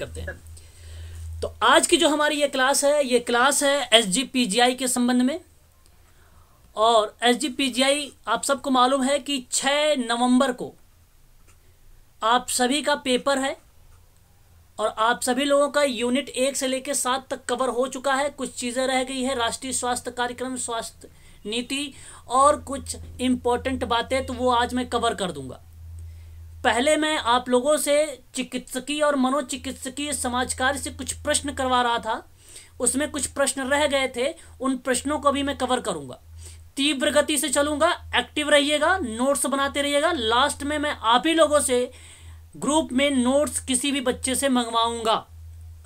करते हैं तो आज की जो हमारी ये क्लास है ये क्लास है एस पी जी आई के संबंध में और एस आप सबको मालूम है कि 6 नवंबर को आप सभी का पेपर है और आप सभी लोगों का यूनिट एक से लेकर सात तक कवर हो चुका है कुछ चीज़ें रह गई है राष्ट्रीय स्वास्थ्य कार्यक्रम स्वास्थ्य नीति और कुछ इम्पोर्टेंट बातें तो वो आज मैं कवर कर दूंगा पहले मैं आप लोगों से चिकित्सकीय और मनोचिकित्सकीय समाज कार्य से कुछ प्रश्न करवा रहा था उसमें कुछ प्रश्न रह गए थे उन प्रश्नों को भी मैं कवर करूंगा तीव्र गति से चलूंगा एक्टिव रहिएगा नोट्स बनाते रहिएगा लास्ट में मैं आप ही लोगों से ग्रुप में नोट्स किसी भी बच्चे से मंगवाऊंगा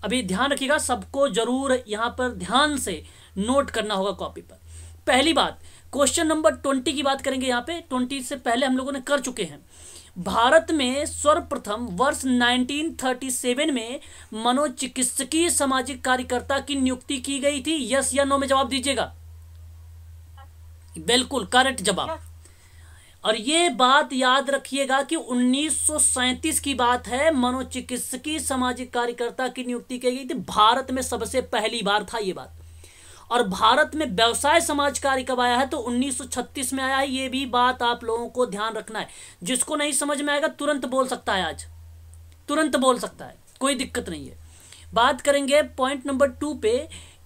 अभी ध्यान रखिएगा सबको जरूर यहाँ पर ध्यान से नोट करना होगा कॉपी पर पहली बात क्वेश्चन नंबर ट्वेंटी की बात करेंगे यहाँ पे ट्वेंटी से पहले हम लोगों ने कर चुके हैं भारत में सर्वप्रथम वर्ष 1937 में मनोचिकित्सकीय सामाजिक कार्यकर्ता की नियुक्ति की गई थी यस या नो में जवाब दीजिएगा बिल्कुल करेक्ट जवाब और ये बात याद रखिएगा कि 1937 की बात है मनोचिकित्सकीय सामाजिक कार्यकर्ता की नियुक्ति की गई थी भारत में सबसे पहली बार था ये बात और भारत में व्यवसाय समाज कार्य कब आया है तो 1936 में आया है ये भी बात आप लोगों को ध्यान रखना है जिसको नहीं समझ में आएगा तुरंत बोल सकता है आज तुरंत बोल सकता है कोई दिक्कत नहीं है बात करेंगे पॉइंट नंबर टू पे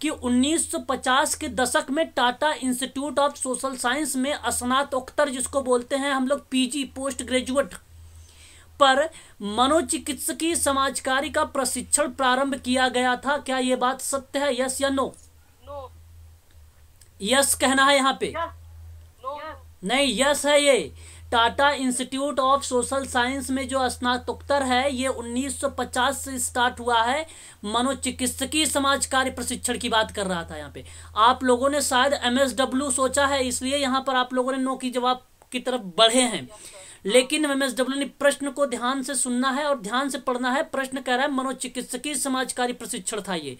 कि 1950 के दशक में Tata institute of social science में स्नातकोत्तर जिसको बोलते हैं हम लोग पीजी पोस्ट ग्रेजुएट पर मनोचिकित्सकीय समाजकारी का प्रशिक्षण प्रारंभ किया गया था क्या ये बात सत्य है यस या नो यस कहना है यहाँ पे नहीं यस है ये Tata institute of social science में जो स्नातकोत्तर है ये 1950 से स्टार्ट हुआ है मनोचिकित्सकीय समाज कार्य प्रशिक्षण की बात कर रहा था यहाँ पे आप लोगों ने शायद एमएसडब्ल्यू सोचा है इसलिए यहाँ पर आप लोगों ने नो की जवाब की तरफ बढ़े हैं लेकिन एमएसडब्ल्यू ने प्रश्न को ध्यान से सुनना है और ध्यान से पढ़ना है प्रश्न कह रहा है मनोचिकित्सकीय समाजकारी प्रशिक्षण था ये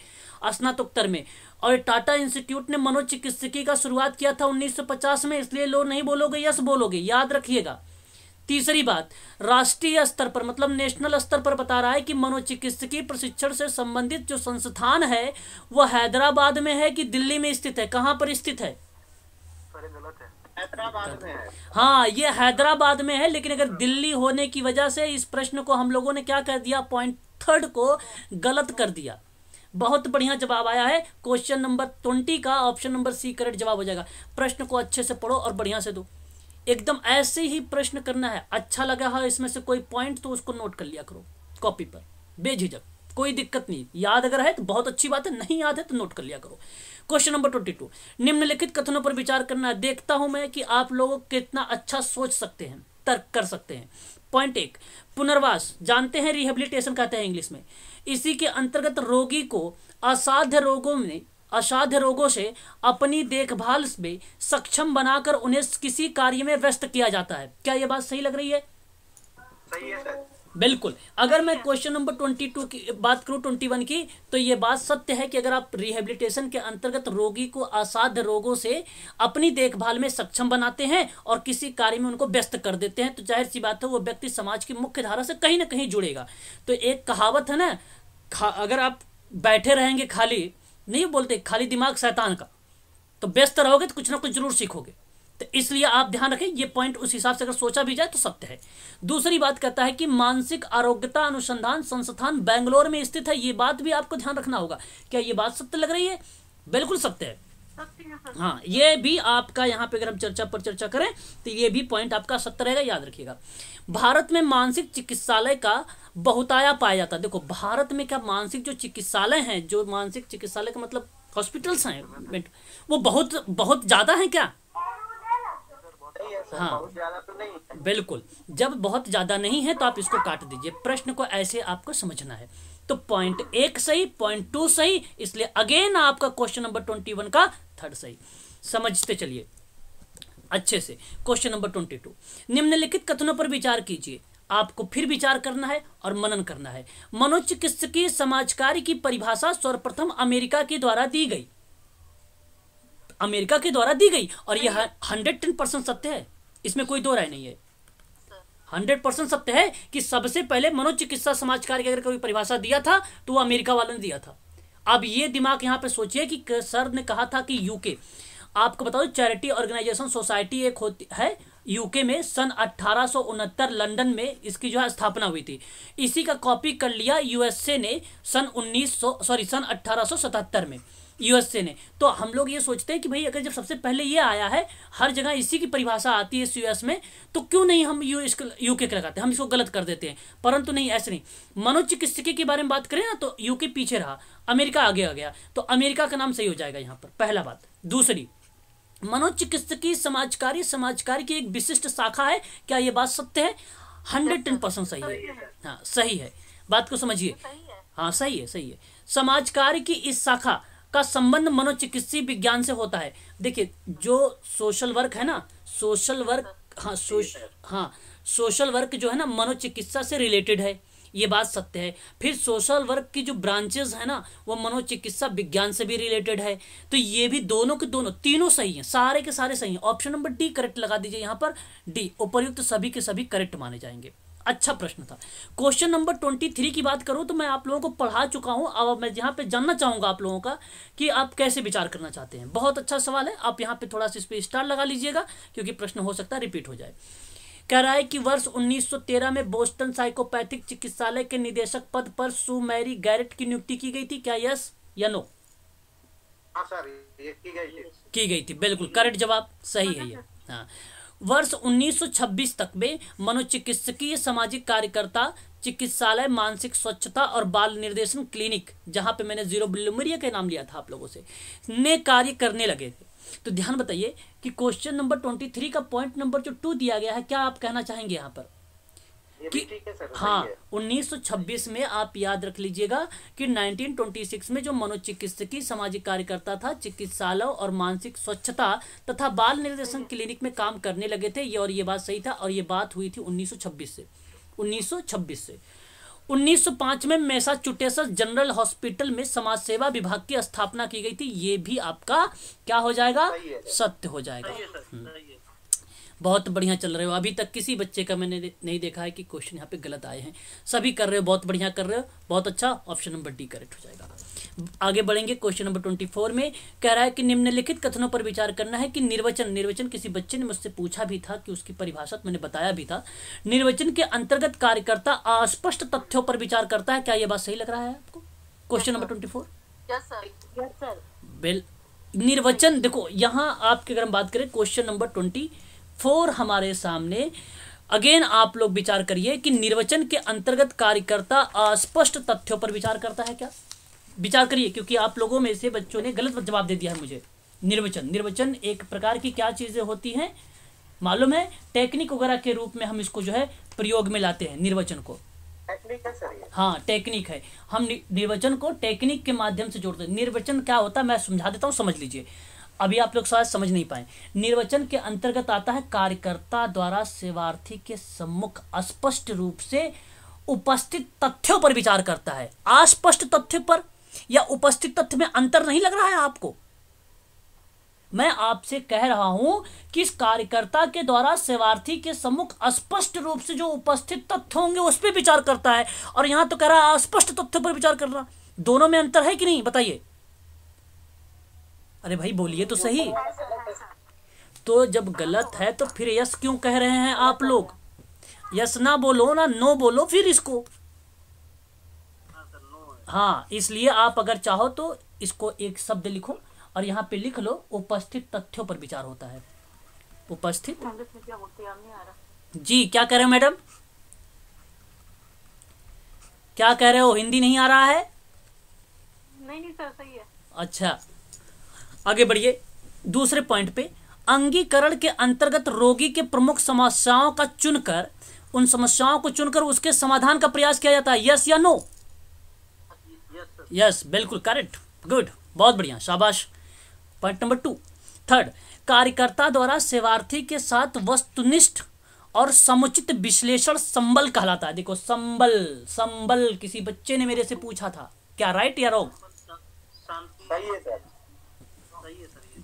स्नातोत्तर में और टाटा इंस्टीट्यूट ने मनोचिकित्सकी का शुरुआत किया था 1950 में इसलिए लो नहीं बोलोगे यस बोलोगे याद रखिएगा तीसरी बात राष्ट्रीय स्तर पर मतलब नेशनल स्तर पर बता रहा है कि मनोचिकित्सकीय प्रशिक्षण से संबंधित जो संस्थान है वह हैदराबाद में है कि दिल्ली में स्थित है कहाँ पर स्थित है हाँ ये हैदराबाद में है लेकिन अगर दिल्ली होने की वजह से इस प्रश्न को हम लोगों ने क्या कर दिया पॉइंट थर्ड को गलत कर दिया बहुत बढ़िया जवाब आया है क्वेश्चन नंबर ट्वेंटी का ऑप्शन नंबर सी करेक्ट जवाब हो जाएगा प्रश्न को अच्छे से पढ़ो और बढ़िया से दो एकदम ऐसे ही प्रश्न करना है अच्छा लगा है इसमें से कोई पॉइंट तो उसको नोट कर लिया करो कॉपी पर बेझिझक कोई दिक्कत नहीं याद अगर है तो बहुत अच्छी बात है नहीं याद है तो नोट कर लिया करो क्वेश्चन नंबर ट्वेंटी टू निम्नलिखित कथनों पर विचार करना है देखता हूं मैं कि आप लोग कितना अच्छा सोच सकते हैं तर्क कर सकते हैं पॉइंट एक पुनर्वास जानते हैं रिहेबिलिटेशन कहते हैं इंग्लिश में इसी के अंतर्गत रोगी को असाध्य रोगों में असाध्य रोगों से अपनी देखभाल में सक्षम बनाकर उन्हें किसी कार्य में व्यस्त किया जाता है क्या ये बात सही लग रही है सही है सर बिल्कुल अगर मैं क्वेश्चन नंबर ट्वेंटी टू की बात करूं ट्वेंटी वन की तो ये बात सत्य है कि अगर आप रिहेबिलिटेशन के अंतर्गत रोगी को असाध्य रोगों से अपनी देखभाल में सक्षम बनाते हैं और किसी कार्य में उनको व्यस्त कर देते हैं तो जाहिर सी बात है वो व्यक्ति समाज की मुख्य धारा से कहीं ना कहीं जुड़ेगा तो एक कहावत है ना अगर आप बैठे रहेंगे खाली नहीं बोलते खाली दिमाग शैतान का तो व्यस्त रहोगे तो कुछ ना कुछ जरूर सीखोगे तो इसलिए आप ध्यान रखें ये पॉइंट उस हिसाब से अगर सोचा भी जाए तो सत्य है दूसरी बात कहता है कि मानसिक आरोग्यता अनुसंधान संस्थान बेंगलोर में स्थित है ये बात भी आपको ध्यान रखना होगा क्या ये बात सत्य लग रही है बिल्कुल सत्य है हाँ ये भी आपका यहाँ पे अगर हम चर्चा पर चर्चा करें तो ये भी पॉइंट आपका सत्य रहेगा याद रखिएगा भारत में मानसिक चिकित्सालय का बहुताया पाया जाता है देखो भारत में क्या मानसिक जो चिकित्सालय हैं जो मानसिक चिकित्सालय का मतलब हॉस्पिटल्स हैं वो बहुत बहुत ज़्यादा हैं क्या हाँ तो बिल्कुल जब बहुत ज़्यादा नहीं है तो आप इसको काट दीजिए प्रश्न को ऐसे आपको समझना है तो पॉइंट एक सही पॉइंट टू सही इसलिए अगेन आपका क्वेश्चन नंबर ट्वेंटी वन का थर्ड सही समझते चलिए अच्छे से क्वेश्चन नंबर ट्वेंटी टू निम्नलिखित कथनों पर विचार कीजिए आपको फिर विचार करना है और मनन करना है मनोचिकित्सकीय समाजकारी की परिभाषा सर्वप्रथम अमेरिका के द्वारा दी गई अमेरिका के द्वारा दी गई और यह हाँ। हंड्रेड टेन परसेंट सत्य है इसमें कोई दो राय नहीं है हाँ। हंड्रेड परसेंट सत्य है कि सबसे पहले मनोचिकित्सा समाज कार्य की अगर कोई परिभाषा दिया था तो वो अमेरिका वालों ने दिया था अब ये दिमाग यहाँ पे सोचिए कि सर ने कहा था कि यूके आपको बता दो चैरिटी ऑर्गेनाइजेशन सोसाइटी एक होती है यूके में सन अट्ठारह लंदन में इसकी जो है स्थापना हुई थी इसी का कॉपी कर लिया यूएसए ने सन 1900 सॉरी सन अट्ठारह में यूएसए ने तो हम लोग ये सोचते हैं कि भाई अगर जब सबसे पहले ये आया है हर जगह इसी की परिभाषा आती है यूएस में तो क्यों नहीं हम यू यूके के लगाते हम इसको गलत कर देते हैं परंतु नहीं ऐसे नहीं मनोचिकित्सकी के बारे में बात करें ना तो यूके पीछे रहा अमेरिका आगे आ गया तो अमेरिका का नाम सही हो जाएगा यहाँ पर पहला बात दूसरी मनोचिकित्सकी समाजकारी समाजकारी की एक विशिष्ट शाखा है क्या ये बात सत्य है हंड्रेड टेन परसेंट सही है हाँ सही है बात को समझिए हाँ सही है सही है कार्य की इस शाखा का संबंध मनोचिकित्सीय विज्ञान से होता है देखिए जो सोशल वर्क है ना सोशल वर्क हाँ सोश हाँ सोशल वर्क जो है ना मनोचिकित्सा से रिलेटेड है ये बात सत्य है फिर सोशल वर्क की जो ब्रांचेस है ना वो मनोचिकित्सा विज्ञान से भी रिलेटेड है तो ये भी दोनों के दोनों तीनों सही हैं सारे के सारे सही हैं ऑप्शन नंबर डी करेक्ट लगा दीजिए यहाँ पर डी उपयुक्त सभी के सभी करेक्ट माने जाएंगे अच्छा प्रश्न था क्वेश्चन नंबर ट्वेंटी थ्री की बात करूं तो मैं आप लोगों को पढ़ा चुका हूं अब मैं यहां पे जानना चाहूंगा आप लोगों का कि आप कैसे विचार करना चाहते हैं बहुत अच्छा सवाल है आप यहां पे थोड़ा सा इस पर स्टार लगा लीजिएगा क्योंकि प्रश्न हो सकता है रिपीट हो जाए कह रहा है कि वर्ष 1913 में बोस्टन साइकोपैथिक चिकित्सालय के निदेशक पद पर सुमैरी गैरेट की नियुक्ति की गई थी क्या यस या नो हाँ, सर ये की गई थी की गई थी बिल्कुल करेक्ट जवाब सही है ये हाँ, हाँ, हाँ। वर्ष 1926 तक में मनोचिकित्सकीय सामाजिक कार्यकर्ता चिकित्सालय मानसिक स्वच्छता और बाल निर्देशन क्लिनिक जहां पे मैंने जीरो बिलुमरिया के नाम लिया था आप लोगों से ने कार्य करने लगे थे तो ध्यान बताइए कि क्वेश्चन नंबर ट्वेंटी थ्री का पॉइंट नंबर जो टू दिया गया है क्या आप कहना चाहेंगे यहाँ पर कि हाँ उन्नीस में आप याद रख लीजिएगा कि 1926 में जो मनोचिकित्सकी सामाजिक कार्यकर्ता था चिकित्सालय और मानसिक स्वच्छता तथा बाल निर्देशन हम्म। क्लिनिक में काम करने लगे थे ये और ये बात सही था और ये बात हुई थी 1926 से 1926 से 1905 में मैसाचुटेसस जनरल हॉस्पिटल में समाज सेवा विभाग की स्थापना की गई थी ये भी आपका क्या हो जाएगा सत्य हो जाएगा हम्म। बहुत बढ़िया चल रहे हो अभी तक किसी बच्चे का मैंने नहीं देखा है कि क्वेश्चन यहाँ पे गलत आए हैं सभी कर रहे हो बहुत बढ़िया कर रहे हो बहुत अच्छा ऑप्शन नंबर डी करेक्ट हो जाएगा आगे बढ़ेंगे क्वेश्चन नंबर ट्वेंटी फोर में कह रहा है कि निम्नलिखित कथनों पर विचार करना है कि निर्वचन निर्वचन किसी बच्चे ने मुझसे पूछा भी था कि उसकी परिभाषा तो मैंने बताया भी था निर्वचन के अंतर्गत कार्यकर्ता अस्पष्ट तथ्यों पर विचार करता है क्या यह बात सही लग रहा है आपको question number twenty four sir sir निर्वचन देखो यहाँ आपकी अगर हम बात करें क्वेश्चन नंबर ट्वेंटी फोर हमारे सामने अगेन आप लोग विचार करिए कि निर्वचन के अंतर्गत कार्यकर्ता अस्पष्ट तथ्यों पर विचार करता है क्या विचार करिए क्योंकि आप लोगों में से बच्चों ने गलत जवाब दे दिया है मुझे निर्वचन निर्वचन एक प्रकार की क्या चीज़ें होती हैं मालूम है टेक्निक वगैरह के रूप में हम इसको जो है प्रयोग में लाते हैं निर्वचन को हाँ टेक्निक है हम निर्वचन को टेक्निक के माध्यम से जोड़ते हैं निर्वचन क्या होता है मैं समझा देता हूँ समझ लीजिए अभी आप लोग शायद समझ नहीं पाए निर्वचन के अंतर्गत आता है कार्यकर्ता द्वारा सेवार्थी के सम्मुख अस्पष्ट रूप से उपस्थित तथ्यों पर विचार करता है अस्पष्ट तथ्य पर या उपस्थित तथ्य में अंतर नहीं लग रहा है आपको मैं आपसे कह रहा हूं कि इस कार्यकर्ता के द्वारा सेवार्थी के सम्मुख अस्पष्ट रूप से जो उपस्थित तथ्य होंगे उस पर विचार करता है और यहां तो कह रहा है अस्पष्ट तथ्य पर विचार कर रहा दोनों में अंतर है कि नहीं बताइए अरे भाई बोलिए तो सही तो जब गलत है तो फिर यस क्यों कह रहे हैं आप लोग यस ना बोलो ना नो बोलो फिर इसको हाँ इसलिए आप अगर चाहो तो इसको एक शब्द लिखो और यहाँ पे लिख लो उपस्थित तथ्यों पर विचार होता है उपस्थित जी क्या कह रहे हो मैडम क्या कह रहे हो हिंदी नहीं आ रहा है नहीं नहीं सर सही है अच्छा आगे बढ़िए दूसरे पॉइंट पे अंगीकरण के अंतर्गत रोगी के प्रमुख समस्याओं का चुनकर उन समस्याओं को चुनकर उसके समाधान का प्रयास किया जाता है यस या नो यस बिल्कुल करेक्ट गुड बहुत बढ़िया शाबाश पॉइंट नंबर टू थर्ड कार्यकर्ता द्वारा सेवार्थी के साथ वस्तुनिष्ठ और समुचित विश्लेषण संबल कहलाता है देखो संबल संबल किसी बच्चे ने मेरे से पूछा था क्या राइट या रॉन्ग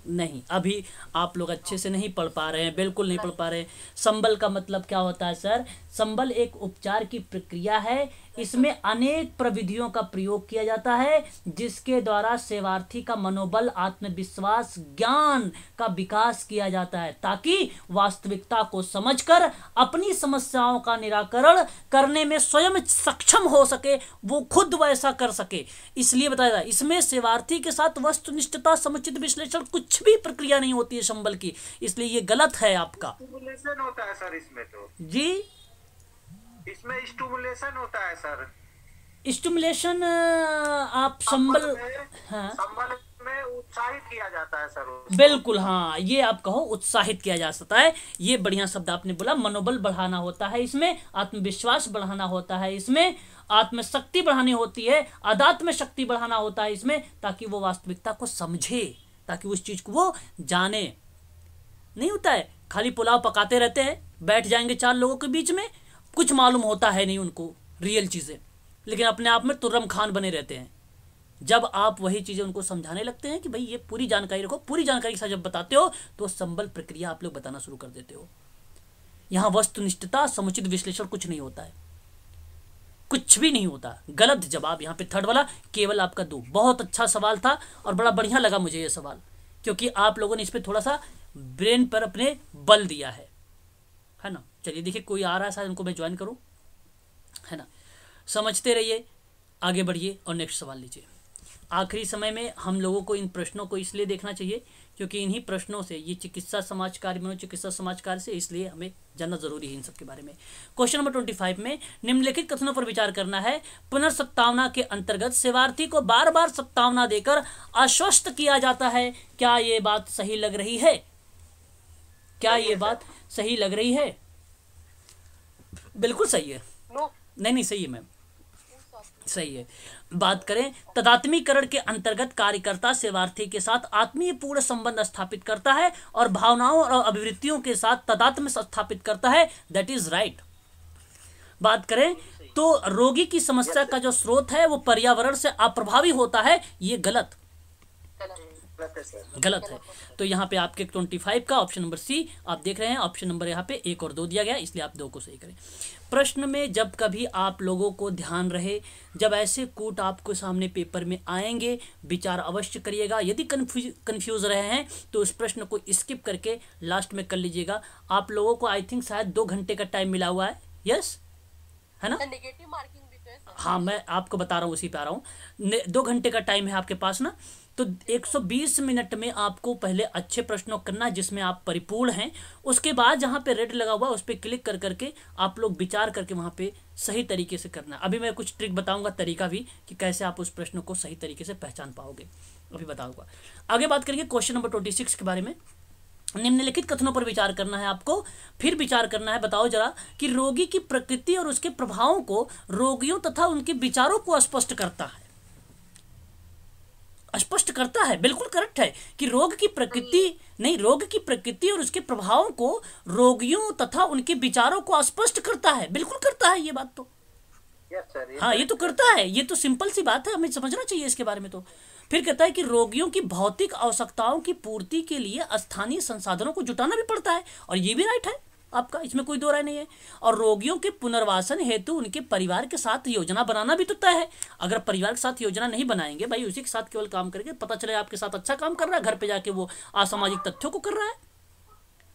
नहीं अभी आप लोग अच्छे से नहीं पढ़ पा रहे हैं बिल्कुल नहीं पढ़ पा रहे संबल का मतलब क्या होता है सर संबल एक उपचार की प्रक्रिया है इसमें अनेक प्रविधियों का प्रयोग किया जाता है जिसके द्वारा सेवार्थी का मनोबल आत्मविश्वास ज्ञान का विकास किया जाता है ताकि वास्तविकता को समझकर अपनी समस्याओं का निराकरण करने में स्वयं सक्षम हो सके वो खुद वैसा कर सके इसलिए बताया जाए इसमें सेवार्थी के साथ वस्तुनिष्ठता समुचित विश्लेषण कुछ भी प्रक्रिया नहीं होती है संबल की इसलिए ये गलत है आपका होता है सर इसमें तो जी इसमें स्टूमुलेशन होता है सर स्टूमुलेशन आप संबल हाँ संबल में उत्साहित किया जाता है सर बिल्कुल हाँ ये आप कहो उत्साहित किया जा सकता है ये बढ़िया शब्द आपने बोला मनोबल बढ़ाना होता है इसमें आत्मविश्वास बढ़ाना होता है इसमें आत्मशक्ति बढ़ानी होती है अदात्म शक्ति बढ़ाना होता है इसमें ताकि वो वास्तविकता को समझे ताकि उस चीज को वो जाने नहीं होता है खाली पुलाव पकाते रहते हैं बैठ जाएंगे चार लोगों के बीच में कुछ मालूम होता है नहीं उनको रियल चीज़ें लेकिन अपने आप में तुर्रम तो खान बने रहते हैं जब आप वही चीज़ें उनको समझाने लगते हैं कि भाई ये पूरी जानकारी रखो पूरी जानकारी के साथ जब बताते हो तो संबल प्रक्रिया आप लोग बताना शुरू कर देते हो यहाँ वस्तुनिष्ठता समुचित विश्लेषण कुछ नहीं होता है कुछ भी नहीं होता गलत जवाब यहाँ पे थर्ड वाला केवल आपका दो बहुत अच्छा सवाल था और बड़ा बढ़िया लगा मुझे ये सवाल क्योंकि आप लोगों ने इस पर थोड़ा सा ब्रेन पर अपने बल दिया है है ना चलिए देखिए कोई आ रहा है शायद उनको मैं ज्वाइन करूँ है ना समझते रहिए आगे बढ़िए और नेक्स्ट सवाल लीजिए आखिरी समय में हम लोगों को इन प्रश्नों को इसलिए देखना चाहिए क्योंकि इन्हीं प्रश्नों से ये चिकित्सा समाज कार्य में चिकित्सा समाज कार्य से इसलिए हमें जानना जरूरी है इन सब के बारे में क्वेश्चन नंबर ट्वेंटी फाइव में निम्नलिखित कथनों पर विचार करना है पुनर्सप्तावना के अंतर्गत सेवार्थी को बार बार सप्तावना देकर आश्वस्त किया जाता है क्या ये बात सही लग रही है क्या ये बात सही लग रही है बिल्कुल सही है no. नहीं नहीं सही है मैम सही है बात करें तदात्मीकरण के अंतर्गत कार्यकर्ता सेवार्थी के साथ आत्मीय पूर्ण संबंध स्थापित करता है और भावनाओं और अभिवृत्तियों के साथ तदात्म स्थापित करता है दैट इज राइट बात करें तो रोगी की समस्या का जो स्रोत है वो पर्यावरण से अप्रभावी होता है ये गलत गलत है तो यहाँ पे आपके ट्वेंटी फाइव का ऑप्शन नंबर सी आप देख रहे हैं ऑप्शन नंबर यहाँ पे एक और दो दिया गया इसलिए आप दो को सही करें प्रश्न में जब कभी आप लोगों को ध्यान रहे जब ऐसे कूट आपको सामने पेपर में आएंगे विचार अवश्य करिएगा यदि कन्फ्यूज कन्फ्यूज रहे हैं तो उस प्रश्न को स्किप करके लास्ट में कर लीजिएगा आप लोगों को आई थिंक शायद दो घंटे का टाइम मिला हुआ है यस है ना नेगेटिव मार्किंग तो हाँ मैं आपको बता रहा हूँ उसी पे आ रहा हूँ दो घंटे का टाइम है आपके पास ना तो 120 मिनट में आपको पहले अच्छे प्रश्नों करना जिसमें आप परिपूर्ण हैं उसके बाद जहाँ पे रेड लगा हुआ है उस पर क्लिक कर करके आप लोग विचार करके वहाँ पे सही तरीके से करना अभी मैं कुछ ट्रिक बताऊंगा तरीका भी कि कैसे आप उस प्रश्न को सही तरीके से पहचान पाओगे अभी बताऊंगा आगे बात करेंगे क्वेश्चन नंबर ट्वेंटी सिक्स के बारे में निम्नलिखित कथनों पर विचार करना है आपको फिर विचार करना है बताओ जरा कि रोगी की प्रकृति और उसके प्रभावों को रोगियों तथा उनके विचारों को स्पष्ट करता है स्पष्ट करता है बिल्कुल करेक्ट है कि रोग की प्रकृति नहीं रोग की प्रकृति और उसके प्रभावों को रोगियों तथा उनके विचारों को स्पष्ट करता है बिल्कुल करता है ये बात तो हाँ तो ये तो करता है ये तो सिंपल सी बात है हमें समझना चाहिए इसके बारे में तो फिर कहता है कि रोगियों की भौतिक आवश्यकताओं की पूर्ति के लिए स्थानीय संसाधनों को जुटाना भी पड़ता है और ये भी राइट है आपका इसमें कोई दो राय नहीं है और रोगियों के पुनर्वासन हेतु उनके परिवार के साथ योजना बनाना भी तो तय है अगर परिवार के साथ योजना नहीं बनाएंगे भाई उसी के साथ केवल काम करेंगे पता चले आपके साथ अच्छा काम कर रहा है घर पे जाके वो असामाजिक तथ्यों को कर रहा है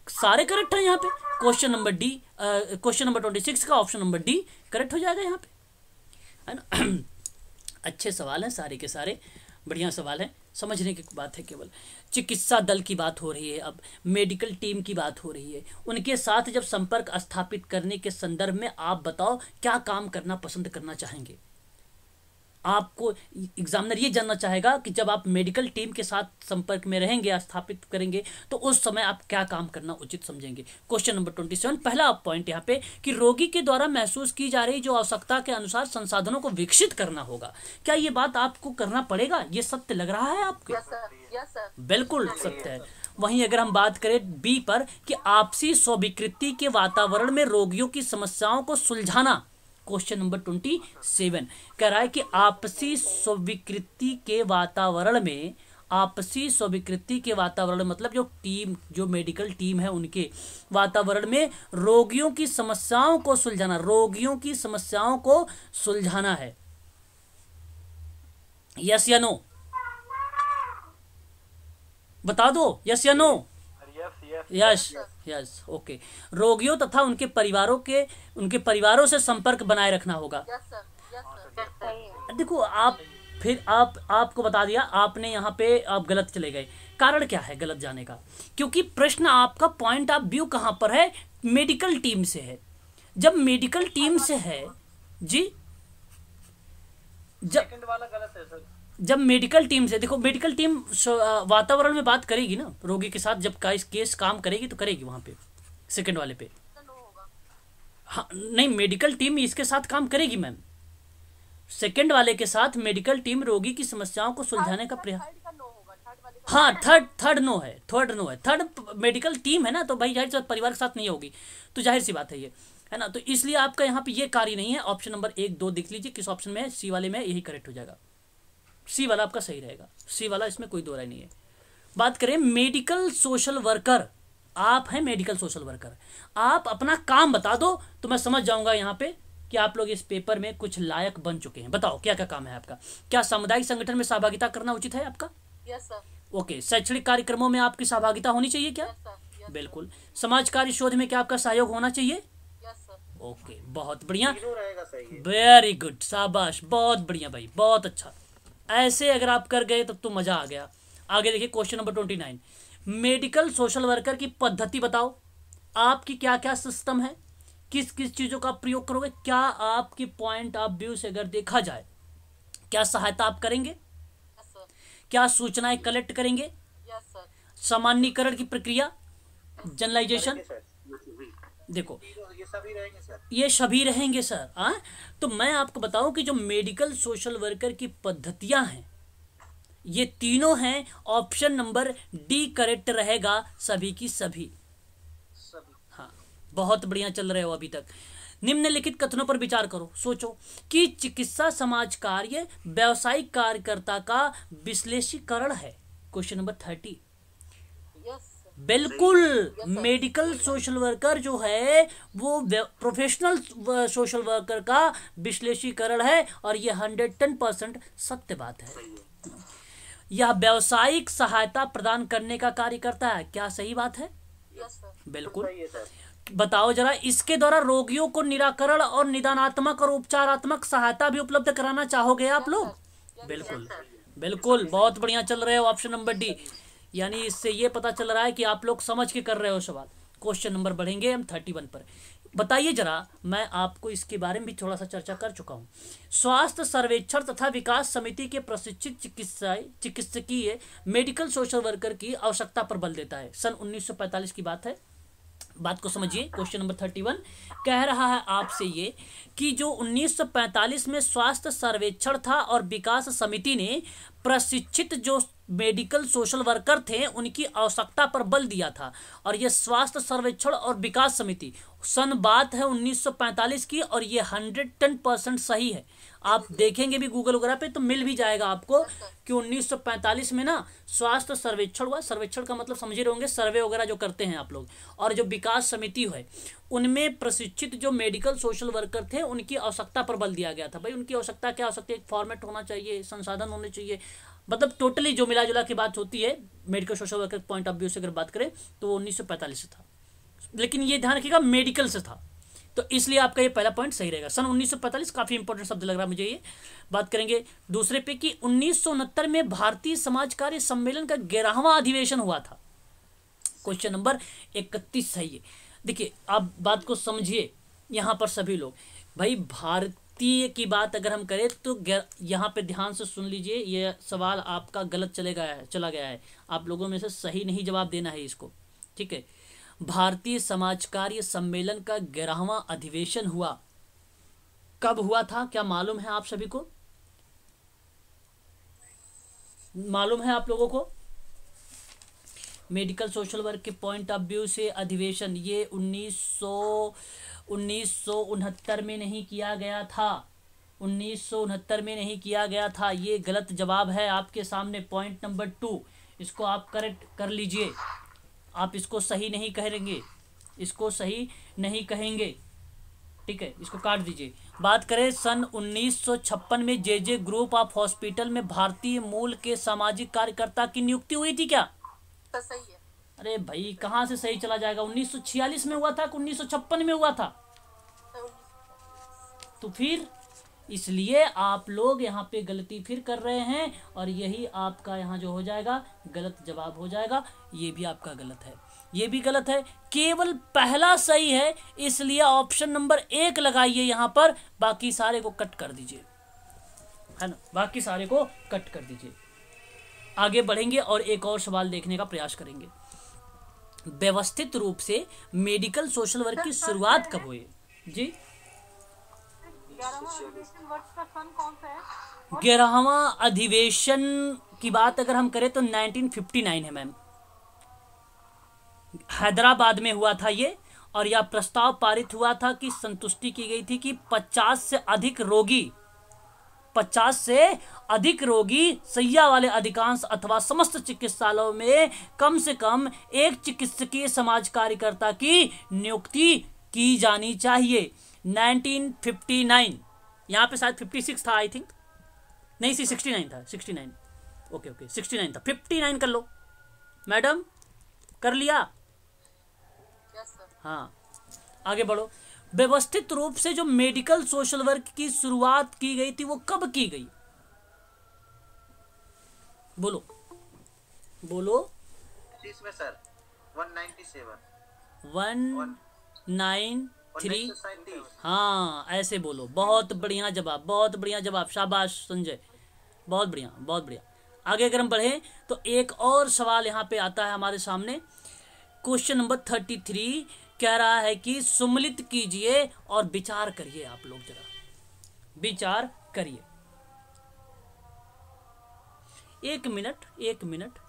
सारे करेक्ट है यहाँ पे question number D question number twenty six का ऑप्शन नंबर डी करेक्ट हो जाएगा यहाँ पे है ना अच्छे सवाल हैं सारे के सारे बढ़िया सवाल है समझने की बात है केवल चिकित्सा दल की बात हो रही है अब मेडिकल टीम की बात हो रही है उनके साथ जब संपर्क स्थापित करने के संदर्भ में आप बताओ क्या काम करना पसंद करना चाहेंगे आपको एग्जामिनर ये जानना चाहेगा कि जब आप मेडिकल टीम के साथ संपर्क में रहेंगे स्थापित करेंगे तो उस समय आप क्या काम करना उचित समझेंगे क्वेश्चन नंबर ट्वेंटी सेवन पहला पॉइंट यहाँ पे कि रोगी के द्वारा महसूस की जा रही जो आवश्यकता के अनुसार संसाधनों को विकसित करना होगा क्या ये बात आपको करना पड़ेगा ये सत्य लग रहा है आपको बिल्कुल सत्य है वहीं अगर हम बात करें बी पर कि आपसी स्वीकृति के वातावरण में रोगियों की समस्याओं को सुलझाना क्वेश्चन नंबर ट्वेंटी सेवन कह रहा है कि आपसी स्वीकृति के वातावरण में आपसी स्वीकृति के वातावरण मतलब जो टीम जो मेडिकल टीम है उनके वातावरण में रोगियों की समस्याओं को सुलझाना रोगियों की समस्याओं को सुलझाना है यस या नो बता दो यस या नो यस यस ओके रोगियों तथा उनके परिवारों के उनके परिवारों से संपर्क बनाए रखना होगा देखो आप फिर आप आपको बता दिया आपने यहाँ पे आप गलत चले गए कारण क्या है गलत जाने का क्योंकि प्रश्न आपका पॉइंट ऑफ व्यू कहाँ पर है मेडिकल टीम से है जब मेडिकल टीम से है जी जब वाला गलत है सर जब मेडिकल टीम से देखो मेडिकल टीम वातावरण में बात करेगी ना रोगी के साथ जब का, केस काम करेगी तो करेगी वहाँ पे सेकंड वाले पे हाँ नहीं मेडिकल टीम इसके साथ काम करेगी मैम सेकंड वाले के साथ मेडिकल टीम रोगी की समस्याओं को सुलझाने का प्रयास हाँ थर्ड थर्ड नो है थर्ड नो है थर्ड मेडिकल टीम है ना तो भाई जाहिर सी परिवार के साथ नहीं होगी तो जाहिर सी बात है ये है ना तो इसलिए आपका यहाँ पे ये कार्य नहीं है ऑप्शन नंबर एक दो देख लीजिए किस ऑप्शन में है सी वाले में यही करेक्ट हो जाएगा सी वाला आपका सही रहेगा सी वाला इसमें कोई दो राय नहीं है बात करें मेडिकल सोशल वर्कर आप हैं मेडिकल सोशल वर्कर आप अपना काम बता दो तो मैं समझ जाऊंगा यहाँ पे कि आप लोग इस पेपर में कुछ लायक बन चुके हैं बताओ क्या क्या काम है आपका क्या सामुदायिक संगठन में सहभागिता करना उचित है आपका यस सर ओके शैक्षणिक कार्यक्रमों में आपकी सहभागिता होनी चाहिए क्या yes, sir. Yes, बिल्कुल समाज कार्य शोध में क्या आपका सहयोग होना चाहिए ओके yes, okay, बहुत बढ़िया वेरी गुड शाबाश बहुत बढ़िया भाई बहुत अच्छा ऐसे अगर आप कर गए तब तो मज़ा आ गया आगे देखिए question number twenty nine medical social worker की पद्धति बताओ आपकी क्या क्या सिस्टम है किस किस चीज़ों का प्रयोग करोगे क्या आपकी पॉइंट ऑफ व्यू से अगर देखा जाए क्या सहायता आप करेंगे क्या सूचनाएं कलेक्ट करेंगे सामान्यकरण की प्रक्रिया जनरलाइजेशन हाँ, देखो ये सभी रहेंगे सर हाँ तो मैं आपको बताऊं कि जो मेडिकल सोशल वर्कर की पद्धतियां हैं ये तीनों हैं ऑप्शन नंबर डी करेक्ट रहेगा सभी की सभी, सभी। हाँ बहुत बढ़िया चल रहे हो अभी तक निम्नलिखित कथनों पर विचार करो सोचो कि चिकित्सा समाज कार्य व्यावसायिक कार्यकर्ता का विश्लेषीकरण है क्वेश्चन नंबर थर्टी बिल्कुल मेडिकल सोशल वर्कर जो है वो प्रोफेशनल सोशल वर्कर का विश्लेषीकरण है और ये हंड्रेड टेन परसेंट सत्य बात है यह व्यावसायिक सहायता प्रदान करने का कार्य करता है क्या सही बात है बिल्कुल बताओ जरा इसके द्वारा रोगियों को निराकरण और निदानात्मक और उपचारात्मक सहायता भी उपलब्ध कराना चाहोगे आप लोग बिल्कुल बिल्कुल बहुत बढ़िया चल रहे हो ऑप्शन नंबर डी यानी इससे ये पता चल रहा है कि आप लोग समझ के कर रहे हो सवाल क्वेश्चन नंबर बढ़ेंगे हम थर्टी वन पर बताइए जरा मैं आपको इसके बारे में भी थोड़ा सा चर्चा कर चुका हूँ स्वास्थ्य सर्वेक्षण तथा विकास समिति के प्रशिक्षित चिकित्सा चिकित्सकीय मेडिकल सोशल वर्कर की आवश्यकता पर बल देता है सन उन्नीस की बात है बात को समझिए क्वेश्चन नंबर थर्टी वन कह रहा है आपसे ये कि जो 1945 में स्वास्थ्य सर्वेक्षण था और विकास समिति ने प्रशिक्षित जो मेडिकल सोशल वर्कर थे उनकी आवश्यकता पर बल दिया था और यह स्वास्थ्य सर्वेक्षण और विकास समिति सन बात है 1945 की और ये 110 परसेंट सही है आप देखेंगे भी गूगल वगैरह पे तो मिल भी जाएगा आपको कि 1945 में ना स्वास्थ्य सर्वेक्षण हुआ सर्वेक्षण का मतलब समझे होंगे सर्वे वगैरह जो करते हैं आप लोग और जो विकास समिति है उनमें प्रशिक्षित जो मेडिकल सोशल वर्कर थे उनकी आवश्यकता पर बल दिया गया था भाई उनकी आवश्यकता क्या हो सकती है एक फॉर्मेट होना चाहिए संसाधन होने चाहिए मतलब टोटली जो मिला जुला की बात होती है medical social worker point of view से अगर बात करें तो वो उन्नीस से था लेकिन ये ध्यान रखिएगा मेडिकल से था तो इसलिए आपका ये पहला पॉइंट सही रहेगा सन 1945 काफ़ी इंपॉर्टेंट शब्द लग रहा है मुझे ये बात करेंगे दूसरे पे कि उन्नीस में भारतीय समाज कार्य सम्मेलन का ग्यारहवा अधिवेशन हुआ था क्वेश्चन नंबर इकतीस सही है देखिए आप बात को समझिए यहां पर सभी लोग भाई भारत गलती की बात अगर हम करें तो यहाँ पे ध्यान से सुन लीजिए ये सवाल आपका गलत चले गया है चला गया है आप लोगों में से सही नहीं जवाब देना है इसको ठीक है भारतीय समाज कार्य सम्मेलन का ग्यारहवा अधिवेशन हुआ कब हुआ था क्या मालूम है आप सभी को मालूम है आप लोगों को मेडिकल सोशल वर्क के पॉइंट ऑफ व्यू से अधिवेशन ये उन्नीस सौ उन्नीस सौ उनहत्तर में नहीं किया गया था उन्नीस सौ उनहत्तर में नहीं किया गया था ये गलत जवाब है आपके सामने पॉइंट नंबर टू इसको आप करेक्ट कर लीजिए आप इसको सही नहीं कहेंगे इसको सही नहीं कहेंगे ठीक है इसको काट दीजिए बात करें सन 1956 में J J group of hospital में भारतीय मूल के सामाजिक कार्यकर्ता की नियुक्ति हुई थी क्या तो सही है अरे भाई कहाँ से सही चला जाएगा 1946 में हुआ था कि उन्नीस में हुआ था तो, तो फिर इसलिए आप लोग यहाँ पे गलती फिर कर रहे हैं और यही आपका यहाँ जो हो जाएगा गलत जवाब हो जाएगा ये भी आपका गलत है ये भी गलत है केवल पहला सही है इसलिए ऑप्शन नंबर एक लगाइए यहाँ पर बाकी सारे को कट कर दीजिए है ना बाकी सारे को कट कर दीजिए आगे बढ़ेंगे और एक और सवाल देखने का प्रयास करेंगे व्यवस्थित रूप से मेडिकल सोशल वर्क की शुरुआत कब हुई जी ग्यारहवा अधिवेशन की बात अगर हम करें तो 1959 है मैम हैदराबाद में हुआ था ये और यह प्रस्ताव पारित हुआ था कि संतुष्टि की गई थी कि 50 से अधिक रोगी 50 से अधिक रोगी सैया वाले अधिकांश अथवा समस्त चिकित्सालयों में कम से कम एक चिकित्सकीय समाज कार्यकर्ता की नियुक्ति की जानी चाहिए 1959 यहाँ पे शायद 56 था आई थिंक नहीं सी 69 था 69 ओके ओके 69 था 59 कर लो मैडम कर लिया yes, हाँ आगे बढ़ो व्यवस्थित रूप से जो मेडिकल सोशल वर्क की शुरुआत की गई थी वो कब की गई बोलो बोलो इसमें सर 197 वन नाइन थ्री हाँ ऐसे बोलो बहुत बढ़िया जवाब बहुत बढ़िया जवाब शाबाश संजय बहुत बढ़िया बहुत बढ़िया आगे अगर हम बढ़े तो एक और सवाल यहाँ पे आता है हमारे सामने क्वेश्चन नंबर थर्टी थ्री कह रहा है कि सुमलित कीजिए और विचार करिए आप लोग जरा विचार करिए एक मिनट एक मिनट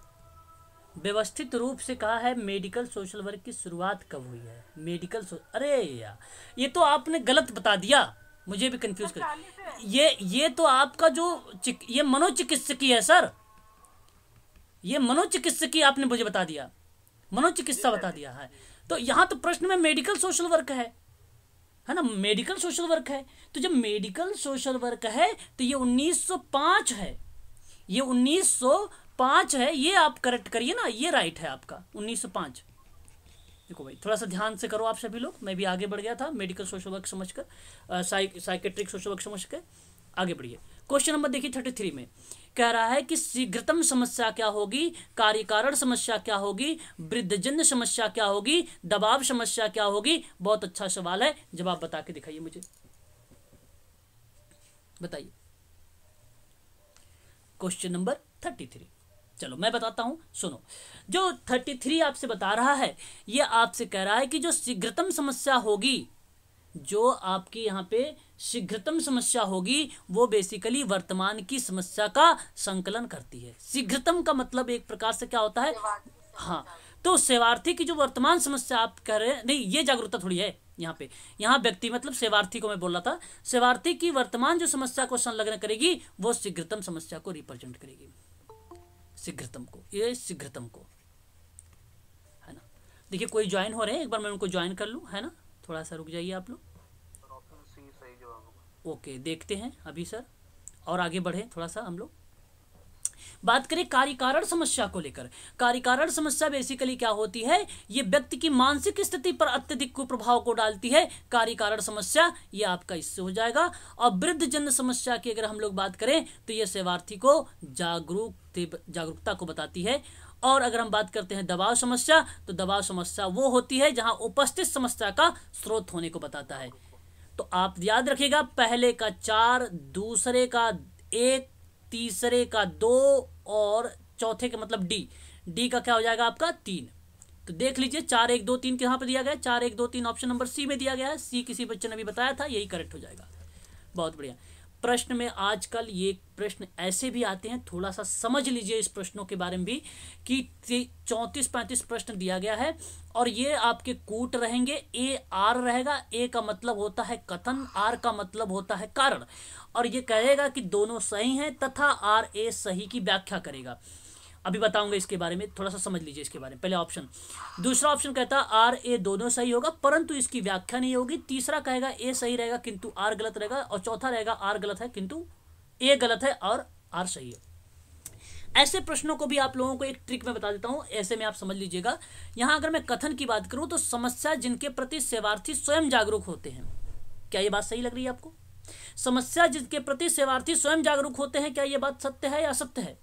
व्यवस्थित रूप से कहा है मेडिकल सोशल वर्क की शुरुआत कब हुई है मेडिकल अरे यार ये तो आपने गलत बता दिया मुझे भी कंफ्यूज कर ये ये तो आपका जो चिक, ये मनोचिकित्सकी है सर ये मनोचिकित्सकी आपने मुझे बता दिया मनोचिकित्सा बता दिया है तो यहां तो प्रश्न में मेडिकल सोशल वर्क है है ना मेडिकल सोशल वर्क है तो जब मेडिकल सोशल वर्क है तो ये 1905 है ये 1905 है ये आप करेक्ट करिए ना ये राइट है आपका 1905 देखो भाई थोड़ा सा ध्यान से करो आप सभी लोग मैं भी आगे बढ़ गया था मेडिकल सोशल वर्क समझ कर साइकेट्रिक सोशल वर्क समझ कर आगे बढ़िए क्वेश्चन नंबर देखिए थर्टी थ्री में कह रहा है कि शीघ्रतम समस्या क्या होगी कार्यकारण समस्या क्या होगी वृद्धजन समस्या क्या होगी दबाव समस्या क्या होगी बहुत अच्छा सवाल है जवाब बता के दिखाइए मुझे बताइए क्वेश्चन नंबर थर्टी थ्री चलो मैं बताता हूं सुनो जो थर्टी थ्री आपसे बता रहा है यह आपसे कह रहा है कि जो शीघ्रतम समस्या होगी जो आपकी यहाँ पे शीघ्रतम समस्या होगी वो बेसिकली वर्तमान की समस्या का संकलन करती है शीघ्रतम का मतलब एक प्रकार से क्या होता है हाँ तो सेवार्थी की जो वर्तमान समस्या आप कह रहे हैं नहीं ये जागरूकता थोड़ी है यहाँ पे यहाँ व्यक्ति मतलब सेवार्थी को मैं बोल रहा था सेवार्थी की वर्तमान जो समस्या को संलग्न करेगी वो शीघ्रतम समस्या को रिप्रेजेंट करेगी शीघ्रतम को ये शीघ्रतम को है ना देखिए कोई ज्वाइन हो रहे हैं एक बार मैं उनको ज्वाइन कर लूँ है ना थोड़ा सा रुक जाइए आप लोग ओके देखते हैं अभी सर और आगे बढ़े थोड़ा सा हम लोग बात करें कार्यकारण समस्या को लेकर कार्यकारण समस्या बेसिकली क्या होती है ये व्यक्ति की मानसिक स्थिति पर अत्यधिक कुप्रभाव को डालती है कार्यकारण समस्या ये आपका इससे हो जाएगा और वृद्ध जन समस्या की अगर हम लोग बात करें तो यह सेवार्थी को जागरूक जागरूकता को बताती है और अगर हम बात करते हैं दबाव समस्या तो दबाव समस्या वो होती है जहां उपस्थित समस्या का स्रोत होने को बताता है तो आप याद रखिएगा पहले का चार दूसरे का एक तीसरे का दो और चौथे का मतलब डी डी का क्या हो जाएगा आपका तीन तो देख लीजिए चार एक दो तीन कहाँ पर दिया गया चार एक दो तीन ऑप्शन नंबर सी में दिया गया है सी किसी बच्चे ने भी बताया था यही करेक्ट हो जाएगा बहुत बढ़िया प्रश्न में आजकल ये प्रश्न ऐसे भी आते हैं थोड़ा सा समझ लीजिए इस प्रश्नों के बारे में भी कि चौंतीस पैंतीस प्रश्न दिया गया है और ये आपके कूट रहेंगे ए आर रहेगा ए का मतलब होता है कथन आर का मतलब होता है कारण और ये कहेगा कि दोनों सही हैं तथा आर ए सही की व्याख्या करेगा अभी बताऊंगा इसके बारे में थोड़ा सा समझ लीजिए इसके बारे में पहले ऑप्शन दूसरा ऑप्शन कहता है आर ए दोनों सही होगा परंतु इसकी व्याख्या नहीं होगी तीसरा कहेगा ए सही रहेगा किंतु आर गलत रहेगा और चौथा रहेगा आर गलत है किंतु ए गलत है और आर सही है ऐसे प्रश्नों को भी आप लोगों को एक ट्रिक में बता देता हूं ऐसे में आप समझ लीजिएगा यहां अगर मैं कथन की बात करूं तो समस्या जिनके प्रति सेवार्थी स्वयं जागरूक होते हैं क्या ये बात सही लग रही है आपको समस्या जिनके प्रति सेवार्थी स्वयं जागरूक होते हैं क्या ये बात सत्य है या असत्य है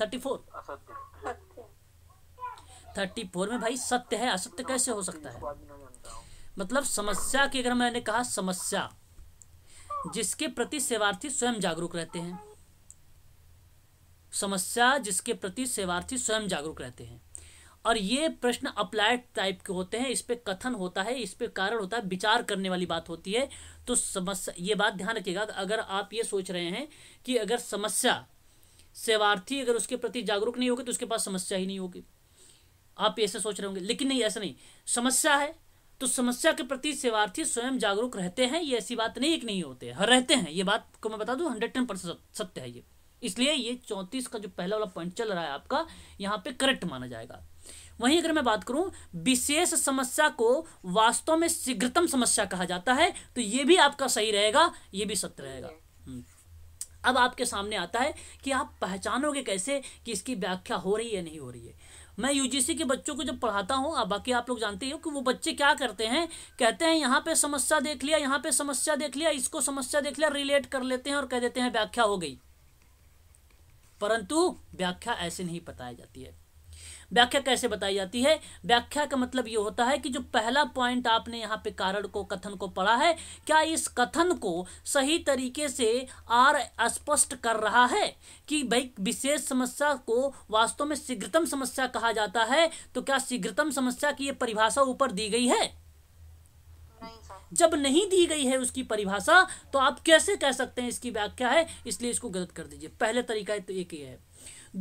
थर्टी फोर थर्टी फोर में भाई सत्य है असत्य कैसे हो सकता है मतलब समस्या की अगर मैंने कहा समस्या जिसके प्रति सेवार्थी स्वयं जागरूक रहते हैं समस्या जिसके प्रति सेवार्थी स्वयं जागरूक रहते हैं और ये प्रश्न अप्लाइड टाइप के होते हैं इस पर कथन होता है इस पर कारण होता है विचार करने वाली बात होती है तो समस्या ये बात ध्यान रखिएगा अगर आप ये सोच रहे हैं कि अगर समस्या सेवार्थी अगर उसके प्रति जागरूक नहीं होगी तो उसके पास समस्या ही नहीं होगी आप ऐसे सोच रहे होंगे लेकिन नहीं ऐसा नहीं समस्या है तो समस्या के प्रति सेवार्थी स्वयं जागरूक रहते हैं ये ऐसी बात नहीं एक नहीं होते हर रहते हैं ये बात को मैं बता दूं हंड्रेड टेन परसेंट सत्य है ये इसलिए ये चौंतीस का जो पहला वाला पॉइंट चल रहा है आपका यहाँ पे करेक्ट माना जाएगा वहीं अगर मैं बात करूं विशेष समस्या को वास्तव में शीघ्रतम समस्या कहा जाता है तो ये भी आपका सही रहेगा ये भी सत्य रहेगा अब आपके सामने आता है कि आप पहचानोगे कैसे कि इसकी व्याख्या हो रही है नहीं हो रही है मैं यूजीसी के बच्चों को जब पढ़ाता हूँ अब बाकी आप लोग जानते हो कि वो बच्चे क्या करते हैं कहते हैं यहाँ पे समस्या देख लिया यहाँ पे समस्या देख लिया इसको समस्या देख लिया रिलेट कर लेते हैं और कह देते हैं व्याख्या हो गई परंतु व्याख्या ऐसे नहीं बताई जाती है व्याख्या कैसे बताई जाती है व्याख्या का मतलब ये होता है कि जो पहला पॉइंट आपने यहाँ पे कारण को कथन को पढ़ा है क्या इस कथन को सही तरीके से आर स्पष्ट कर रहा है कि भाई विशेष समस्या को वास्तव में शीघ्रतम समस्या कहा जाता है तो क्या शीघ्रतम समस्या की यह परिभाषा ऊपर दी गई है जब नहीं दी गई है उसकी परिभाषा तो आप कैसे कह सकते हैं इसकी व्याख्या है इसलिए इसको गलत कर दीजिए पहले तरीका तो एक ही है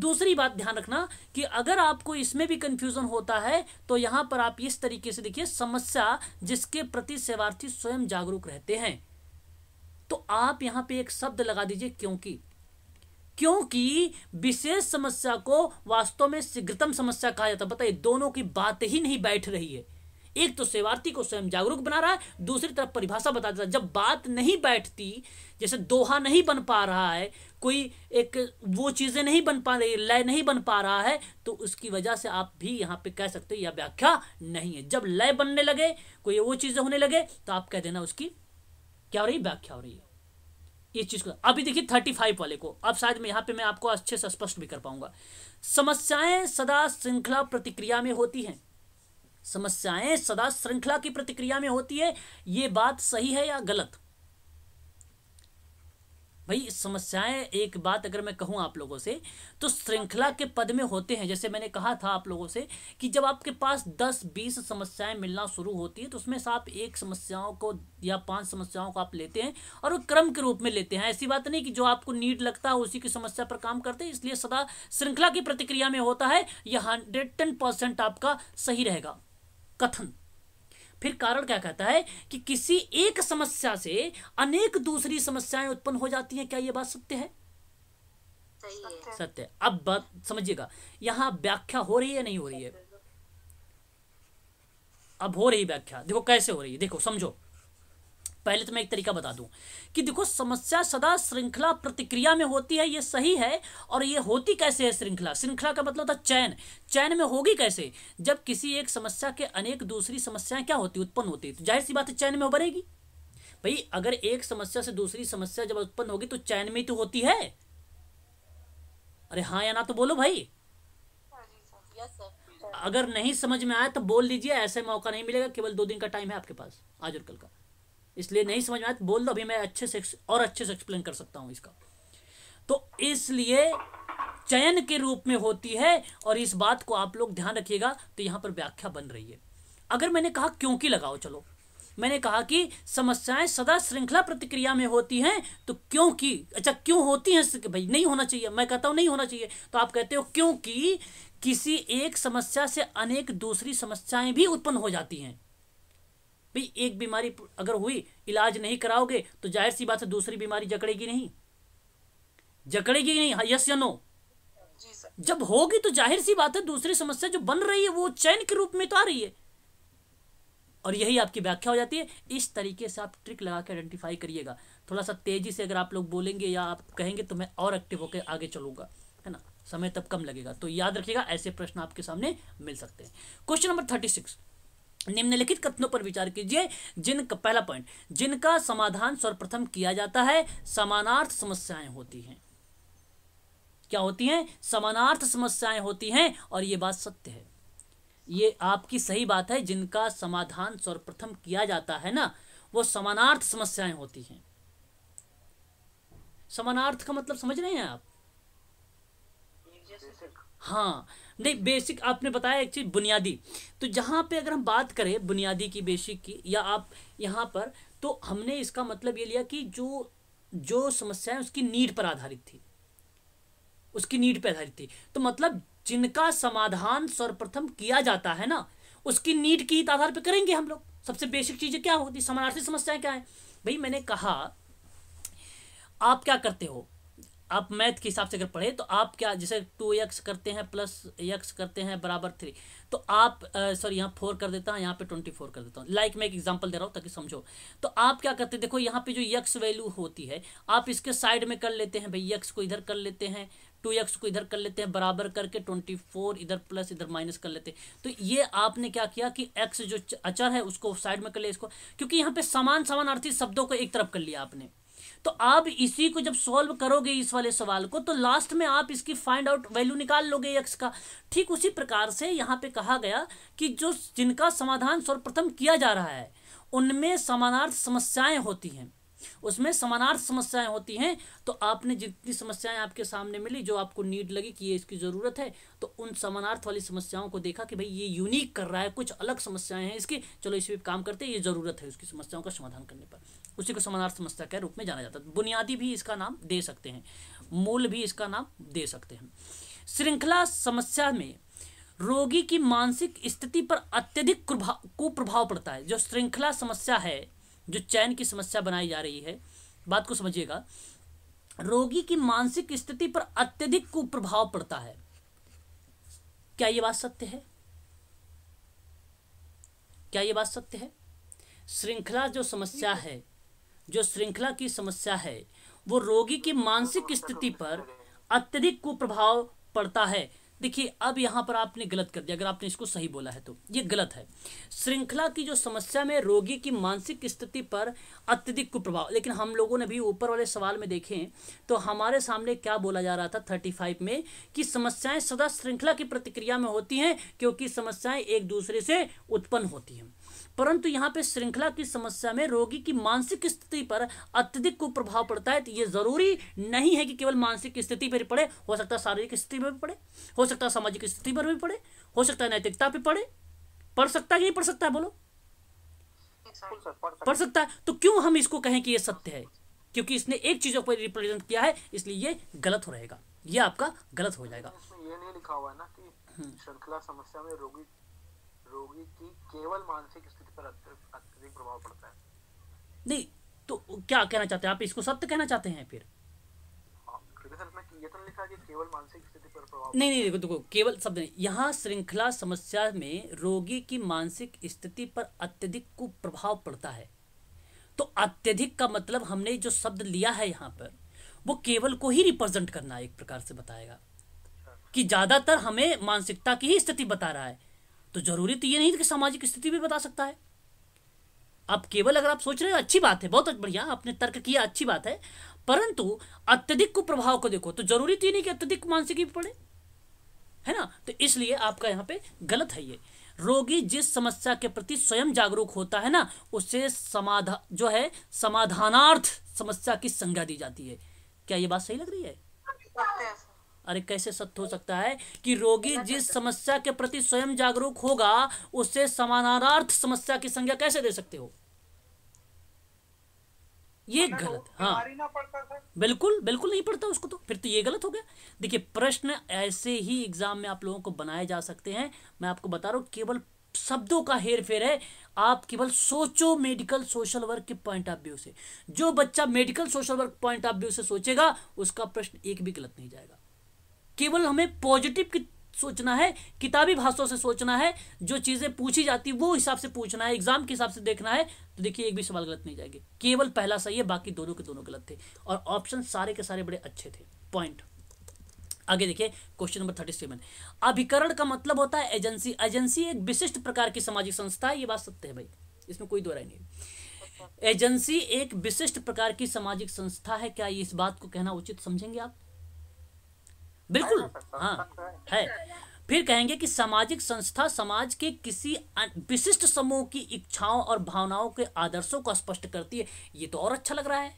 दूसरी बात ध्यान रखना कि अगर आपको इसमें भी कंफ्यूजन होता है तो यहां पर आप इस तरीके से देखिए समस्या जिसके प्रति सेवार्थी स्वयं जागरूक रहते हैं तो आप यहां पे एक शब्द लगा दीजिए क्योंकि क्योंकि विशेष समस्या को वास्तव में शीघ्रतम समस्या कहा जाता है बताइए दोनों की बात ही नहीं बैठ रही है एक तो सेवार्थी को स्वयं जागरूक बना रहा है दूसरी तरफ परिभाषा बता देता जब बात नहीं बैठती जैसे दोहा नहीं बन पा रहा है कोई एक वो चीज़ें नहीं बन पा रही लय नहीं बन पा रहा है तो उसकी वजह से आप भी यहाँ पे कह सकते हैं यह व्याख्या नहीं है जब लय बनने लगे कोई वो चीज़ें होने लगे तो आप कह देना उसकी क्या हो रही व्याख्या हो रही है ये चीज़ को अभी देखिए थर्टी फाइव वाले को अब शायद मैं यहाँ पे मैं आपको अच्छे से स्पष्ट भी कर पाऊंगा समस्याएं सदा श्रृंखला प्रतिक्रिया में होती हैं समस्याएं सदा श्रृंखला की प्रतिक्रिया में होती है ये बात सही है या गलत भाई समस्याएं एक बात अगर मैं कहूं आप लोगों से तो श्रृंखला के पद में होते हैं जैसे मैंने कहा था आप लोगों से कि जब आपके पास 10-20 समस्याएं मिलना शुरू होती है तो उसमें से आप एक समस्याओं को या पांच समस्याओं को आप लेते हैं और वो क्रम के रूप में लेते हैं ऐसी बात नहीं कि जो आपको नीड लगता है उसी की समस्या पर काम करते हैं इसलिए सदा श्रृंखला की प्रतिक्रिया में होता है यह हंड्रेड आपका सही रहेगा कथन फिर कारण क्या कहता है कि किसी एक समस्या से अनेक दूसरी समस्याएं उत्पन्न हो जाती हैं क्या यह बात सत्य है सत्य अब बात समझिएगा यहां व्याख्या हो रही है नहीं हो रही है अब हो रही व्याख्या देखो कैसे हो रही है देखो समझो पहले तो मैं एक तरीका बता दूं कि देखो समस्या सदा श्रृंखला प्रतिक्रिया में होती है ये सही है और ये होती कैसे है श्रृंखला श्रृंखला का मतलब था चयन चयन में होगी कैसे जब किसी एक समस्या के अनेक दूसरी समस्याएं क्या होती उत्पन्न होती है तो जाहिर सी बात है चयन में उभरेगी भाई अगर एक समस्या से दूसरी समस्या जब उत्पन्न होगी तो चयन में तो होती है अरे हाँ या ना तो बोलो भाई अगर नहीं समझ में आया तो बोल लीजिए ऐसे मौका नहीं मिलेगा केवल दो दिन का टाइम है आपके पास आज और कल का इसलिए नहीं समझ में आया तो बोल दो अभी मैं अच्छे से और अच्छे से एक्सप्लेन कर सकता हूँ इसका तो इसलिए चयन के रूप में होती है और इस बात को आप लोग ध्यान रखिएगा तो यहाँ पर व्याख्या बन रही है अगर मैंने कहा क्योंकि लगाओ चलो मैंने कहा कि समस्याएं सदा श्रृंखला प्रतिक्रिया में होती हैं तो क्योंकि अच्छा क्यों होती हैं भाई नहीं होना चाहिए मैं कहता हूं नहीं होना चाहिए तो आप कहते हो क्योंकि किसी एक समस्या से अनेक दूसरी समस्याएं भी उत्पन्न हो जाती हैं भाई एक बीमारी अगर हुई इलाज नहीं कराओगे तो जाहिर सी बात है दूसरी बीमारी जकड़ेगी नहीं जकड़ेगी नहीं यस हाँ, या नो जब होगी तो जाहिर सी बात है दूसरी समस्या जो बन रही है वो चैन के रूप में तो आ रही है और यही आपकी व्याख्या हो जाती है इस तरीके से आप ट्रिक लगा के आइडेंटिफाई करिएगा थोड़ा सा तेजी से अगर आप लोग बोलेंगे या आप कहेंगे तो मैं और एक्टिव होकर आगे चलूंगा है ना समय तब कम लगेगा तो याद रखिएगा ऐसे प्रश्न आपके सामने मिल सकते हैं क्वेश्चन नंबर थर्टी सिक्स निम्नलिखित कथनों पर विचार कीजिए जिनका पहला पॉइंट जिनका समाधान सर्वप्रथम किया जाता है समानार्थ समस्याएं होती हैं क्या होती हैं समानार्थ समस्याएं होती हैं और ये बात सत्य है ये आपकी सही बात है जिनका समाधान सर्वप्रथम किया जाता है ना वो समानार्थ समस्याएं होती हैं समानार्थ का मतलब समझ रहे हैं आप हाँ नहीं बेसिक आपने बताया एक चीज़ बुनियादी तो जहाँ पे अगर हम बात करें बुनियादी की बेसिक की या आप यहाँ पर तो हमने इसका मतलब ये लिया कि जो जो समस्याएं उसकी नीड पर आधारित थी उसकी नीड पर आधारित थी तो मतलब जिनका समाधान सर्वप्रथम किया जाता है ना उसकी नीड की आधार पर करेंगे हम लोग सबसे बेसिक चीज़ें क्या होती समानार्थी समस्याएं क्या है भाई मैंने कहा आप क्या करते हो आप मैथ के हिसाब से अगर पढ़े तो आप क्या जैसे टू एक्स करते हैं प्लस एक्स करते हैं बराबर थ्री तो आप सॉरी यहाँ फोर कर देता हूँ यहाँ पे ट्वेंटी फोर कर देता हूँ लाइक मैं एक एग्जांपल दे रहा हूँ ताकि समझो तो आप क्या करते हैं देखो यहाँ पे जो यक्स वैल्यू होती है आप इसके साइड में कर लेते हैं भाई यक्स को इधर कर लेते हैं टू एक्स को इधर कर लेते हैं बराबर करके ट्वेंटी फोर इधर प्लस इधर माइनस कर लेते हैं तो ये आपने क्या किया कि एक्स जो अचर है उसको साइड में कर लिया इसको क्योंकि यहाँ पे समान समान अर्थी शब्दों को एक तरफ कर लिया आपने तो आप इसी को जब सॉल्व करोगे इस वाले सवाल को तो लास्ट में आप इसकी फाइंड आउट वैल्यू निकाल लोगे एक्स का ठीक उसी प्रकार से यहाँ पे कहा गया कि जो जिनका समाधान सर्वप्रथम किया जा रहा है उनमें समानार्थ समस्याएं होती हैं उसमें समानार्थ समस्याएं होती हैं तो आपने जितनी समस्याएं आपके सामने मिली जो आपको नीड लगी कि ये इसकी ज़रूरत है तो उन समानार्थ वाली समस्याओं को देखा कि भाई ये यूनिक कर रहा है कुछ अलग समस्याएं हैं इसकी चलो इस पर काम करते हैं ये ज़रूरत है उसकी समस्याओं का समाधान करने पर उसी को समानार्थ समस्या के रूप में जाना जाता है बुनियादी भी इसका नाम दे सकते हैं मूल भी इसका नाम दे सकते हैं श्रृंखला समस्या में रोगी की मानसिक स्थिति पर अत्यधिक कुप्रभाव पड़ता है जो श्रृंखला समस्या है जो चयन की समस्या बनाई जा रही है बात को समझिएगा रोगी की मानसिक स्थिति पर अत्यधिक कुप्रभाव पड़ता है क्या ये बात सत्य है क्या ये बात सत्य है श्रृंखला जो समस्या है जो श्रृंखला की समस्या है वो रोगी की मानसिक स्थिति पर अत्यधिक कुप्रभाव पड़ता है देखिए अब यहाँ पर आपने गलत कर दिया अगर आपने इसको सही बोला है तो ये गलत है श्रृंखला की जो समस्या में रोगी की मानसिक स्थिति पर अत्यधिक कुप्रभाव लेकिन हम लोगों ने भी ऊपर वाले सवाल में देखें तो हमारे सामने क्या बोला जा रहा था थर्टी फाइव में कि समस्याएं सदा श्रृंखला की प्रतिक्रिया में होती हैं क्योंकि समस्याएं एक दूसरे से उत्पन्न होती हैं परंतु यहाँ पे श्रृंखला की समस्या में रोगी की मानसिक स्थिति पर अत्यधिक कुप्रभाव पड़ता है तो ये जरूरी नहीं है कि केवल मानसिक स्थिति पर पड़े हो सकता है शारीरिक स्थिति पर भी पड़े हो सकता है सामाजिक स्थिति पर भी पड़े हो सकता है नैतिकता पर पड़े पढ़ सकता है कि पढ़ सकता है बोलो पढ़ सकता है तो क्यों हम इसको कहें कि यह सत्य है क्योंकि इसने एक चीज पर रिप्रेजेंट किया है इसलिए ये गलत हो रहेगा ये आपका गलत हो जाएगा ये नहीं लिखा हुआ है ना कि हम्म। श्रृंखला समस्या में रोगी रोगी की केवल मानसिक प्रभाव पड़ता है नहीं तो क्या कहना चाहते हैं आप इसको सत्य कहना चाहते हैं फिर हाँ, तो नहीं नहीं देखो देखो केवल शब्द नहीं यहाँ श्रृंखला समस्या में रोगी की मानसिक स्थिति पर अत्यधिक प्रभाव पड़ता है तो अत्यधिक का मतलब हमने जो शब्द लिया है यहाँ पर वो केवल को ही रिप्रेजेंट करना है एक प्रकार से बताएगा अच्छा। कि ज़्यादातर हमें मानसिकता की ही स्थिति बता रहा है तो जरूरी तो ये नहीं कि सामाजिक स्थिति भी बता सकता है अब केवल अगर आप सोच रहे हो अच्छी बात है बहुत बढ़िया आपने तर्क किया अच्छी बात है परंतु अत्यधिक कुप्रभाव को देखो तो जरूरी तो नहीं कि अत्यधिक मानसिक ही पड़े है ना तो इसलिए आपका यहाँ पे गलत है ये रोगी जिस समस्या के प्रति स्वयं जागरूक होता है ना उससे समाधा जो है समाधानार्थ समस्या की संज्ञा दी जाती है क्या ये बात सही लग रही है अरे कैसे सत्य हो सकता है कि रोगी जिस समस्या के प्रति स्वयं जागरूक होगा उससे समाधानार्थ समस्या की संज्ञा कैसे दे सकते हो ये गलत हाँ बिल्कुल बिल्कुल नहीं पड़ता उसको तो फिर तो ये गलत हो गया देखिए प्रश्न ऐसे ही एग्जाम में आप लोगों को बनाए जा सकते हैं मैं आपको बता रहा हूँ केवल शब्दों का हेर फेर है आप केवल सोचो मेडिकल सोशल वर्क के पॉइंट ऑफ व्यू से जो बच्चा medical social work point of view से सोचेगा उसका प्रश्न एक भी गलत नहीं जाएगा केवल हमें पॉजिटिव की सोचना है किताबी भाषाओं से सोचना है जो चीज़ें पूछी जाती वो हिसाब से पूछना है एग्जाम के हिसाब से देखना है तो देखिए एक भी सवाल गलत नहीं जाएगी केवल पहला सही है बाकी दोनों के दोनों गलत थे और ऑप्शन सारे के सारे बड़े अच्छे थे पॉइंट आगे देखिए क्वेश्चन नंबर थर्टी सेवन अभिकरण का मतलब होता है एजेंसी एजेंसी एक विशिष्ट प्रकार की सामाजिक संस्था है ये बात सत्य है भाई इसमें कोई दो राय नहीं एजेंसी एक विशिष्ट प्रकार की सामाजिक संस्था है क्या इस बात को कहना उचित समझेंगे आप बिल्कुल हाँ, हाँ है फिर कहेंगे कि सामाजिक संस्था समाज के किसी विशिष्ट समूह की इच्छाओं और भावनाओं के आदर्शों को स्पष्ट करती है ये तो और अच्छा लग रहा है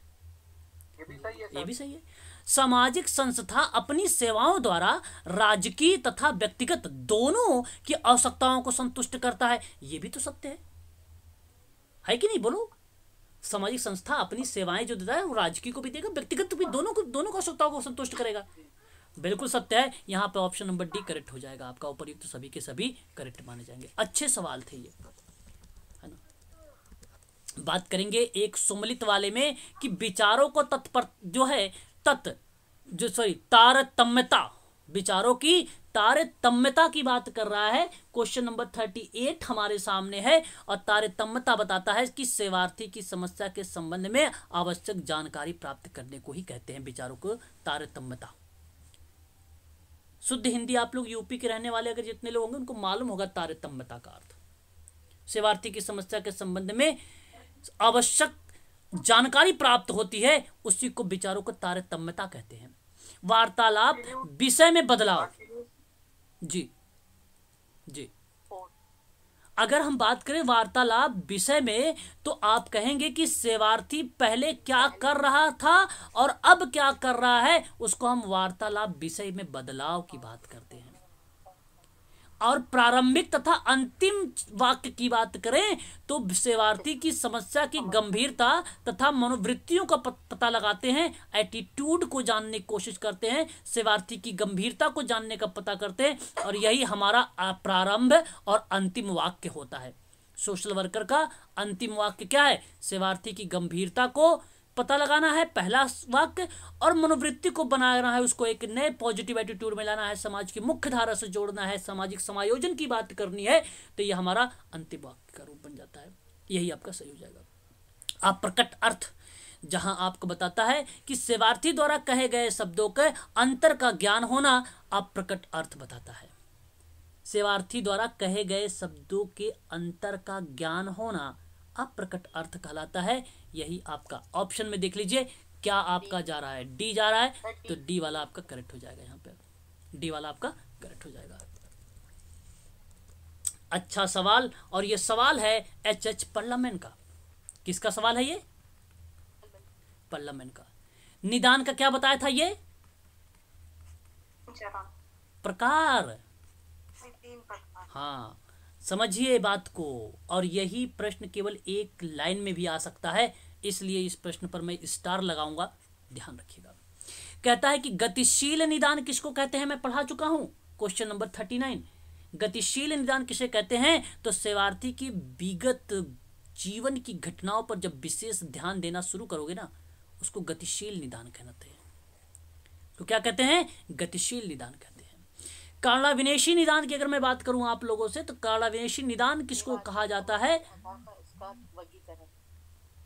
ये भी सही है सामाजिक संस्था अपनी सेवाओं द्वारा राजकीय तथा व्यक्तिगत दोनों की आवश्यकताओं को संतुष्ट करता है ये भी तो सत्य है है कि नहीं बोलो सामाजिक संस्था अपनी सेवाएं जो देता है वो राजकीय को भी देगा व्यक्तिगत भी दोनों को दोनों को आवश्यकताओं को संतुष्ट करेगा बिल्कुल सत्य है यहाँ पे ऑप्शन नंबर डी करेक्ट हो जाएगा आपका उपरयुक्त तो सभी के सभी करेक्ट माने जाएंगे अच्छे सवाल थे ये बात करेंगे एक सुमलित वाले में कि विचारों को तत्पर जो है तत् जो सॉरी तारतम्यता विचारों की तारतम्यता की बात कर रहा है क्वेश्चन नंबर थर्टी एट हमारे सामने है और तारतम्यता बताता है कि सेवार्थी की समस्या के संबंध में आवश्यक जानकारी प्राप्त करने को ही कहते हैं विचारों को तारतम्यता शुद्ध हिंदी आप लोग यूपी के रहने वाले अगर जितने लोग होंगे उनको मालूम होगा तारतम्यता का अर्थ सेवार्थी की समस्या के संबंध में आवश्यक जानकारी प्राप्त होती है उसी को विचारों को तारतम्यता कहते हैं वार्तालाप विषय में बदलाव जी जी अगर हम बात करें वार्तालाप विषय में तो आप कहेंगे कि सेवार्थी पहले क्या कर रहा था और अब क्या कर रहा है उसको हम वार्तालाप विषय में बदलाव की बात करते हैं और प्रारंभिक तथा अंतिम वाक्य की बात करें तो सेवार्थी की समस्या की गंभीरता तथा मनोवृत्तियों का पता लगाते हैं एटीट्यूड को जानने की कोशिश करते हैं सेवार्थी की गंभीरता को जानने का पता करते हैं और यही हमारा प्रारंभ और अंतिम वाक्य होता है सोशल वर्कर का अंतिम वाक्य क्या है सेवार्थी की गंभीरता को पता लगाना है पहला वाक्य और मनोवृत्ति को बनाना है उसको एक नए पॉजिटिव एटीट्यूड में लाना है समाज की मुख्य धारा से जोड़ना है सामाजिक समायोजन की बात करनी है तो यह हमारा अंतिम वाक्य का रूप बन जाता है यही आपका सही हो जाएगा आप प्रकट अर्थ जहां आपको बताता है कि सेवार्थी द्वारा कहे गए शब्दों के अंतर का ज्ञान होना आप प्रकट अर्थ बताता है सेवार्थी द्वारा कहे गए शब्दों के अंतर का ज्ञान होना अप्रकट अर्थ कहलाता है यही आपका ऑप्शन में देख लीजिए क्या आपका जा रहा है डी जा रहा है तो डी वाला आपका करेक्ट हो जाएगा यहाँ पे डी वाला आपका करेक्ट हो जाएगा अच्छा सवाल और ये सवाल है एच एच पार्लियामेंट का किसका सवाल है ये पार्लियामेंट का निदान का क्या बताया था ये प्रकार हाँ समझिए बात को और यही प्रश्न केवल एक लाइन में भी आ सकता है इसलिए इस प्रश्न पर मैं स्टार लगाऊंगा ध्यान रखिएगा कहता है कि गतिशील निदान किसको कहते हैं मैं पढ़ा चुका हूं क्वेश्चन नंबर थर्टी नाइन गतिशील निदान किसे कहते हैं तो सेवार्थी की विगत जीवन की घटनाओं पर जब विशेष ध्यान देना शुरू करोगे ना उसको गतिशील निदान कहते हैं तो क्या कहते हैं गतिशील निदान कहते हैं विनेशी निदान की अगर मैं बात करूं आप लोगों से तो विनेशी निदान किसको कहा जाता है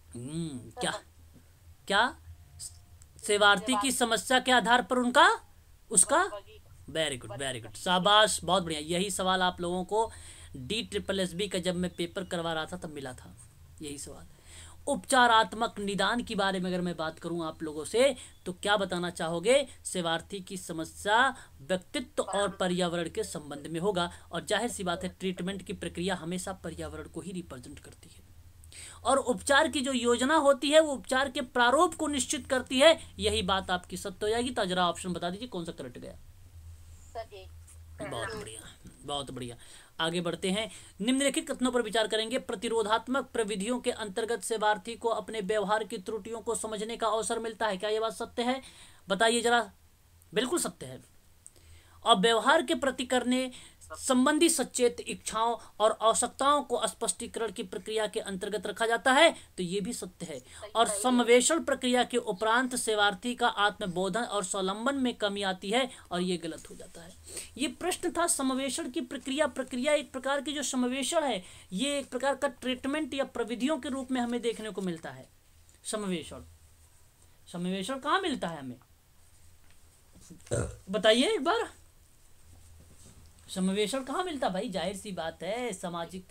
हम्म, क्या क्या सेवार्थी की समस्या के आधार पर उनका उसका वेरी गुड वेरी गुड शाबाश बहुत बढ़िया यही सवाल आप लोगों को डी ट्रिपल एस बी का जब मैं पेपर करवा रहा था तब मिला था यही सवाल उपचारात्मक निदान के बारे में अगर मैं बात करूं आप लोगों से तो क्या बताना चाहोगे सेवार्थी की समस्या व्यक्तित्व और पर्यावरण के संबंध में होगा और जाहिर सी बात है ट्रीटमेंट की प्रक्रिया हमेशा पर्यावरण को ही रिप्रेजेंट करती है और उपचार की जो योजना होती है वो उपचार के प्रारूप को निश्चित करती है यही बात आपकी सत्य हो जाएगी तो जरा ऑप्शन बता दीजिए कौन सा करेक्ट गया बहुत बढ़िया बहुत बढ़िया आगे बढ़ते हैं निम्नलिखित कथनों पर विचार करेंगे प्रतिरोधात्मक प्रविधियों के अंतर्गत सेवार्थी को अपने व्यवहार की त्रुटियों को समझने का अवसर मिलता है क्या यह बात सत्य है बताइए जरा बिल्कुल सत्य है और व्यवहार के प्रति करने संबंधी सचेत इच्छाओं और आवश्यकताओं को स्पष्टीकरण की प्रक्रिया के अंतर्गत रखा जाता है तो ये भी सत्य है और समवेषण प्रक्रिया के उपरांत सेवार्थी का आत्मबोधन और स्वलंबन में कमी आती है और ये गलत हो जाता है ये प्रश्न था समवेशन की प्रक्रिया प्रक्रिया एक प्रकार की जो समवेषण है ये एक प्रकार का ट्रीटमेंट या प्रविधियों के रूप में हमें देखने को मिलता है समवेषण समवेशन कहाँ मिलता है हमें बताइए एक बार समावेशन कहाँ मिलता भाई जाहिर सी बात है सामाजिक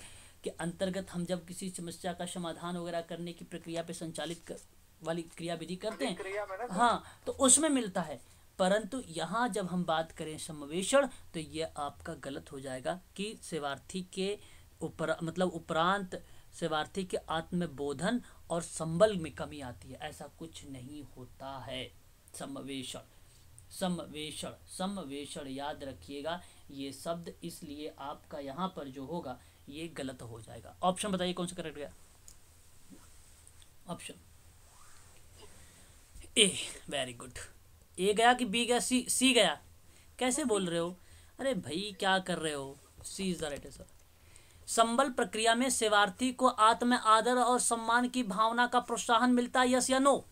के अंतर्गत हम जब किसी समस्या का समाधान वगैरह करने की प्रक्रिया पे संचालित कर, वाली क्रियाविधि करते हैं तो- हाँ तो उसमें मिलता है परंतु यहाँ जब हम बात करें समावेशन तो ये आपका गलत हो जाएगा कि सेवार्थी के ऊपर मतलब उपरांत सेवार्थी के आत्मबोधन और संबल में कमी आती है ऐसा कुछ नहीं होता है समवेशण समवेशण समवेशण याद रखिएगा ये शब्द इसलिए आपका यहाँ पर जो होगा ये गलत हो जाएगा ऑप्शन बताइए कौन सा करेक्ट गया option A very good A गया कि बी गया सी सी गया कैसे बोल रहे हो अरे भाई क्या कर रहे हो C is the right answer संबल प्रक्रिया में सेवार्थी को आत्म आदर और सम्मान की भावना का प्रोत्साहन मिलता है यस या नो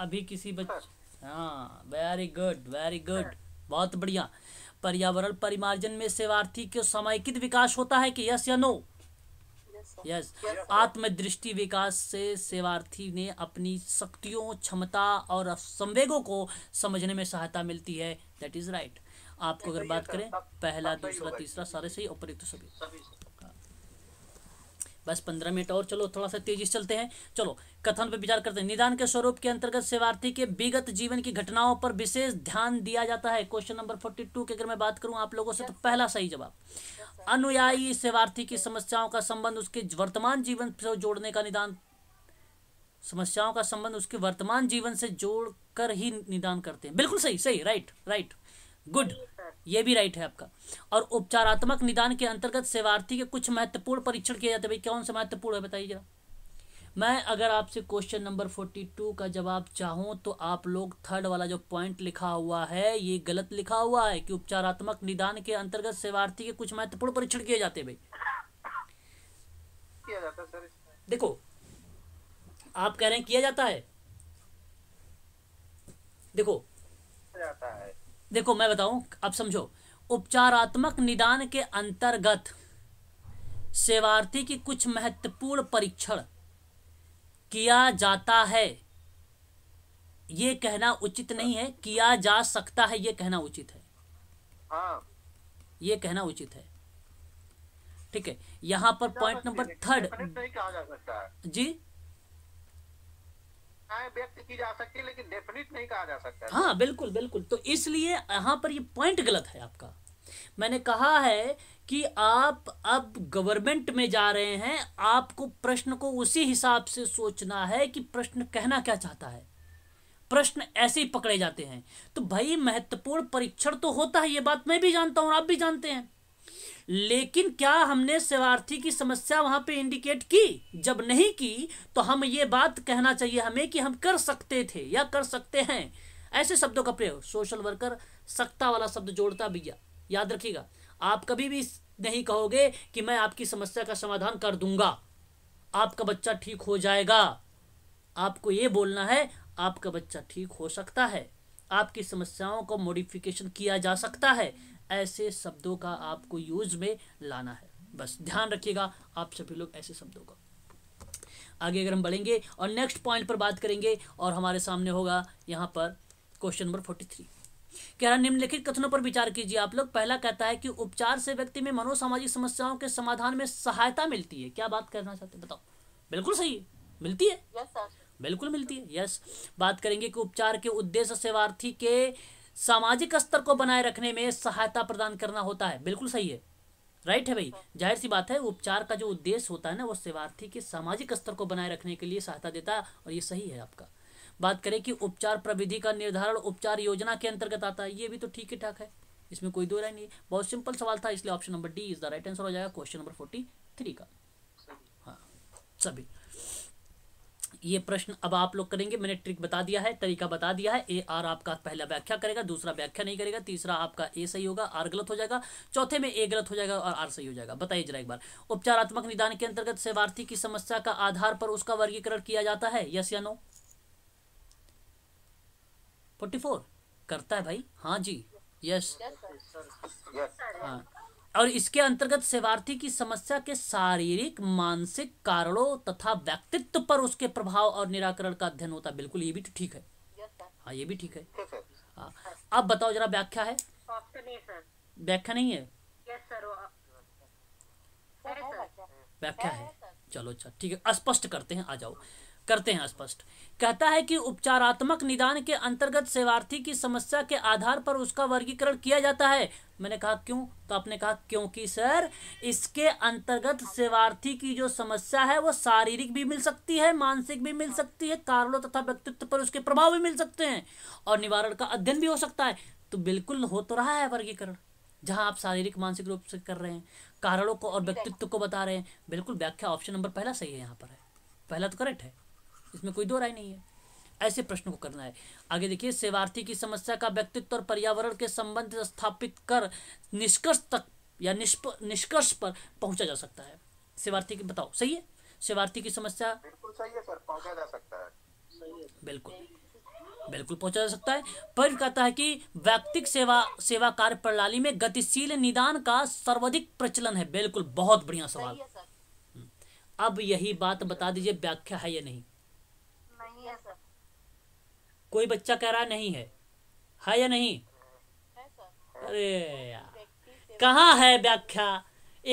अभी किसी बच्चे हाँ वेरी गुड वेरी गुड बहुत बढ़िया पर्यावरण परिमार्जन में सेवार्थी के समायकित विकास होता है कि यस या नो यस आत्मदृष्टि विकास से सेवार्थी ने अपनी शक्तियों क्षमता और संवेगों को समझने में सहायता मिलती है दैट इज राइट आपको अगर बात करें पहला दूसरा तीसरा सारे सही और उपयुक्त सभी बस पंद्रह मिनट और चलो थोड़ा सा तेजी से चलते हैं चलो कथन पर विचार करते हैं निदान के स्वरूप के अंतर्गत सेवार्थी के विगत जीवन की घटनाओं पर विशेष ध्यान दिया जाता है क्वेश्चन नंबर फोर्टी टू की अगर मैं बात करूं आप लोगों से तो पहला सही जवाब अनुयायी सेवार्थी की समस्याओं का संबंध उसके वर्तमान जीवन से जोड़ने का निदान समस्याओं का संबंध उसके वर्तमान जीवन से कर ही निदान करते हैं बिल्कुल सही सही राइट राइट गुड ये भी राइट है आपका और उपचारात्मक निदान के अंतर्गत सेवार्थी के कुछ महत्वपूर्ण परीक्षण किए जाते हैं भाई कौन से महत्वपूर्ण है बताइए जरा मैं अगर आपसे क्वेश्चन नंबर फोर्टी टू का जवाब चाहूँ तो आप लोग थर्ड वाला जो पॉइंट लिखा हुआ है ये गलत लिखा हुआ है कि उपचारात्मक निदान के अंतर्गत सेवार्थी के कुछ महत्वपूर्ण परीक्षण किए जाते भाई किया जाता सर देखो आप कह रहे हैं किया जाता है देखो जाता है देखो मैं बताऊं अब समझो उपचारात्मक निदान के अंतर्गत सेवार्थी की कुछ महत्वपूर्ण परीक्षण किया जाता है ये कहना उचित नहीं है किया जा सकता है ये कहना उचित है हाँ। ये कहना उचित है ठीक है यहां पर पॉइंट नंबर थर्ड जी आशंकाएं व्यक्त की जा सकती है लेकिन डेफिनेट नहीं कहा जा सकता हाँ बिल्कुल बिल्कुल तो इसलिए यहाँ पर ये पॉइंट गलत है आपका मैंने कहा है कि आप अब गवर्नमेंट में जा रहे हैं आपको प्रश्न को उसी हिसाब से सोचना है कि प्रश्न कहना क्या चाहता है प्रश्न ऐसे ही पकड़े जाते हैं तो भाई महत्वपूर्ण परीक्षण तो होता है ये बात मैं भी जानता हूं आप भी जानते हैं लेकिन क्या हमने सेवार्थी की समस्या वहां पे इंडिकेट की जब नहीं की तो हम ये बात कहना चाहिए हमें कि हम कर सकते थे या कर सकते हैं ऐसे शब्दों का प्रयोग सोशल वर्कर सत्ता वाला शब्द जोड़ता भैया याद रखिएगा आप कभी भी नहीं कहोगे कि मैं आपकी समस्या का समाधान कर दूंगा आपका बच्चा ठीक हो जाएगा आपको ये बोलना है आपका बच्चा ठीक हो सकता है आपकी समस्याओं को मॉडिफिकेशन किया जा सकता है ऐसे शब्दों का आपको यूज में लाना है बस ध्यान रखिएगा आप सभी लोग ऐसे शब्दों का आगे अगर हम बढ़ेंगे और नेक्स्ट पॉइंट पर बात करेंगे और हमारे सामने होगा यहाँ पर क्वेश्चन नंबर फोर्टी थ्री कह रहा निम्नलिखित कथनों पर विचार कीजिए आप लोग पहला कहता है कि उपचार से व्यक्ति में मनोसामाजिक समस्याओं के समाधान में सहायता मिलती है क्या बात करना चाहते हैं बताओ बिल्कुल सही है मिलती है yes, बिल्कुल मिलती है यस बात करेंगे कि उपचार के उद्देश्य सेवार्थी के सामाजिक स्तर को बनाए रखने में सहायता प्रदान करना होता है बिल्कुल सही है राइट है भाई जाहिर सी बात है उपचार का जो उद्देश्य होता है ना वो सेवार्थी के सामाजिक स्तर को बनाए रखने के लिए सहायता देता है और ये सही है आपका बात करें कि उपचार प्रविधि का निर्धारण उपचार योजना के अंतर्गत आता है ये भी तो ठीक ही ठाक है इसमें कोई दो राय नहीं बहुत सिंपल सवाल था इसलिए option number D is the right answer हो जाएगा क्वेश्चन नंबर फोर्टी थ्री का हाँ सभी ये प्रश्न अब आप लोग करेंगे मैंने ट्रिक बता दिया है तरीका बता दिया है ए आर आपका पहला व्याख्या करेगा दूसरा व्याख्या नहीं करेगा तीसरा आपका ए सही होगा आर गलत हो जाएगा चौथे में ए गलत हो जाएगा और आर सही हो जाएगा बताइए जरा एक बार उपचारात्मक निदान के अंतर्गत सेवार्थी की समस्या का आधार पर उसका वर्गीकरण किया जाता है यस या नो फोर्टी फोर करता है भाई हाँ जी यस हाँ और इसके अंतर्गत सेवार्थी की समस्या के शारीरिक मानसिक कारणों तथा व्यक्तित्व पर उसके प्रभाव और निराकरण का अध्ययन होता बिल्कुल ये भी तो ठीक है हाँ ये भी ठीक है हाँ अब बताओ जरा व्याख्या है व्याख्या नहीं है व्याख्या है चलो अच्छा ठीक है स्पष्ट करते हैं आ जाओ करते हैं स्पष्ट कहता है कि उपचारात्मक निदान के अंतर्गत सेवार्थी की समस्या के आधार पर उसका वर्गीकरण किया जाता है मैंने कहा क्यों तो आपने कहा क्योंकि सर इसके अंतर्गत सेवार्थी की जो समस्या है वो शारीरिक भी मिल सकती है मानसिक भी मिल सकती है कारणों तथा व्यक्तित्व पर उसके प्रभाव भी मिल सकते हैं और निवारण का अध्ययन भी हो सकता है तो बिल्कुल हो तो रहा है वर्गीकरण जहां आप शारीरिक मानसिक रूप से कर रहे हैं कारणों को और व्यक्तित्व को बता रहे हैं बिल्कुल व्याख्या ऑप्शन नंबर पहला सही है यहाँ पर है पहला तो करेक्ट है इसमें कोई दो राय नहीं है ऐसे प्रश्न को करना है आगे देखिए सेवार्थी की समस्या का व्यक्तित्व और पर्यावरण के संबंध स्थापित कर निष्कर्ष तक या निष्कर्ष पर पहुंचा जा सकता है सेवार्थी की बताओ सही है सेवार्थी की समस्या बिल्कुल सही है सर पहुंचा जा सकता है बिल्कुल बिल्कुल पहुंचा जा सकता है पर कहता है कि व्यक्तिक सेवा सेवा कार्य प्रणाली में गतिशील निदान का सर्वाधिक प्रचलन है बिल्कुल बहुत बढ़िया सवाल अब यही बात बता दीजिए व्याख्या है या नहीं कोई बच्चा कह रहा नहीं है है या नहीं अरे यार कहाँ है व्याख्या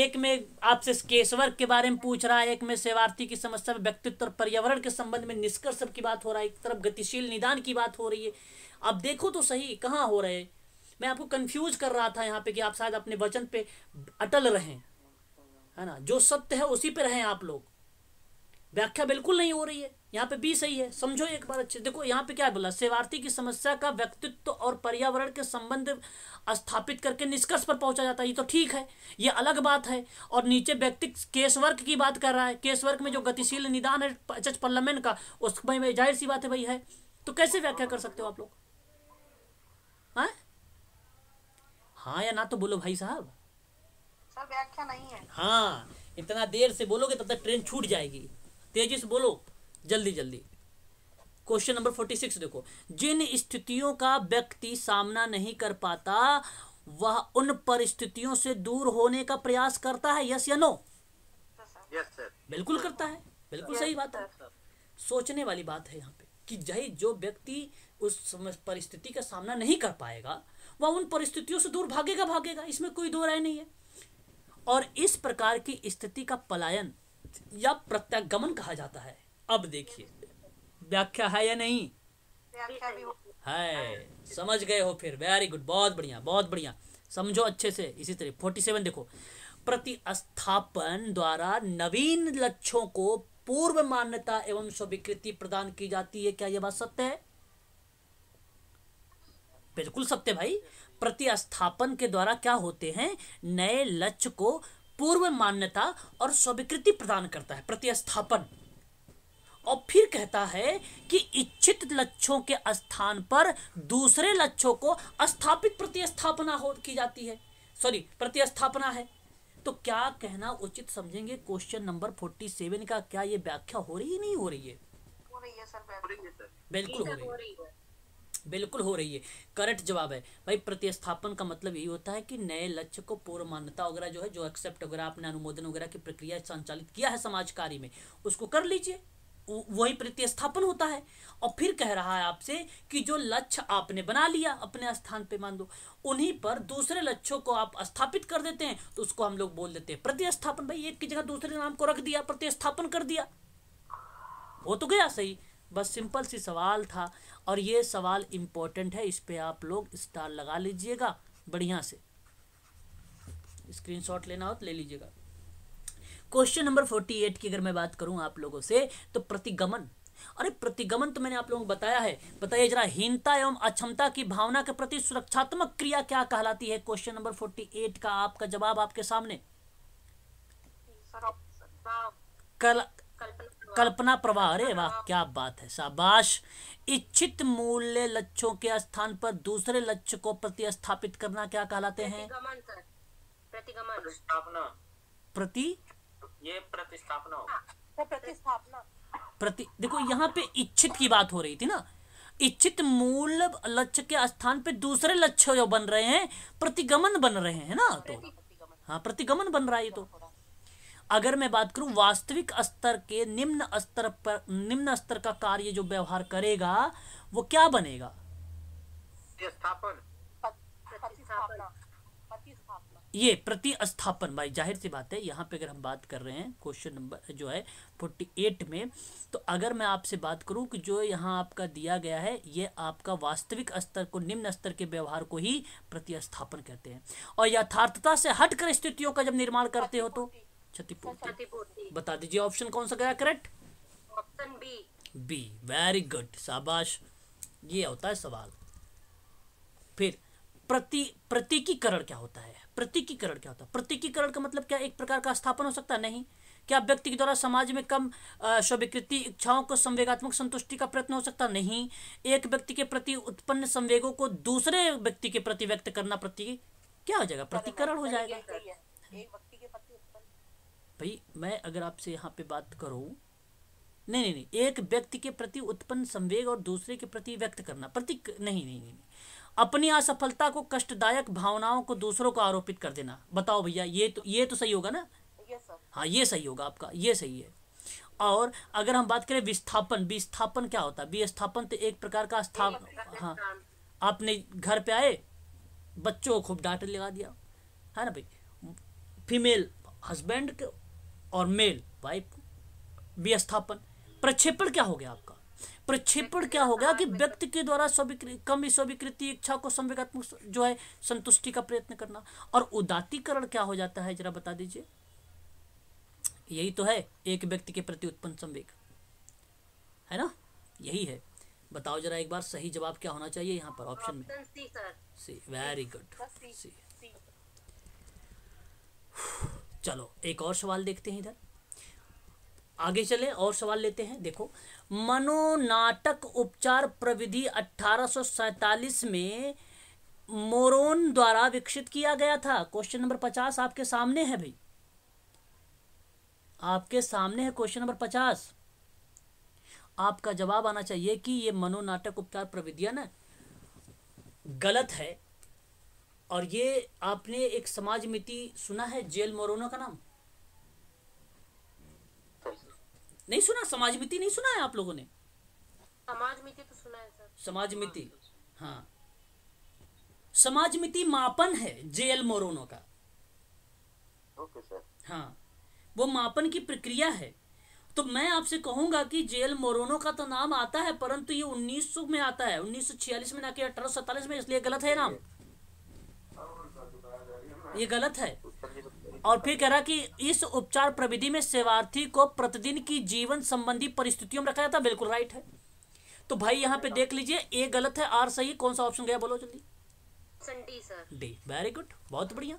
एक में आपसे केशवर के बारे में पूछ रहा है एक में सेवार्थी की समस्या में व्यक्तित्व और पर्यावरण के संबंध में निष्कर्ष की बात हो रहा है एक तरफ गतिशील निदान की बात हो रही है अब देखो तो सही कहाँ हो रहे मैं आपको कंफ्यूज कर रहा था यहाँ पे कि आप शायद अपने वचन पे अटल रहें है ना जो सत्य है उसी पे रहें आप लोग व्याख्या बिल्कुल नहीं हो रही है यहाँ पे बी सही है समझो एक बार अच्छे देखो यहाँ पे क्या बोला सेवार्थी की समस्या का व्यक्तित्व और पर्यावरण के संबंध स्थापित करके निष्कर्ष पर पहुंचा जाता है ये तो ठीक है ये अलग बात है और नीचे व्यक्ति केस वर्क की बात कर रहा है केस वर्क में जो गतिशील निदान है जज पार्लियामेंट का उसमें जाहिर सी बात है भाई है तो कैसे व्याख्या कर सकते हो आप लोग हाँ हाँ या ना तो बोलो भाई साहब सर व्याख्या नहीं है हाँ इतना देर से बोलोगे तब तक ट्रेन छूट जाएगी तेजी से बोलो जल्दी जल्दी क्वेश्चन नंबर फोर्टी सिक्स देखो जिन स्थितियों का व्यक्ति सामना नहीं कर पाता वह उन परिस्थितियों से दूर होने का प्रयास करता है यस या नो यस सर बिल्कुल करता है बिल्कुल सही बात है सोचने वाली बात है यहाँ पे कि जही जो व्यक्ति उस परिस्थिति का सामना नहीं कर पाएगा वह उन परिस्थितियों से दूर भागेगा भागेगा इसमें कोई दो राय नहीं है और इस प्रकार की स्थिति का पलायन या प्रत्यागमन कहा जाता है अब देखिए व्याख्या है या नहीं है समझ गए हो फिर वेरी गुड बहुत बढ़िया बहुत बढ़िया समझो अच्छे से इसी तरह फोर्टी सेवन देखो प्रतिस्थापन द्वारा नवीन लक्ष्यों को पूर्व मान्यता एवं स्वीकृति प्रदान की जाती है क्या यह बात सत्य है बिल्कुल सत्य भाई प्रतिस्थापन के द्वारा क्या होते हैं नए लक्ष्य को पूर्व मान्यता और स्वीकृति प्रदान करता है प्रतिस्थापन और फिर कहता है कि इच्छित लक्ष्यों के स्थान पर दूसरे लक्ष्यों को स्थापित प्रतिस्थापना हो की जाती है सॉरी प्रतिस्थापना है तो क्या कहना उचित समझेंगे क्वेश्चन नंबर फोर्टी सेवन का क्या ये व्याख्या हो रही है नहीं हो रही है बिल्कुल हो रही है बिल्कुल हो रही है करेक्ट जवाब है भाई प्रतिस्थापन का मतलब यही होता है कि नए लक्ष्य को पूर्व मान्यता वगैरह जो है जो एक्सेप्ट वगैरह आपने अनुमोदन वगैरह की प्रक्रिया संचालित किया है समाज कार्य में उसको कर लीजिए वही प्रतिस्थापन होता है और फिर कह रहा है आपसे कि जो लक्ष्य आपने बना लिया अपने स्थान पे मान दो उन्हीं पर दूसरे लक्ष्यों को आप स्थापित कर देते हैं तो उसको हम लोग बोल देते हैं प्रतिस्थापन भाई एक की जगह दूसरे नाम को रख दिया प्रतिस्थापन कर दिया वो तो गया सही बस सिंपल सी सवाल था और ये सवाल इम्पोर्टेंट है इस पर आप लोग स्टार लगा लीजिएगा बढ़िया से स्क्रीनशॉट लेना हो तो ले लीजिएगा क्वेश्चन नंबर फोर्टी एट की अगर मैं बात करूं आप लोगों से तो प्रतिगमन अरे प्रतिगमन तो मैंने आप लोगों को बताया है बताइए जरा हीनता एवं अक्षमता की भावना के प्रति सुरक्षात्मक क्रिया क्या कहलाती है क्वेश्चन नंबर फोर्टी एट का आपका जवाब आपके सामने कल कल्पना प्रवाह अरे वाह क्या बात है शाबाश इच्छित मूल्य लक्ष्यों के स्थान पर दूसरे लक्ष्य को प्रतिस्थापित करना क्या कहलाते हैं प्रतिगमन प्रतिगमन प्रति ये प्रतिस्थापना होगी हाँ, प्रतिस्थापना प्रति देखो यहाँ पे इच्छित की बात हो रही थी ना इच्छित मूल लक्ष्य के स्थान पे दूसरे लक्ष्य जो बन रहे हैं प्रतिगमन बन रहे हैं ना तो हाँ प्रतिगमन बन रहा है ये तो अगर मैं बात करूं वास्तविक स्तर के निम्न स्तर पर निम्न स्तर का कार्य जो व्यवहार करेगा वो क्या बनेगा स्थापन ये प्रतिस्थापन भाई जाहिर सी बात है यहाँ पे अगर हम बात कर रहे हैं क्वेश्चन नंबर जो है फोर्टी एट में तो अगर मैं आपसे बात करूँ कि जो यहाँ आपका दिया गया है ये आपका वास्तविक स्तर को निम्न स्तर के व्यवहार को ही प्रतिस्थापन कहते हैं और यथार्थता से हटकर स्थितियों का जब निर्माण करते हो तो क्षतिपूर्ति बता दीजिए ऑप्शन कौन सा गया correct option B B very good शाबाश ये होता है सवाल फिर प्रति प्रतीकीकरण क्या होता है प्रतीकीकरण क्या होता है प्रतीकीकरण का मतलब क्या एक प्रकार का स्थापन हो सकता नहीं क्या व्यक्ति के द्वारा समाज में कम स्वीकृति इच्छाओं को संवेगात्मक संतुष्टि का प्रयत्न हो सकता नहीं एक व्यक्ति के प्रति उत्पन्न संवेगों को दूसरे व्यक्ति के प्रति व्यक्त करना प्रति क्या हो जाएगा प्रतिकरण हो जाएगा भाई मैं अगर आपसे यहाँ पे बात करू नहीं नहीं नहीं एक व्यक्ति के प्रति उत्पन्न संवेग और दूसरे के प्रति व्यक्त करना प्रतीक नहीं नहीं नहीं अपनी असफलता को कष्टदायक भावनाओं को दूसरों को आरोपित कर देना बताओ भैया ये तो ये तो सही होगा ना yes, हाँ ये सही होगा आपका ये सही है और अगर हम बात करें विस्थापन विस्थापन क्या होता है विस्थापन तो एक प्रकार का स्थापन हाँ आपने घर पे आए बच्चों को खूब डांट लगा दिया है ना भाई फीमेल हस्बैंड और मेल वाइफ विस्थापन प्रक्षेपण क्या हो गया आपका प्रक्षेपण क्या हो गया कि व्यक्ति के द्वारा कम स्वीकृति इच्छा को संवेगात्मक जो है संतुष्टि का प्रयत्न करना और उदातीकरण क्या हो जाता है जरा बता दीजिए यही तो है एक व्यक्ति के प्रति उत्पन्न संवेग है ना यही है बताओ जरा एक बार सही जवाब क्या होना चाहिए यहाँ पर ऑप्शन में सी वेरी गुड सी चलो एक और सवाल देखते हैं इधर आगे चले और सवाल लेते हैं देखो मनोनाटक उपचार प्रविधि 1847 में मोरोन द्वारा विकसित किया गया था क्वेश्चन नंबर पचास आपके सामने है भाई आपके सामने है क्वेश्चन नंबर पचास आपका जवाब आना चाहिए कि ये मनोनाटक उपचार प्रविधियां ना गलत है और ये आपने एक समाज मिति सुना है जेल मोरोनो का नाम नहीं सुना समाज मिति नहीं सुना है आप लोगों ने समाज मिति तो सुना है सर समाज हाँ, मिति तो हाँ समाज मिति मापन है जे एल मोरोनो का ओके सर हाँ वो मापन की प्रक्रिया है तो मैं आपसे कहूंगा कि जे एल मोरोनो का तो नाम आता है परंतु ये 1900 में आता है 1946 में ना कि अठारह में इसलिए गलत है नाम ये गलत है और फिर कह रहा कि इस उपचार प्रविधि में सेवार्थी को प्रतिदिन की जीवन संबंधी परिस्थितियों में रखा जाता बिल्कुल राइट है तो भाई यहाँ पे देख लीजिए ए गलत है आर सही कौन सा ऑप्शन गया बोलो जल्दी डी वेरी गुड बहुत बढ़िया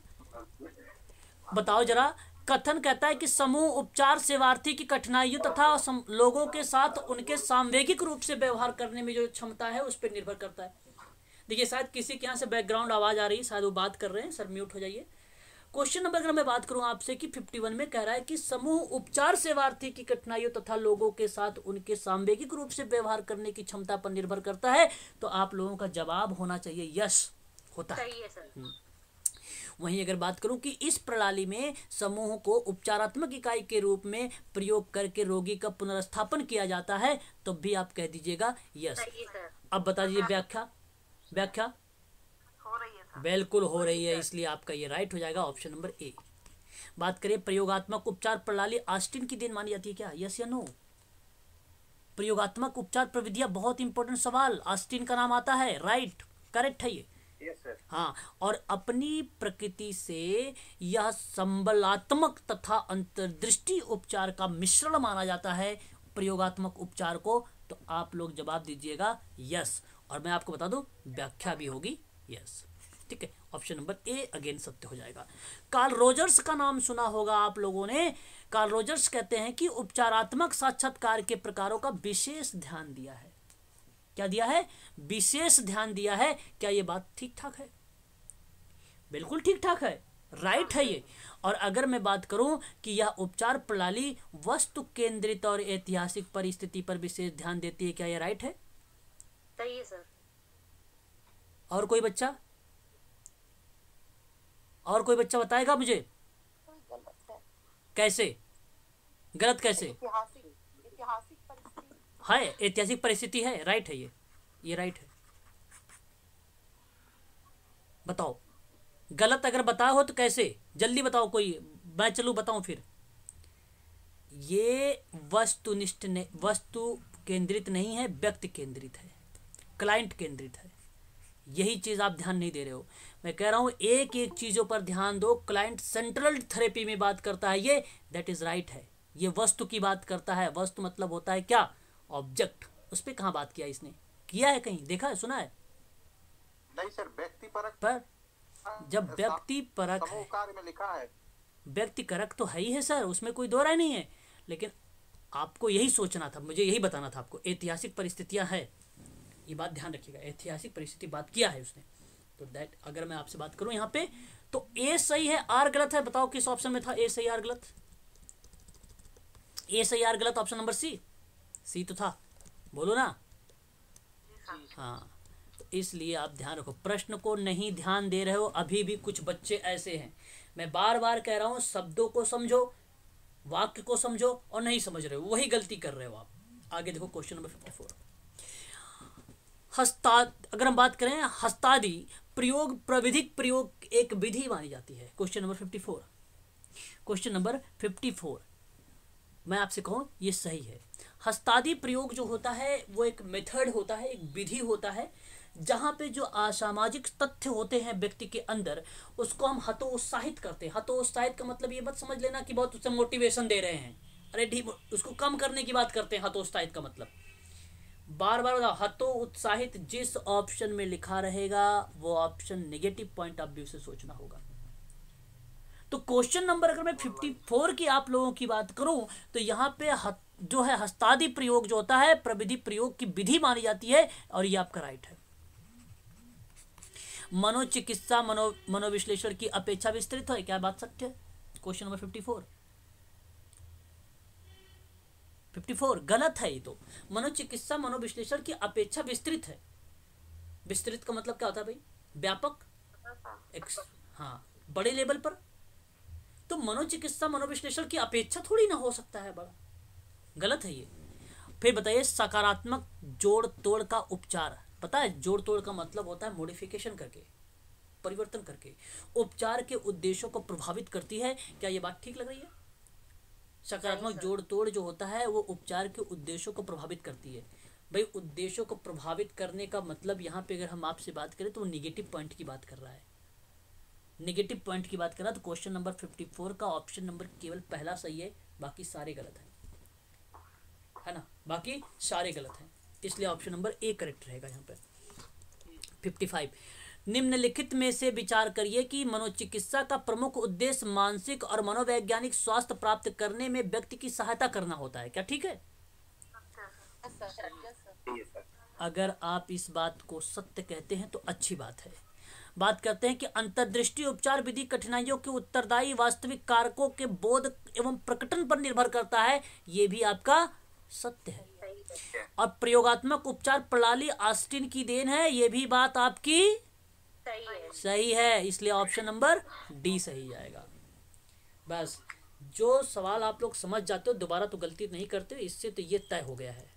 बताओ जरा कथन कहता है कि समूह उपचार सेवार्थी की कठिनाइयों तथा लोगों के साथ उनके सांवेगिक रूप से व्यवहार करने में जो क्षमता है उस पर निर्भर करता है देखिए शायद किसी के यहाँ से बैकग्राउंड आवाज़ आ रही है शायद वो बात कर रहे हैं सर म्यूट हो जाइए क्वेश्चन नंबर अगर मैं बात करूं आपसे कि 51 में कह रहा है कि समूह उपचार सेवार्थी की कठिनाइयों तथा लोगों के साथ उनके सांवेगिक रूप से व्यवहार करने की क्षमता पर निर्भर करता है तो आप लोगों का जवाब होना चाहिए यश होता है हम्म। वहीं अगर बात करूं कि इस प्रणाली में समूह को उपचारात्मक इकाई के रूप में प्रयोग करके रोगी का पुनर्स्थापन किया जाता है तो भी आप कह दीजिएगा यस अब बता दीजिए हाँ। व्याख्या व्याख्या बिल्कुल हो रही है इसलिए आपका ये राइट हो जाएगा ऑप्शन नंबर ए बात करें प्रयोगात्मक उपचार प्रणाली आस्टिन की देन मानी जाती है क्या यस या नो प्रयोगात्मक उपचार प्रविधियां बहुत इंपॉर्टेंट सवाल आस्टिन का नाम आता है राइट करेक्ट है ये yes, हाँ और अपनी प्रकृति से यह संबलात्मक तथा अंतर्दृष्टि उपचार का मिश्रण माना जाता है प्रयोगात्मक उपचार को तो आप लोग जवाब दीजिएगा यस और मैं आपको बता दूं व्याख्या भी होगी यस ठीक है ऑप्शन नंबर ए अगेन सत्य हो जाएगा कार्ल रोजर्स का नाम सुना होगा आप लोगों ने कार्ल रोजर्स कहते हैं कि उपचारात्मक साक्षात्कार के प्रकारों का विशेष ध्यान दिया है क्या दिया है विशेष ध्यान दिया है क्या यह बात ठीक ठाक है बिल्कुल ठीक ठाक है राइट है ये और अगर मैं बात करूं कि यह उपचार प्रणाली वस्तु केंद्रित और ऐतिहासिक परिस्थिति पर विशेष ध्यान देती है क्या यह राइट है सही है सर और कोई बच्चा और कोई बच्चा बताएगा मुझे कैसे गलत कैसे है ऐतिहासिक परिस्थिति है राइट है ये ये राइट है बताओ गलत अगर बताओ तो कैसे जल्दी बताओ कोई मैं चलू बताऊं फिर ये वस्तुनिष्ठ ने वस्तु केंद्रित नहीं है व्यक्ति केंद्रित है क्लाइंट केंद्रित है यही चीज़ आप ध्यान नहीं दे रहे हो मैं कह रहा हूँ एक एक चीज़ों पर ध्यान दो क्लाइंट सेंट्रल थेरेपी में बात करता है ये दैट इज़ राइट है ये वस्तु की बात करता है वस्तु मतलब होता है क्या ऑब्जेक्ट उस पर कहा बात किया इसने किया है कहीं देखा है सुना है नहीं सर व्यक्ति परक पर जब व्यक्ति परक है में लिखा है व्यक्ति करक तो है ही है सर उसमें कोई दोहरा नहीं है लेकिन आपको यही सोचना था मुझे यही बताना था आपको ऐतिहासिक परिस्थितियां है ये बात ध्यान रखिएगा ऐतिहासिक परिस्थिति बात किया है उसने तो दैट अगर मैं आपसे बात करूं यहां पे तो ए सही है आर गलत है बताओ किस ऑप्शन में था ए सही आर गलत ए सही आर गलत ऑप्शन नंबर सी सी तो था बोलो ना हाँ तो इसलिए आप ध्यान रखो प्रश्न को नहीं ध्यान दे रहे हो अभी भी कुछ बच्चे ऐसे हैं मैं बार बार कह रहा हूं शब्दों को समझो वाक्य को समझो और नहीं समझ रहे हो वही गलती कर रहे हो आप आगे देखो क्वेश्चन नंबर फिफ्टी फोर हस्ता अगर हम बात करें हस्तादि प्रयोग प्रविधिक प्रयोग एक विधि मानी जाती है question number fifty four question number fifty four मैं आपसे कहूँ ये सही है हस्तादि प्रयोग जो होता है वो एक मेथड होता है एक विधि होता है जहाँ पे जो असामाजिक तथ्य होते हैं व्यक्ति के अंदर उसको हम हतोत्साहित करते हैं हतोत्साहित का मतलब ये मत समझ लेना कि बहुत उससे मोटिवेशन दे रहे हैं अरे ढी उसको कम करने की बात करते हैं हतोत्साहित का मतलब बार बार बताओ हतो उत्साहित जिस ऑप्शन में लिखा रहेगा वो option negative point of view से सोचना होगा तो क्वेश्चन नंबर अगर मैं फोर की आप लोगों की बात करूं तो यहां पे जो है हस्तादि प्रयोग जो होता है प्रविधि प्रयोग की विधि मानी जाती है और ये आपका राइट है मनोचिकित्सा मनो मनोविश्लेषण की अपेक्षा विस्तृत है क्या बात सत्य question number four fifty four गलत है ये तो मनोचिकित्सा मनोविश्लेषण की अपेक्षा विस्तृत है विस्तृत का मतलब क्या होता है भाई व्यापक हाँ बड़े लेवल पर तो मनोचिकित्सा मनोविश्लेषण की अपेक्षा थोड़ी ना हो सकता है बड़ा गलत है ये फिर बताइए सकारात्मक जोड़ तोड़ का उपचार पता है जोड़ तोड़ का मतलब होता है मोडिफिकेशन करके परिवर्तन करके उपचार के उद्देश्यों को प्रभावित करती है क्या ये बात ठीक लग रही है सकारात्मक जोड़ तोड़ जो होता है वो उपचार के उद्देश्यों को प्रभावित करती है भाई उद्देश्यों को प्रभावित करने का मतलब यहाँ पे अगर हम आपसे बात करें तो वो निगेटिव पॉइंट की बात कर रहा है निगेटिव पॉइंट की बात कर रहा है तो क्वेश्चन नंबर फिफ्टी फोर का ऑप्शन नंबर केवल पहला सही है बाकी सारे गलत है है ना बाकी सारे गलत हैं इसलिए ऑप्शन नंबर ए करेक्ट रहेगा यहाँ पर फिफ्टी फाइव निम्नलिखित में से विचार करिए कि मनोचिकित्सा का प्रमुख उद्देश्य मानसिक और मनोवैज्ञानिक स्वास्थ्य प्राप्त करने में व्यक्ति की सहायता करना होता है क्या ठीक है अगर आप इस बात को सत्य कहते हैं तो अच्छी बात है बात करते हैं कि अंतर्दृष्टि उपचार विधि कठिनाइयों के उत्तरदायी वास्तविक कारकों के बोध एवं प्रकटन पर निर्भर करता है ये भी आपका सत्य है और प्रयोगात्मक उपचार प्रणाली आस्टिन की देन है ये भी बात आपकी सही है इसलिए ऑप्शन नंबर डी सही जाएगा बस जो सवाल आप लोग समझ जाते हो दोबारा तो गलती नहीं करते इससे तो ये तय हो गया है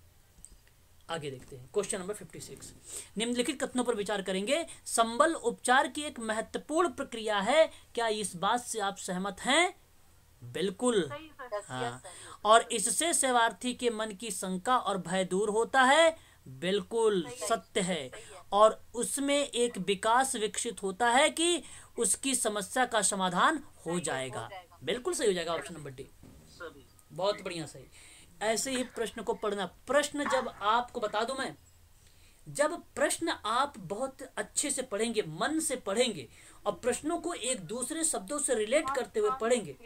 आगे देखते हैं क्वेश्चन नंबर फिफ्टी सिक्स निम्नलिखित कथनों पर विचार करेंगे संबल उपचार की एक महत्वपूर्ण प्रक्रिया है क्या इस बात से आप सहमत हैं बिल्कुल हाँ और इससे सेवार्थी के मन की शंका और भय दूर होता है बिल्कुल सत्य है और उसमें एक विकास विकसित होता है कि उसकी समस्या का समाधान हो जाएगा बिल्कुल सही हो जाएगा ऑप्शन नंबर डी बहुत बढ़िया सही ऐसे ही प्रश्न को पढ़ना प्रश्न जब आपको बता दू मैं जब प्रश्न आप बहुत अच्छे से पढ़ेंगे मन से पढ़ेंगे और प्रश्नों को एक दूसरे शब्दों से रिलेट हाँ, करते हुए हाँ, पढ़ेंगे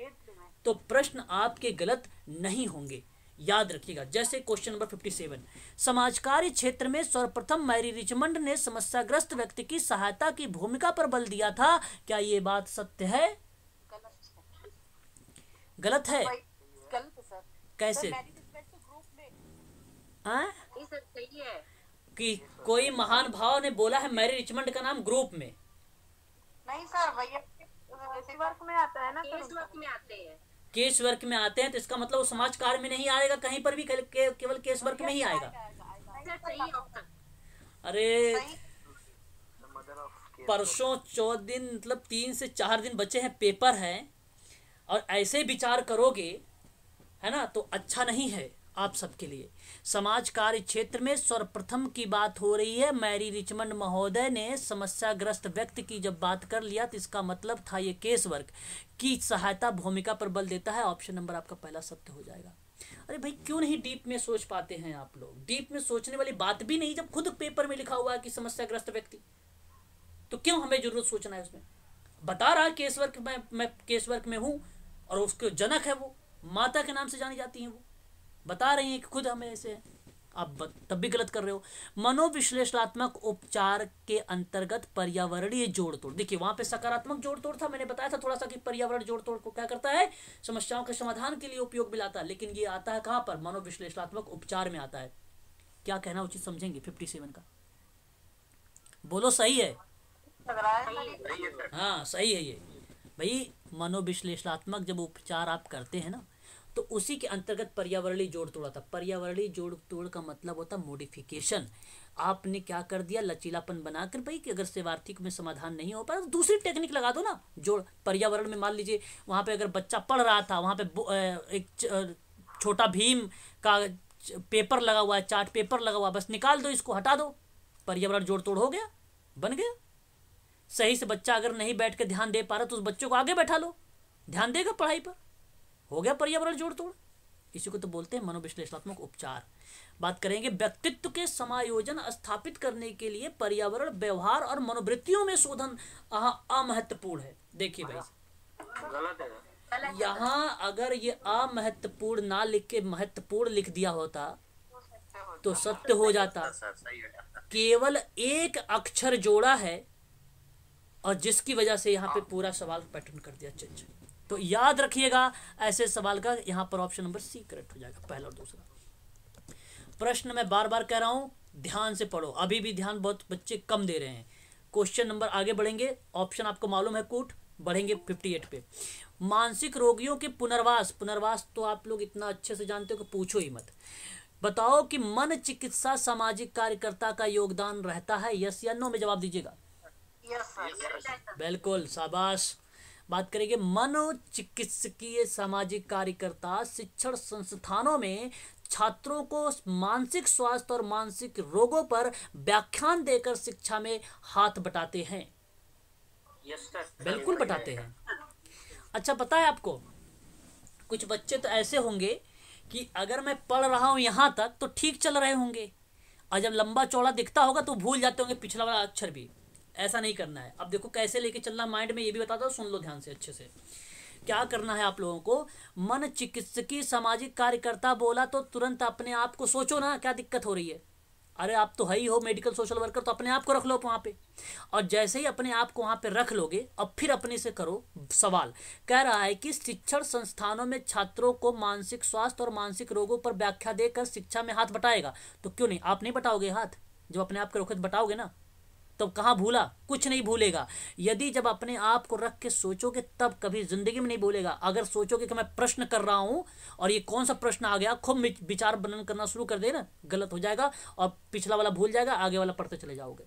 तो प्रश्न आपके गलत नहीं होंगे याद रखिएगा जैसे क्वेश्चन नंबर फिफ्टी सेवन समाज कार्य क्षेत्र में सर्वप्रथम मैरी रिचमंड ने समस्याग्रस्त व्यक्ति की सहायता की भूमिका पर बल दिया था क्या ये बात सत्य है गलत है गलत कैसे हाँ? कि कोई महान भाव ने बोला है मैरी रिचमंड का नाम ग्रुप में नहीं सर वर्क में आता है ना वर्क में आते हैं केस वर्क में आते हैं तो इसका मतलब वो समाज कार्य में नहीं आएगा कहीं पर भी केवल के, के, केस वर्क में ही आएगा अरे परसों चौदह दिन मतलब तीन से चार दिन बचे हैं पेपर है और ऐसे विचार करोगे है ना तो अच्छा नहीं है आप सबके लिए समाज कार्य क्षेत्र में सर्वप्रथम की बात हो रही है मैरी रिचमंड महोदय ने समस्याग्रस्त व्यक्ति की जब बात कर लिया तो इसका मतलब था ये केस वर्क की सहायता भूमिका पर बल देता है ऑप्शन नंबर आपका पहला सत्य हो जाएगा अरे भाई क्यों नहीं डीप में सोच पाते हैं आप लोग डीप में सोचने वाली बात भी नहीं जब खुद पेपर में लिखा हुआ है कि समस्याग्रस्त व्यक्ति तो क्यों हमें जरूरत सोचना है उसमें बता रहा केस वर्क में मैं केस वर्क में हूं और उसके जनक है वो माता के नाम से जानी जाती है वो बता रही हैं कि खुद हमें ऐसे आप तब भी गलत कर रहे हो मनोविश्लेषणात्मक उपचार के अंतर्गत पर्यावरणीय जोड़ तोड़ देखिए वहां पे सकारात्मक जोड़ तोड़ था मैंने बताया था थोड़ा सा कि पर्यावरण जोड़ तोड़ को क्या करता है समस्याओं के समाधान के लिए उपयोग भी लाता है लेकिन ये आता है कहां पर मनोविश्लेषणात्मक उपचार में आता है क्या कहना उचित समझेंगे फिफ्टी सेवन का बोलो सही है हाँ सही है ये भाई मनोविश्लेषणात्मक जब उपचार आप करते हैं ना तो उसी के अंतर्गत पर्यावरणीय जोड़ तोड़ा था पर्यावरणीय जोड़ तोड़ का मतलब होता मोडिफिकेशन आपने क्या कर दिया लचीलापन बनाकर भाई कि अगर सेवार्थिक में समाधान नहीं हो पाया तो दूसरी टेक्निक लगा दो ना जोड़ पर्यावरण में मान लीजिए वहाँ पे अगर बच्चा पढ़ रहा था वहाँ पे एक छोटा भीम का पेपर लगा हुआ है चार्ट पेपर लगा हुआ बस निकाल दो इसको हटा दो पर्यावरण जोड़ तोड़ हो गया बन गया सही से बच्चा अगर नहीं बैठ के ध्यान दे पा रहा तो उस बच्चे को आगे बैठा लो ध्यान देगा पढ़ाई पर हो गया पर्यावरण जोड़ तोड़ इसी को तो बोलते हैं मनोविश्लेषणात्मक उपचार बात करेंगे व्यक्तित्व के समायोजन स्थापित करने के लिए पर्यावरण व्यवहार और मनोवृत्तियों में शोधन अमहत्वपूर्ण है देखिए भाई यहाँ अगर ये अमहत्वपूर्ण ना लिख के महत्वपूर्ण लिख दिया होता तो सत्य हो जाता केवल एक अक्षर जोड़ा है और जिसकी वजह से यहाँ पे हाँ। पूरा सवाल पैटर्न कर दिया अच्छा तो याद रखिएगा ऐसे सवाल का यहां पर ऑप्शन नंबर सी करेक्ट हो जाएगा पहला और दूसरा प्रश्न मैं बार बार कह रहा हूं ध्यान से पढ़ो अभी भी ध्यान बहुत बच्चे कम दे रहे हैं क्वेश्चन नंबर आगे बढ़ेंगे ऑप्शन आपको मालूम है कूट बढ़ेंगे फिफ्टी एट पे मानसिक रोगियों के पुनर्वास पुनर्वास तो आप लोग इतना अच्छे से जानते हो कि पूछो ही मत बताओ कि मन चिकित्सा सामाजिक कार्यकर्ता का योगदान रहता है यस या नो में जवाब दीजिएगा बिल्कुल शाबाश बात करेंगे मनोचिकित्सकीय सामाजिक कार्यकर्ता शिक्षण संस्थानों में छात्रों को मानसिक स्वास्थ्य और मानसिक रोगों पर व्याख्यान देकर शिक्षा में हाथ बटाते हैं yes, बिल्कुल बटाते हैं अच्छा पता है आपको कुछ बच्चे तो ऐसे होंगे कि अगर मैं पढ़ रहा हूं यहां तक तो ठीक चल रहे होंगे और जब लंबा चौड़ा दिखता होगा तो भूल जाते होंगे पिछला वाला अक्षर भी ऐसा नहीं करना है अब देखो कैसे लेके चलना माइंड में ये भी बताता हूँ सुन लो ध्यान से अच्छे से क्या करना है आप लोगों को मन चिकित्सकी सामाजिक कार्यकर्ता बोला तो तुरंत अपने आप को सोचो ना क्या दिक्कत हो रही है अरे आप तो है ही हो मेडिकल सोशल वर्कर तो अपने आप को रख लो आप वहाँ पे और जैसे ही अपने आप को वहाँ पे रख लोगे अब फिर अपने से करो सवाल कह रहा है कि शिक्षण संस्थानों में छात्रों को मानसिक स्वास्थ्य और मानसिक रोगों पर व्याख्या देकर शिक्षा में हाथ बटाएगा तो क्यों नहीं आप नहीं बटाओगे हाथ जब अपने आप के रोके तो बटाओगे ना तो कहाँ भूला कुछ नहीं भूलेगा यदि जब अपने आप को रख के सोचोगे तब कभी ज़िंदगी में नहीं भूलेगा अगर सोचोगे कि मैं प्रश्न कर रहा हूँ और ये कौन सा प्रश्न आ गया खूब विचार बनन करना शुरू कर देना गलत हो जाएगा और पिछला वाला भूल जाएगा आगे वाला पढ़ते चले जाओगे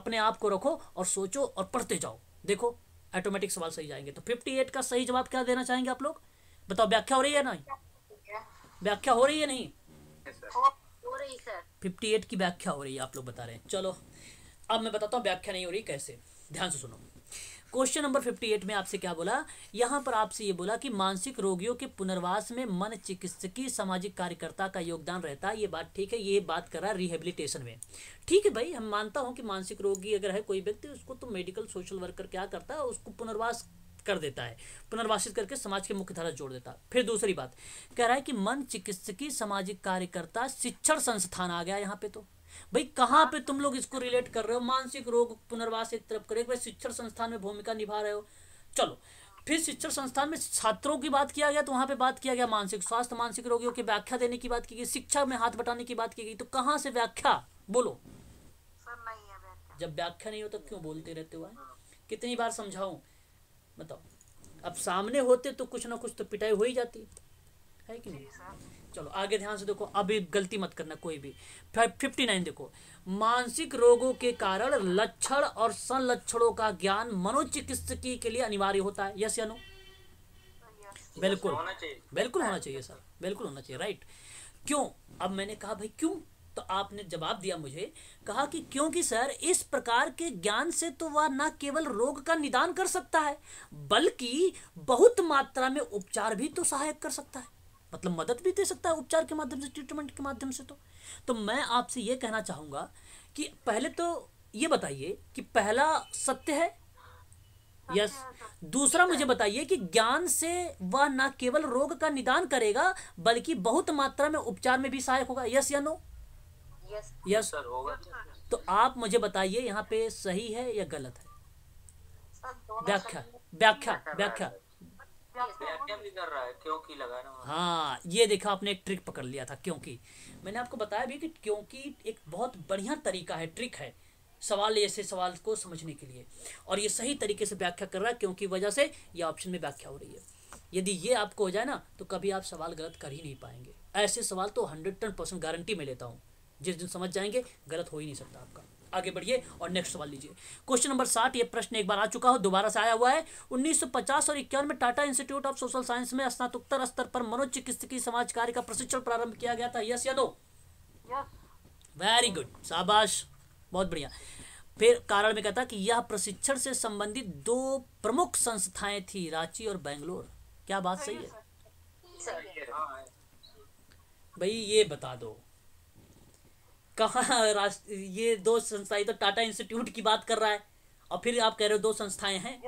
अपने आप को रखो और सोचो और पढ़ते जाओ देखो ऑटोमेटिक सवाल सही जाएंगे तो फिफ्टी एट का सही जवाब क्या देना चाहेंगे आप लोग बताओ व्याख्या हो रही है ना व्याख्या हो रही है नहीं फिफ्टी एट की व्याख्या हो रही है आप लोग बता रहे हैं चलो अब मैं बताता हूँ व्याख्या नहीं हो रही कैसे ध्यान से सुनो क्वेश्चन नंबर फिफ्टी एट में आपसे क्या बोला यहाँ पर आपसे ये बोला कि मानसिक रोगियों के पुनर्वास में मन चिकित्सकीय सामाजिक कार्यकर्ता का योगदान रहता है ये बात ठीक है ये बात कर रहा है रिहेबिलिटेशन में ठीक है भाई हम मानता हूँ कि मानसिक रोगी अगर है कोई व्यक्ति उसको तो मेडिकल सोशल वर्कर क्या करता है उसको पुनर्वास कर देता है पुनर्वासित करके समाज के मुख्य धारा जोड़ देता है फिर दूसरी बात कह रहा है कि मन चिकित्सकीय सामाजिक कार्यकर्ता शिक्षण संस्थान आ गया यहाँ पे तो भाई कहाँ पे तुम लोग इसको रिलेट कर रहे हो मानसिक रोग पुनर्वास एक तरफ करे भाई शिक्षण संस्थान में भूमिका निभा रहे हो चलो फिर शिक्षण संस्थान में छात्रों की बात किया गया तो वहाँ पे बात किया गया मानसिक स्वास्थ्य मानसिक रोगियों की व्याख्या देने की बात की गई शिक्षा में हाथ बटाने की बात की गई तो कहाँ से व्याख्या बोलो जब व्याख्या नहीं हो तो क्यों बोलते रहते हुआ कितनी बार समझाऊं बताओ अब सामने होते तो कुछ ना कुछ तो पिटाई हो ही जाती है कि नहीं चलो आगे ध्यान से देखो अभी गलती मत करना कोई भी फिफ्टी नाइन देखो मानसिक रोगों के कारण लक्षण और संलक्षणों का ज्ञान मनोचिकित्सकी के लिए अनिवार्य होता है यस यानो बिल्कुल बिल्कुल होना चाहिए सर बिल्कुल होना चाहिए राइट क्यों अब मैंने कहा भाई क्यों तो आपने जवाब दिया मुझे कहा कि क्योंकि सर इस प्रकार के ज्ञान से तो वह न केवल रोग का निदान कर सकता है बल्कि बहुत मात्रा में उपचार भी तो सहायक कर सकता है मतलब मदद भी दे सकता है उपचार के माध्यम से ट्रीटमेंट के माध्यम से तो तो मैं आपसे ये कहना चाहूँगा कि पहले तो ये बताइए कि पहला सत्य है यस yes. दूसरा मुझे बताइए कि ज्ञान से वह ना केवल रोग का निदान करेगा बल्कि बहुत मात्रा में उपचार में भी सहायक होगा यस या नो तो यस तो आप मुझे बताइए यहाँ पे सही है या गलत है व्याख्या व्याख्या व्याख्या हाँ ये देखा आपने एक ट्रिक पकड़ लिया था क्योंकि मैंने आपको बताया भी कि क्योंकि एक बहुत बढ़िया तरीका है ट्रिक है सवाल ऐसे सवाल को समझने के लिए और ये सही तरीके से व्याख्या कर रहा है क्योंकि वजह से ये ऑप्शन में व्याख्या हो रही है यदि ये आपको हो जाए ना तो कभी आप सवाल गलत कर ही नहीं पाएंगे ऐसे सवाल तो हंड्रेड टन परसेंट गारंटी में लेता हूँ जिस दिन समझ जाएंगे गलत हो ही नहीं सकता आपका आगे बढ़िए और नेक्स्ट सवाल लीजिए क्वेश्चन नंबर साठ ये प्रश्न एक बार आ चुका हो दोबारा से आया हुआ है 1950 और इक्यावन में Tata institute of social science में स्नातोत्तर स्तर पर मनोचिकित्सकी समाज कार्य का प्रशिक्षण प्रारंभ किया गया था यस या नो वेरी गुड शाबाश बहुत बढ़िया फिर कारण में कहता कि यह प्रशिक्षण से संबंधित दो प्रमुख संस्थाएं थी रांची और बेंगलोर क्या बात सही है हाँ, भाई ये बता दो कहा राष्ट्र ये दो संस्थाएं तो टाटा इंस्टीट्यूट की बात कर रहा है और फिर आप कह रहे हो दो संस्थाएं हैं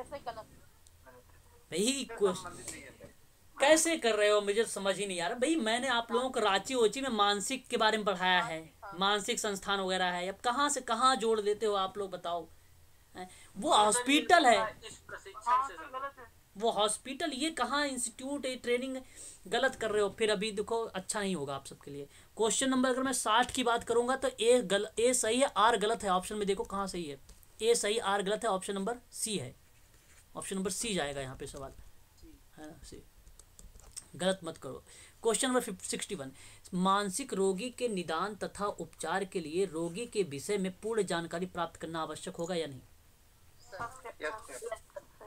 भाई कैसे कर रहे हो मुझे समझ ही नहीं आ रहा भाई मैंने आप लोगों को रांची ओची में मानसिक के बारे में पढ़ाया है मानसिक संस्थान वगैरह है अब कहाँ से कहाँ जोड़ देते हो आप लोग बताओ वो हॉस्पिटल है हाँ, वो हॉस्पिटल ये कहाँ इंस्टीट्यूट है ट्रेनिंग गलत कर रहे हो फिर अभी देखो अच्छा नहीं होगा आप सबके लिए क्वेश्चन नंबर अगर मैं साठ की बात करूंगा तो ए गल ए सही है आर गलत है ऑप्शन में देखो कहाँ सही है ए सही आर गलत है ऑप्शन नंबर सी है ऑप्शन नंबर सी जाएगा यहाँ पे सवाल है ना सी गलत मत करो क्वेश्चन नंबर सिक्सटी वन मानसिक रोगी के निदान तथा उपचार के लिए रोगी के विषय में पूर्ण जानकारी प्राप्त करना आवश्यक होगा या नहीं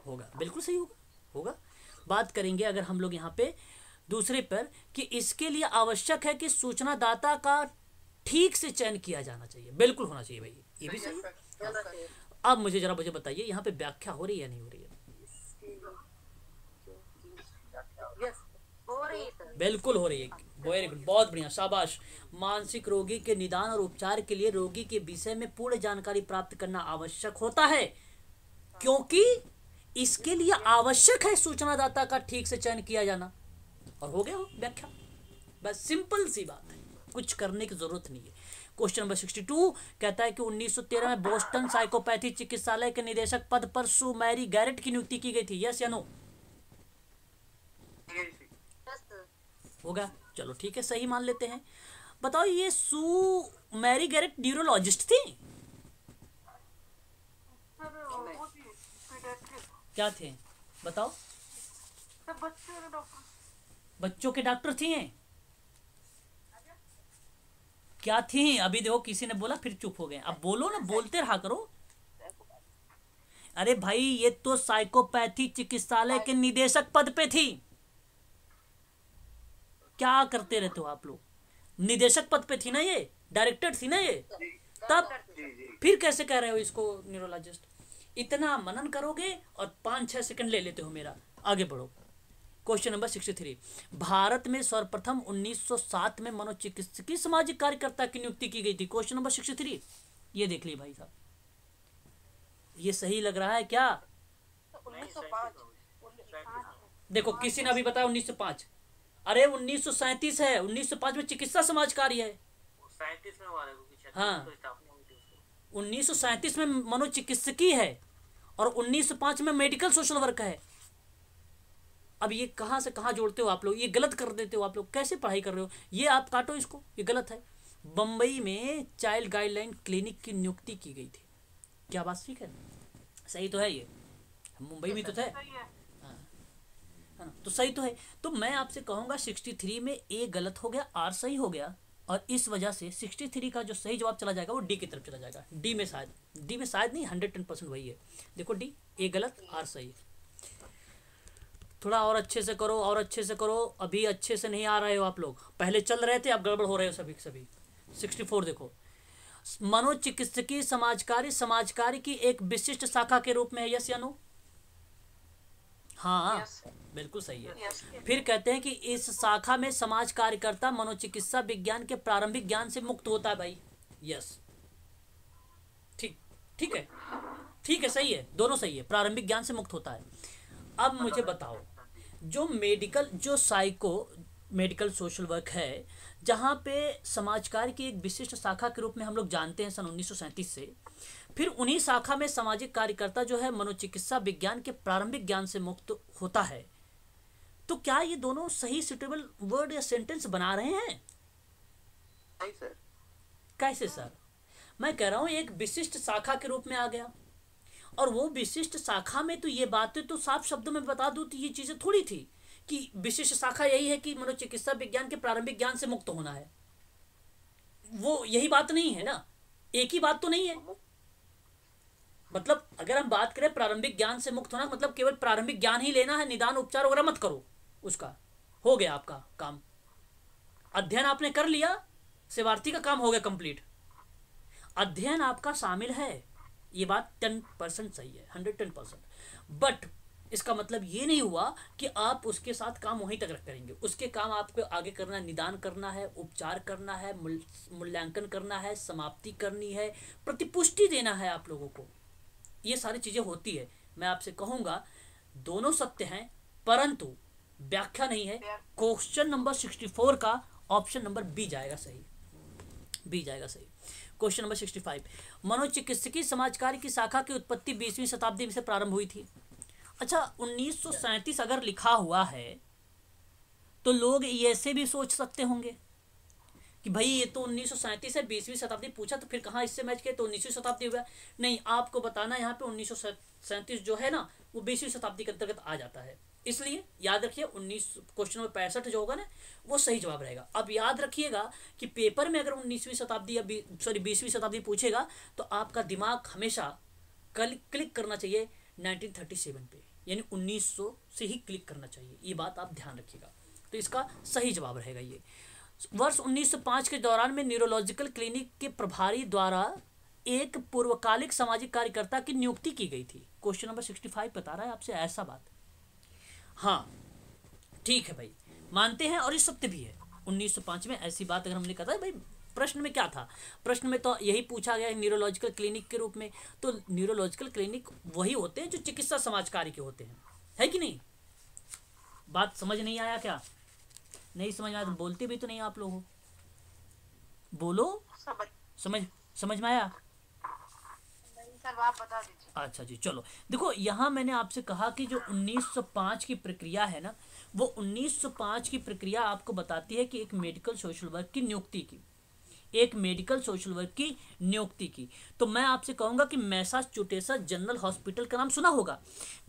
होगा बिल्कुल सही होगा होगा बात करेंगे अगर हम लोग यहाँ पे दूसरे पर कि इसके लिए आवश्यक है कि सूचनादाता का ठीक से चयन किया जाना चाहिए बिल्कुल होना चाहिए भाई ये भी सही अब मुझे जरा मुझे बताइए यहाँ पे व्याख्या हो रही है या नहीं हो रही है बिल्कुल हो रही है वेरी गुड बहुत बढ़िया शाबाश मानसिक रोगी के निदान और उपचार के लिए रोगी के विषय में पूर्ण जानकारी प्राप्त करना आवश्यक होता है क्योंकि इसके लिए आवश्यक है सूचनादाता का ठीक से चयन किया जाना और हो गया हो व्याख्या बस सिंपल सी बात है कुछ करने की जरूरत नहीं है क्वेश्चन नंबर 62 कहता है कि 1913 में बोस्टन साइकोपैथी चिकित्सालय के निदेशक पद पर सुमैरी गैरेट की नियुक्ति की गई थी यस या नो होगा चलो ठीक है सही मान लेते हैं बताओ ये सुमैरी गैरेट न्यूरोलॉजिस्ट थी क्या थे बताओ बच्चे डॉक्टर बच्चों के डॉक्टर थी क्या थी अभी देखो किसी ने बोला फिर चुप हो गए अब बोलो ना बोलते रहा करो अरे भाई ये तो साइकोपैथी चिकित्सालय के निदेशक पद पे थी क्या करते रहते हो आप लोग निदेशक पद पे थी ना ये डायरेक्टर थी ना ये तब फिर कैसे कह रहे हो इसको न्यूरोलॉजिस्ट इतना मनन करोगे और पांच छह सेकंड ले लेते हो मेरा आगे बढ़ो क्वेश्चन नंबर सिक्सटी थ्री भारत में सर्वप्रथम 1907 में मनोचिकित्सकीय सामाजिक कार्यकर्ता की नियुक्ति की गई थी क्वेश्चन नंबर सिक्सटी थ्री ये देख ली भाई साहब ये सही लग रहा है क्या देखो किसी ने अभी बताया उन्नीस सौ पांच अरे उन्नीस सौ सैंतीस है उन्नीस सौ पांच में चिकित्सा समाज कार्य है हाँ उन्नीस में मनोचिकित्सकी है और उन्नीस सौ पांच में मेडिकल सोशल वर्क है अब ये कहाँ से कहाँ जोड़ते हो आप लोग ये गलत कर देते हो आप लोग कैसे पढ़ाई कर रहे हो ये आप काटो इसको ये गलत है बम्बई में चाइल्ड गाइडलाइन क्लिनिक की नियुक्ति की गई थी क्या बात ठीक है सही तो है ये मुंबई में तो थे हाँ। हाँ तो सही तो है तो मैं आपसे कहूंगा सिक्सटी थ्री में ए गलत हो गया आर सही हो गया और इस वजह से सिक्सटी थ्री का जो सही जवाब चला जाएगा वो डी की तरफ चला जाएगा डी में शायद डी में शायद नहीं हंड्रेड टेन परसेंट वही है देखो डी ए गलत आर सही थोड़ा और अच्छे से करो और अच्छे से करो अभी अच्छे से नहीं आ रहे हो आप लोग पहले चल रहे थे अब गड़बड़ हो रहे हो सभी सभी सिक्सटी फोर देखो मनोचिकित्सकीय समाजकारी समाजकारी की एक विशिष्ट शाखा के रूप में है यस या हाँ yes. बिल्कुल सही है yes. फिर कहते हैं कि इस शाखा में समाज कार्यकर्ता मनोचिकित्सा विज्ञान के प्रारंभिक ज्ञान से मुक्त होता है भाई यस ठीक ठीक है ठीक है सही है दोनों सही है प्रारंभिक ज्ञान से मुक्त होता है अब मुझे बताओ जो मेडिकल जो साइको मेडिकल सोशल वर्क है जहाँ पे समाजकार की एक विशिष्ट शाखा के रूप में हम लोग जानते हैं सन उन्नीस से फिर उन्हीं शाखा में सामाजिक कार्यकर्ता जो है मनोचिकित्सा विज्ञान के प्रारंभिक ज्ञान से मुक्त होता है तो क्या ये दोनों सही सुटेबल वर्ड या सेंटेंस बना रहे हैं सर कैसे सर मैं कह रहा हूँ एक विशिष्ट शाखा के रूप में आ गया और वो विशिष्ट शाखा में तो ये बातें तो साफ शब्दों में बता दूँ तो ये चीज़ें थोड़ी थी कि विशिष्ट शाखा यही है कि मनोचिकित्सा विज्ञान के प्रारंभिक ज्ञान से मुक्त होना है वो यही बात नहीं है ना एक ही बात तो नहीं है मतलब अगर हम बात करें प्रारंभिक ज्ञान से मुक्त होना मतलब केवल प्रारंभिक ज्ञान ही लेना है निदान उपचार वगैरह मत करो उसका हो गया आपका काम अध्ययन आपने कर लिया सेवार्थी का काम हो गया कंप्लीट अध्ययन आपका शामिल है ये बात टेन परसेंट सही है हंड्रेड टेन परसेंट बट इसका मतलब ये नहीं हुआ कि आप उसके साथ काम वहीं तक रख करेंगे उसके काम आपको आगे करना है निदान करना है उपचार करना है मूल्यांकन करना है समाप्ति करनी है प्रतिपुष्टि देना है आप लोगों को ये सारी चीज़ें होती है मैं आपसे कहूँगा दोनों सत्य हैं परंतु व्याख्या नहीं है क्वेश्चन नंबर सिक्सटी फोर का ऑप्शन नंबर बी जाएगा सही बी जाएगा सही क्वेश्चन नंबर सिक्सटी फाइव मनोचिकित्सकीय कार्य की शाखा की उत्पत्ति बीसवीं शताब्दी में से प्रारंभ हुई थी अच्छा उन्नीस अगर लिखा हुआ है तो लोग ऐसे भी सोच सकते होंगे कि भाई ये तो उन्नीस है बीसवीं शताब्दी पूछा तो फिर कहाँ इससे मैच किया तो उन्नीसवीं शताब्दी हुआ नहीं आपको बताना यहाँ पे उन्नीस जो है ना वो बीसवीं शताब्दी के अंतर्गत आ जाता है इसलिए याद रखिए उन्नीस क्वेश्चन नंबर पैंसठ जो होगा ना वो सही जवाब रहेगा अब याद रखिएगा कि पेपर में अगर उन्नीसवीं शताब्दी या सॉरी बीसवीं शताब्दी पूछेगा तो आपका दिमाग हमेशा कल क्लिक करना चाहिए 1937 पे यानी 1900 से ही क्लिक करना चाहिए ये बात आप ध्यान रखिएगा तो इसका सही जवाब रहेगा ये वर्ष उन्नीस के दौरान में न्यूरोलॉजिकल क्लिनिक के प्रभारी द्वारा एक पूर्वकालिक सामाजिक कार्यकर्ता की नियुक्ति की गई थी क्वेश्चन नंबर सिक्सटी बता रहा है आपसे ऐसा बात हाँ ठीक है भाई मानते हैं और ये सत्य भी है 1905 में ऐसी बात अगर हमने कहा था भाई प्रश्न में क्या था प्रश्न में तो यही पूछा गया है न्यूरोलॉजिकल क्लिनिक के रूप में तो न्यूरोलॉजिकल क्लिनिक वही होते हैं जो चिकित्सा समाज कार्य के होते हैं है कि नहीं बात समझ नहीं आया क्या नहीं समझ आया तो बोलते भी तो नहीं आप लोगों बोलो समझ समझ में आया आप बता दीजिए अच्छा जी चलो देखो यहाँ मैंने आपसे कहा कि जो 1905 की प्रक्रिया है ना वो 1905 की प्रक्रिया आपको बताती है कि एक मेडिकल सोशल वर्क की नियुक्ति की एक मेडिकल सोशल वर्क की नियुक्ति की तो मैं आपसे कहूंगा कि मैसा चुटेसर जनरल हॉस्पिटल का नाम सुना होगा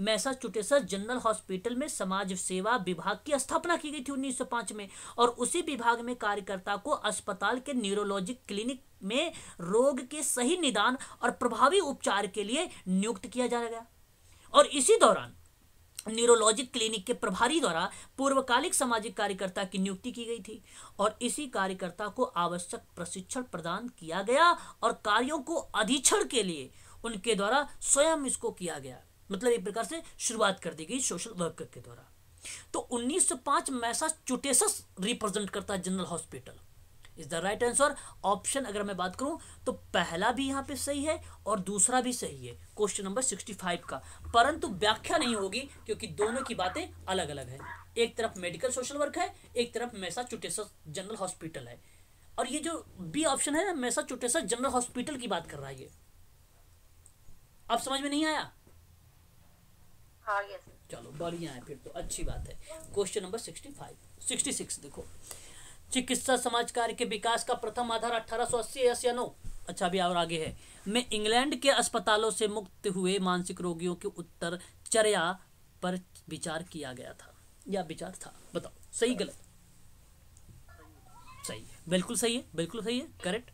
मैसा चुटेसर जनरल हॉस्पिटल में समाज सेवा विभाग की स्थापना की गई थी 1905 में और उसी विभाग में कार्यकर्ता को अस्पताल के न्यूरोलॉजिक क्लिनिक में रोग के सही निदान और प्रभावी उपचार के लिए नियुक्त किया जाएगा और इसी दौरान न्यूरोलॉजिक क्लिनिक के प्रभारी द्वारा पूर्वकालिक सामाजिक कार्यकर्ता की नियुक्ति की गई थी और इसी कार्यकर्ता को आवश्यक प्रशिक्षण प्रदान किया गया और कार्यों को अधीक्षण के लिए उनके द्वारा स्वयं इसको किया गया मतलब एक प्रकार से शुरुआत कर दी गई सोशल वर्कर के द्वारा तो 1905 चुटेस रिप्रेजेंट करता general hospital is the right answer option अगर मैं बात करूं तो पहला भी यहाँ पे सही है और दूसरा भी सही है क्वेश्चन नंबर सिक्सटी फाइव का परंतु व्याख्या नहीं होगी क्योंकि दोनों की बातें अलग अलग है एक तरफ मेडिकल सोशल वर्क है एक तरफ मैसा चुटेसर जनरल हॉस्पिटल है और ये जो बी ऑप्शन है मैसा चुटेसर जनरल हॉस्पिटल की बात कर रहा है ये आप समझ में नहीं आया हाँ, चलो बढ़िया है फिर तो अच्छी बात है question number sixty five sixty six देखो चिकित्सा समाज कार्य के विकास का प्रथम आधार अठारह सौ अस्सी या नौ अच्छा भी और आगे है में इंग्लैंड के अस्पतालों से मुक्त हुए मानसिक रोगियों के उत्तर चर्या पर विचार किया गया था या विचार था बताओ सही गलत सही बिल्कुल सही है बिल्कुल सही है करेक्ट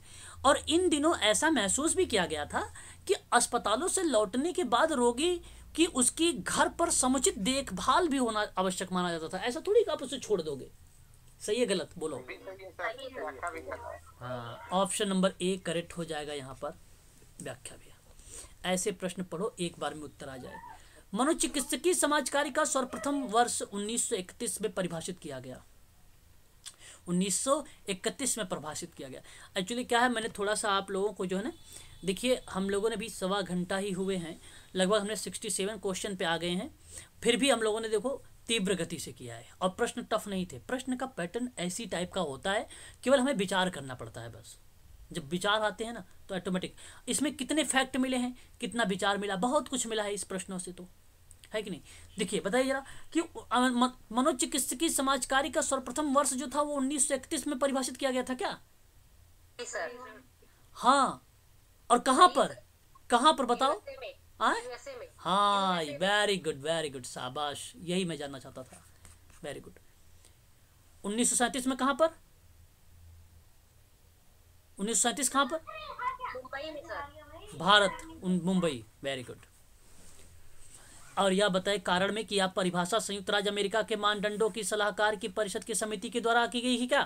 और इन दिनों ऐसा महसूस भी किया गया था कि अस्पतालों से लौटने के बाद रोगी की उसकी घर पर समुचित देखभाल भी होना आवश्यक माना जाता था ऐसा थोड़ी आप उसे छोड़ दोगे सही है गलत बोलो हाँ ऑप्शन नंबर ए करेक्ट हो जाएगा यहाँ पर व्याख्या भी ऐसे प्रश्न पढ़ो एक बार में उत्तर आ जाए मनोचिकित्सकीय समाजकारी का सर्वप्रथम वर्ष 1931 में परिभाषित किया गया 1931 में परिभाषित किया गया एक्चुअली क्या है मैंने थोड़ा सा आप लोगों को जो है ना देखिए हम लोगों ने भी सवा घंटा ही हुए हैं लगभग हमने 67 क्वेश्चन पे आ गए हैं फिर भी हम लोगों ने देखो तीव्र गति से किया है और प्रश्न टफ नहीं थे प्रश्न का पैटर्न ऐसी टाइप का होता है केवल हमें विचार करना पड़ता है बस जब विचार आते हैं ना तो ऑटोमेटिक इसमें कितने फैक्ट मिले हैं कितना विचार मिला बहुत कुछ मिला है इस प्रश्नों से तो है कि नहीं देखिए बताइए जरा कि मनोचिकित्सकी समाजकारी का सर्वप्रथम वर्ष जो था वो 1931 में परिभाषित किया गया था क्या सर हाँ और कहाँ पर कहाँ पर बताओ हाँ वेरी गुड वेरी गुड शाबाश यही मैं जानना चाहता था वेरी गुड उन्नीस में कहाँ पर उन्नीस सौ सैंतीस कहाँ पर भारत मुंबई वेरी गुड और यह बताए कारण में कि आप परिभाषा संयुक्त राज्य अमेरिका के मानदंडों की सलाहकार की परिषद की समिति के द्वारा की गई है क्या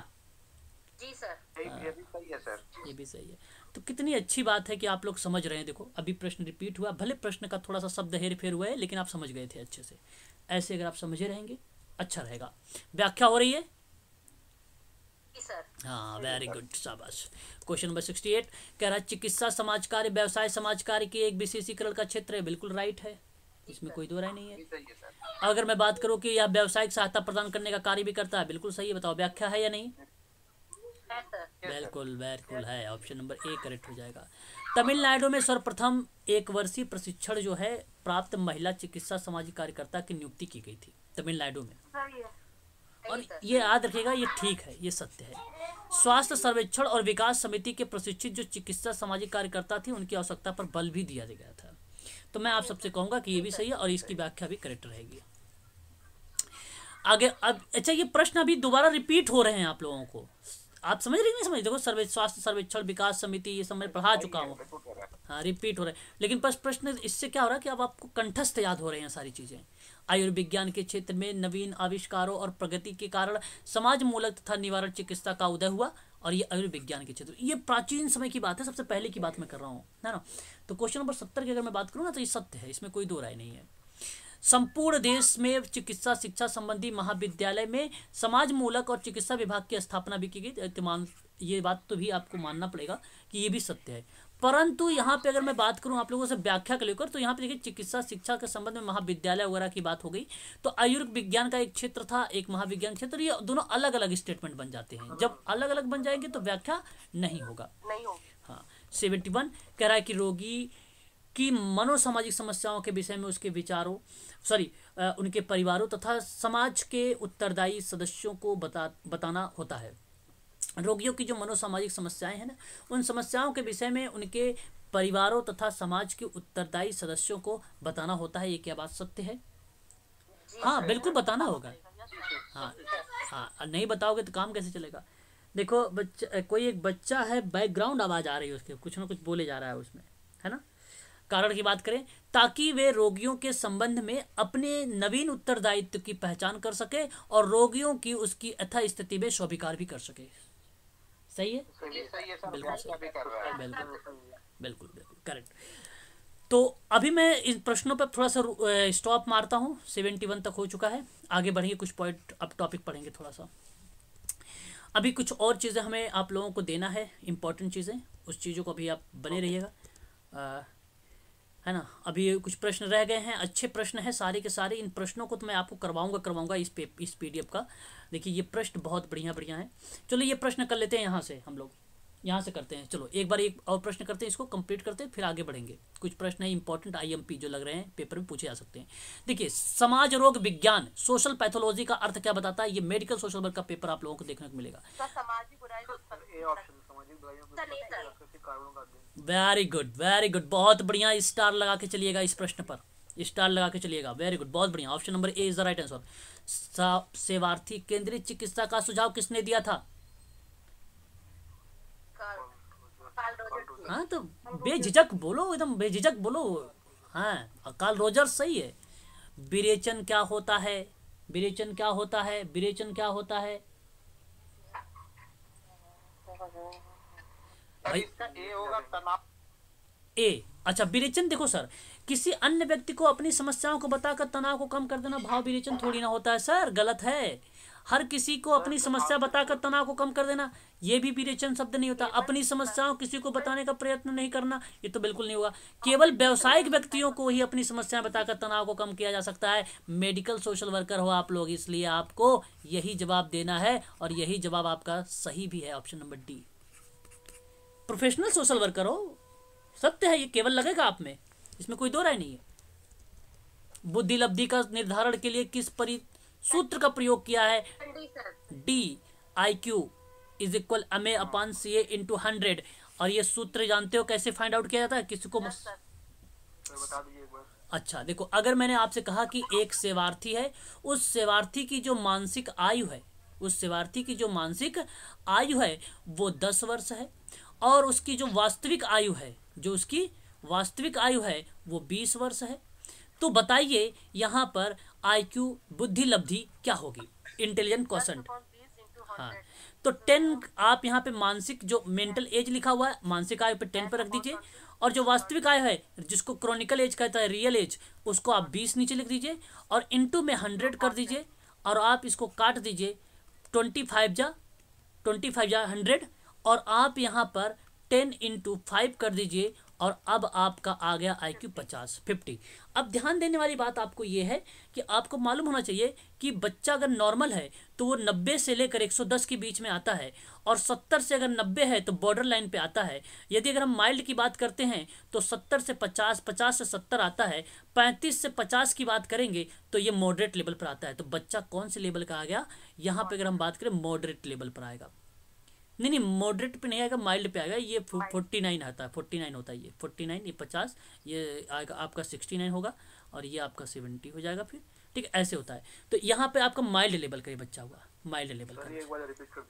जी सर ये भी सही है सर ये भी सही है तो कितनी अच्छी बात है कि आप लोग समझ रहे हैं देखो अभी प्रश्न रिपीट हुआ भले प्रश्न का थोड़ा सा शब्द हेर फेर हुआ है लेकिन आप समझ गए थे अच्छे से ऐसे अगर आप समझे रहेंगे अच्छा रहेगा व्याख्या हो रही है हाँ वेरी गुड शाबाश क्वेश्चन नंबर सिक्सटी एट कह रहा है चिकित्सा समाज कार्य व्यवसाय समाज कार्य की एक विशेषीकरण का क्षेत्र है बिल्कुल राइट है इसमें कोई दो राय नहीं है अगर मैं बात करूँ कि यह व्यावसायिक सहायता प्रदान करने का कार्य भी करता है बिल्कुल सही है बताओ व्याख्या है या नहीं बिल्कुल बिल्कुल है ऑप्शन नंबर ए करेक्ट हो जाएगा तमिलनाडु में सर्वप्रथम एक वर्षीय प्रशिक्षण जो है प्राप्त महिला चिकित्सा सामाजिक कार्यकर्ता की नियुक्ति की गई थी तमिलनाडु में हाँ, और ये याद रखेगा ये ठीक है ये सत्य है स्वास्थ्य सर्वेक्षण और विकास समिति के प्रशिक्षित जो चिकित्सा सामाजिक कार्यकर्ता थी उनकी आवश्यकता पर बल भी दिया गया था तो मैं आप सबसे तो कहूंगा कि ये भी सही है और इसकी व्याख्या भी करेक्ट रहेगी आगे अब अच्छा ये प्रश्न अभी दोबारा रिपीट हो रहे हैं आप लोगों को आप समझ रहे नहीं समझ देखो सर्वे स्वास्थ्य सर्वेक्षण विकास समिति ये सब मैं पढ़ा तो चुका हूँ तो हाँ रिपीट हो रहा है लेकिन बस प्रश्न इससे क्या हो रहा है कि अब आपको कंठस्थ याद हो रहे हैं सारी चीज़ें आयुर्विज्ञान के क्षेत्र में नवीन आविष्कारों और प्रगति के कारण समाज मूलक तथा निवारण चिकित्सा का उदय हुआ और ये आयुर्विज्ञान के क्षेत्र ये प्राचीन समय की बात है सबसे पहले की बात मैं कर रहा हूँ है ना तो क्वेश्चन नंबर सत्तर की अगर मैं बात करूँ ना तो ये सत्य है इसमें कोई दो राय नहीं है संपूर्ण देश में चिकित्सा शिक्षा संबंधी महाविद्यालय में समाज मूलक और चिकित्सा विभाग की स्थापना भी की गई तो ये बात तो भी आपको मानना पड़ेगा कि ये भी सत्य है परंतु यहाँ पे अगर मैं बात करूँ आप लोगों से व्याख्या को लेकर तो यहाँ पे देखिए चिकित्सा शिक्षा के संबंध में महाविद्यालय वगैरह की बात हो गई तो आयुर्विज्ञान विज्ञान का एक क्षेत्र था एक महाविज्ञान क्षेत्र ये दोनों अलग अलग स्टेटमेंट बन जाते हैं जब अलग अलग बन जाएंगे तो व्याख्या नहीं होगा नहीं हो। हाँ सेवेंटी वन कह रहा है कि रोगी कि मनोसामाजिक समस्याओं के विषय में उसके विचारों सॉरी उनके परिवारों तथा समाज के उत्तरदायी सदस्यों को बता बताना होता है रोगियों की जो मनोसामाजिक समस्याएं हैं ना उन समस्याओं के विषय में उनके परिवारों तथा समाज के उत्तरदायी सदस्यों को बताना होता है ये क्या बात सत्य है हाँ बिल्कुल बताना होगा हाँ हाँ नहीं बताओगे तो काम कैसे चलेगा देखो बच्चा कोई एक बच्चा है बैकग्राउंड आवाज़ आ रही है उसके कुछ ना कुछ बोले जा रहा है उसमें है ना कारण की बात करें ताकि वे रोगियों के संबंध में अपने नवीन उत्तरदायित्व की पहचान कर सके और रोगियों की उसकी यथा स्थिति में शोभिकार भी कर सके सही है बिल्कुल बिल्कुल बिल्कुल करेक्ट तो अभी मैं इन प्रश्नों पर थोड़ा सा स्टॉप मारता हूँ सेवेंटी वन तक हो चुका है आगे बढ़ेंगे कुछ पॉइंट अब टॉपिक पढ़ेंगे थोड़ा सा अभी कुछ और चीज़ें हमें आप लोगों को देना है इम्पोर्टेंट चीज़ें उस चीज़ों को अभी आप बने रहिएगा है ना अभी कुछ प्रश्न रह गए हैं अच्छे प्रश्न हैं सारे के सारे इन प्रश्नों को तो मैं आपको करवाऊंगा करवाऊंगा इस पे इस पीडीएफ का देखिए ये प्रश्न बहुत बढ़िया बढ़िया है चलो ये प्रश्न कर लेते हैं यहाँ से हम लोग यहाँ से करते हैं चलो एक बार एक और प्रश्न करते हैं इसको कंप्लीट करते हैं फिर आगे बढ़ेंगे कुछ प्रश्न है इंपॉर्टेंट आई जो लग रहे हैं पेपर में पूछे जा सकते हैं देखिए समाज रोग विज्ञान सोशल पैथोलॉजी का अर्थ क्या बताता है ये मेडिकल सोशल वर्क का पेपर आप लोगों को देखने को मिलेगा वेरी गुड वेरी गुड बहुत बढ़िया स्टार लगा के चलिएगा इस प्रश्न पर स्टार लगा के चलिएगा वेरी गुड बहुत बढ़िया option number A is the right answer सेवार्थी केंद्रीय चिकित्सा का सुझाव किसने दिया था हाँ तो बेझिझक बोलो एकदम बेझिझक बोलो हाँ अकाल रोजर सही है विरेचन क्या होता है विरेचन क्या होता है विरेचन क्या होता है ए अच्छा विरेचन देखो सर किसी अन्य व्यक्ति को अपनी समस्याओं को बताकर तनाव को कम कर देना भाव विरेचन थोड़ी ना होता है सर गलत है हर किसी को अपनी समस्या बताकर तनाव को कम कर देना यह भी विरेचन शब्द नहीं होता अपनी समस्याओं किसी को बताने का प्रयत्न नहीं करना ये तो बिल्कुल नहीं होगा केवल व्यावसायिक व्यक्तियों को ही अपनी समस्याएं बताकर तनाव को कम किया जा सकता है मेडिकल सोशल वर्कर हो आप लोग इसलिए आपको यही जवाब देना है और यही जवाब आपका सही भी है option number D professional social worker हो सत्य है ये केवल लगेगा आप में इसमें कोई दो राय नहीं है बुद्धि लब्धि का निर्धारण के लिए किस परि सूत्र का प्रयोग किया है D I Q is equal M A upon C A into hundred और ये सूत्र जानते हो कैसे फाइंड आउट किया जाता है किसी को मस... अच्छा देखो अगर मैंने आपसे कहा कि एक सेवार्थी है उस सेवार्थी की जो मानसिक आयु है उस सेवार्थी की जो मानसिक आयु है वो दस वर्ष है और उसकी जो वास्तविक आयु है जो उसकी वास्तविक आयु है वो बीस वर्ष है तो बताइए यहाँ पर आईक्यू बुद्धि लब्धि क्या होगी इंटेलिजेंट क्वेश्चन हाँ तो टेन आप यहाँ पे मानसिक जो मेंटल एज लिखा हुआ है मानसिक आयु पे टेन पर रख दीजिए और जो वास्तविक आयु है जिसको क्रॉनिकल एज कहता है रियल एज उसको आप बीस नीचे लिख दीजिए और इंटू में हंड्रेड कर दीजिए और आप इसको काट दीजिए ट्वेंटी फाइव जा ट्वेंटी फाइव जा हंड्रेड और आप यहाँ पर टेन इंटू फाइव कर दीजिए और अब आपका आ गया आई क्यू पचास फिफ्टी अब ध्यान देने वाली बात आपको ये है कि आपको मालूम होना चाहिए कि बच्चा अगर नॉर्मल है तो वो नब्बे से लेकर एक सौ दस के बीच में आता है और सत्तर से अगर नब्बे है तो बॉर्डर लाइन पे आता है यदि अगर हम माइल्ड की बात करते हैं तो सत्तर से पचास पचास से सत्तर आता है पैंतीस से पचास की बात करेंगे तो ये मॉडरेट लेवल पर आता है तो बच्चा कौन से लेवल का आ गया यहाँ पर अगर हम बात करें मॉडरेट लेवल पर आएगा नहीं नहीं मॉडरेट पे नहीं आएगा माइल्ड पे आएगा ये फोर्टी नाइन आता है फोर्टी नाइन होता है ये फोर्टी नाइन ये पचास ये आएगा आपका सिक्सटी नाइन होगा और ये आपका सेवेंटी हो जाएगा फिर ठीक है ऐसे होता है तो यहाँ पे आपका माइल्ड लेवल का ये बच्चा हुआ माइल्ड लेवल का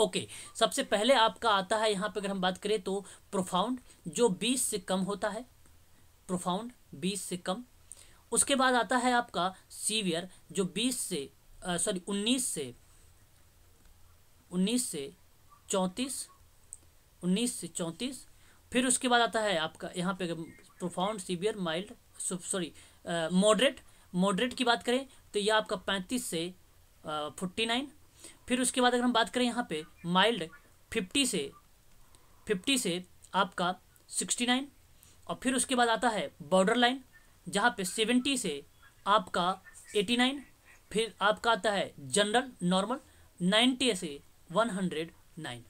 ओके okay, सबसे पहले आपका आता है यहाँ पे अगर हम बात करें तो प्रोफाउंड जो बीस से कम होता है प्रोफाउंड बीस से कम उसके बाद आता है आपका सीवियर जो बीस से सॉरी उन्नीस से उन्नीस से चौंतीस उन्नीस से चौंतीस फिर उसके बाद आता है आपका यहाँ पे profound severe mild sorry moderate moderate की बात करें तो यह आपका पैंतीस से फोर्टी नाइन फिर उसके बाद अगर हम बात करें यहाँ पे माइल्ड फिफ्टी से फिफ्टी से आपका सिक्सटी नाइन और फिर उसके बाद आता है बॉर्डर लाइन जहाँ पे सेवेंटी से आपका एटी नाइन फिर आपका आता है जनरल नॉर्मल नाइन्टी से 109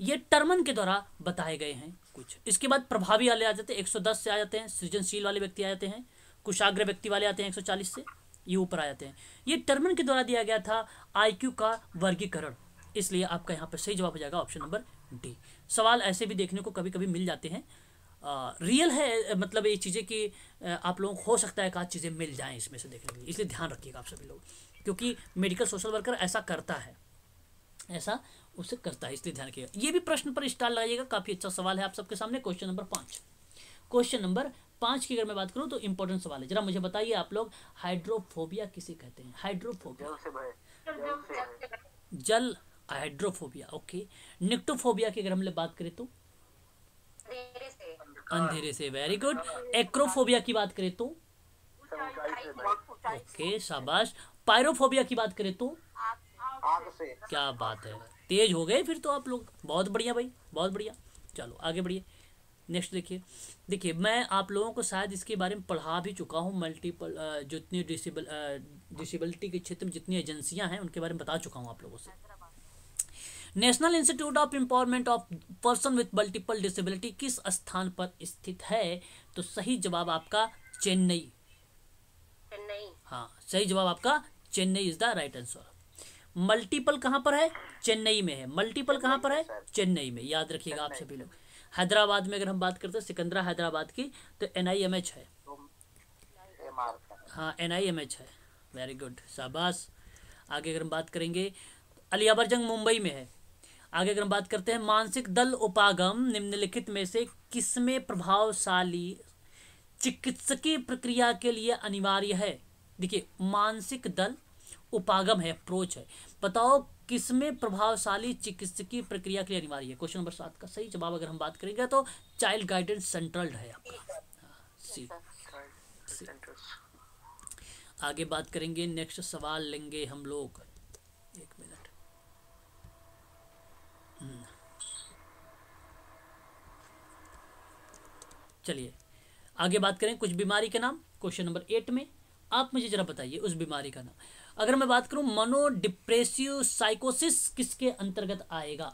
ये टर्मन के द्वारा बताए गए हैं कुछ इसके बाद प्रभावी वाले आ जाते हैं 110 से आ जाते हैं सृजनशील वाले व्यक्ति आ जाते हैं कुशाग्र व्यक्ति वाले आते हैं 140 से ये ऊपर आ जाते हैं ये टर्मन के द्वारा दिया गया था आईक्यू का वर्गीकरण इसलिए आपका यहाँ पर सही जवाब हो जाएगा ऑप्शन नंबर डी सवाल ऐसे भी देखने को कभी कभी मिल जाते हैं आ, रियल है मतलब ये चीज़ें कि आप लोगों को हो सकता है कि चीज़ें मिल जाएँ इसमें से देखने के लिए इसलिए ध्यान रखिएगा आप सभी लोग क्योंकि मेडिकल सोशल वर्कर ऐसा करता है ऐसा उसे करता है इसलिए ध्यान रखिएगा ये भी प्रश्न पर स्टार लगाइएगा काफ़ी अच्छा सवाल है आप सबके सामने क्वेश्चन नंबर पांच क्वेश्चन नंबर पांच की अगर मैं बात करूं तो इंपॉर्टेंट सवाल है जरा मुझे बताइए आप लोग हाइड्रोफोबिया किसे कहते हैं हाइड्रोफोबिया जल हाइड्रोफोबिया ओके निक्टोफोबिया की अगर हम बात करें तो अंधेरे से वेरी गुड एक्रोफोबिया की बात करें तो ओके शाबाश पायरोफोबिया की बात करें तो से क्या बात है तेज हो गए फिर तो आप लोग बहुत बढ़िया भाई बहुत बढ़िया चलो आगे बढ़िए नेक्स्ट देखिए देखिए मैं आप लोगों को शायद इसके बारे में पढ़ा भी चुका हूँ मल्टीपल जितनी डिसेबल डिसेबिलिटी के क्षेत्र में जितनी एजेंसियाँ हैं उनके बारे में बता चुका हूँ आप लोगों से national institute of empowerment of person with multiple disability किस स्थान पर स्थित है तो सही जवाब आपका चेन्नई चेन्नई हाँ सही जवाब आपका Chennai is the right answer multiple कहाँ पर है चेन्नई में है मल्टीपल कहाँ पर है चेन्नई में याद रखिएगा आप सभी लोग हैदराबाद में अगर हम बात करते हैं सिकंदरा हैदराबाद की तो एन आई एम एच है हाँ N I M H very वेरी गुड शाबाश आगे अगर हम बात करेंगे अलियाबर जंग मुंबई में है आगे अगर हम बात करते हैं मानसिक दल उपागम निम्नलिखित में से किसमें प्रभावशाली चिकित्सकीय प्रक्रिया के लिए अनिवार्य है देखिए मानसिक दल उपागम है अप्रोच है बताओ किसमें प्रभावशाली चिकित्सकीय प्रक्रिया के लिए अनिवार्य है क्वेश्चन नंबर सात का सही जवाब अगर हम बात करेंगे तो चाइल्ड गाइडेंस सेंट्रल है आपका हाँ, सी आगे बात करेंगे नेक्स्ट सवाल लेंगे हम लोग एक मिनट हम्म। चलिए आगे बात करें कुछ बीमारी के नाम क्वेश्चन नंबर एट में आप मुझे जरा बताइए उस बीमारी का नाम अगर मैं बात करूं मनो डिप्रेसिव साइकोसिस किसके अंतर्गत आएगा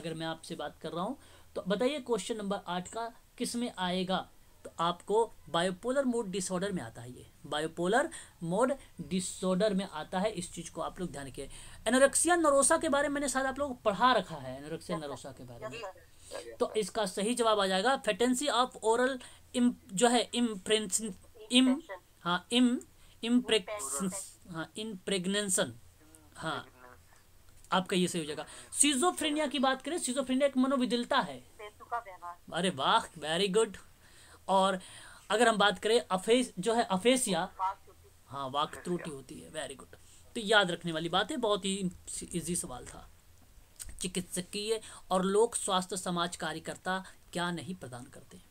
अगर मैं आपसे बात कर रहा हूं तो बताइए क्वेश्चन नंबर आठ का किस में आएगा तो आपको बायोपोलर मूड डिसऑर्डर में आता है ये बायोपोलर मोड डिसऑर्डर में आता है इस चीज़ को आप लोग ध्यान रखिए एनोरेक्सिया नरोसा के बारे में मैंने शायद आप लोग पढ़ा रखा है एनोरेक्सिया नरोसा के बारे में तो इसका सही जवाब आ जाएगा फेटेंसी ऑफ ओरल इम जो है इम्प्रेंस इम हाँ इम इम्प्रेक्स हाँ इनप्रेगनेंसन हाँ आपका ये सही हो जाएगा सीजोफ्रेनिया की बात करें सीजोफ्रेनिया एक मनोविदिलता है अरे वाह वेरी गुड और अगर हम बात करें अफेस जो है अफेसिया हाँ वाक त्रुटि होती है वेरी गुड तो याद रखने वाली बात है बहुत ही इजी सवाल था चिकित्सकीय और लोक स्वास्थ्य समाज कार्यकर्ता क्या नहीं प्रदान करते हैं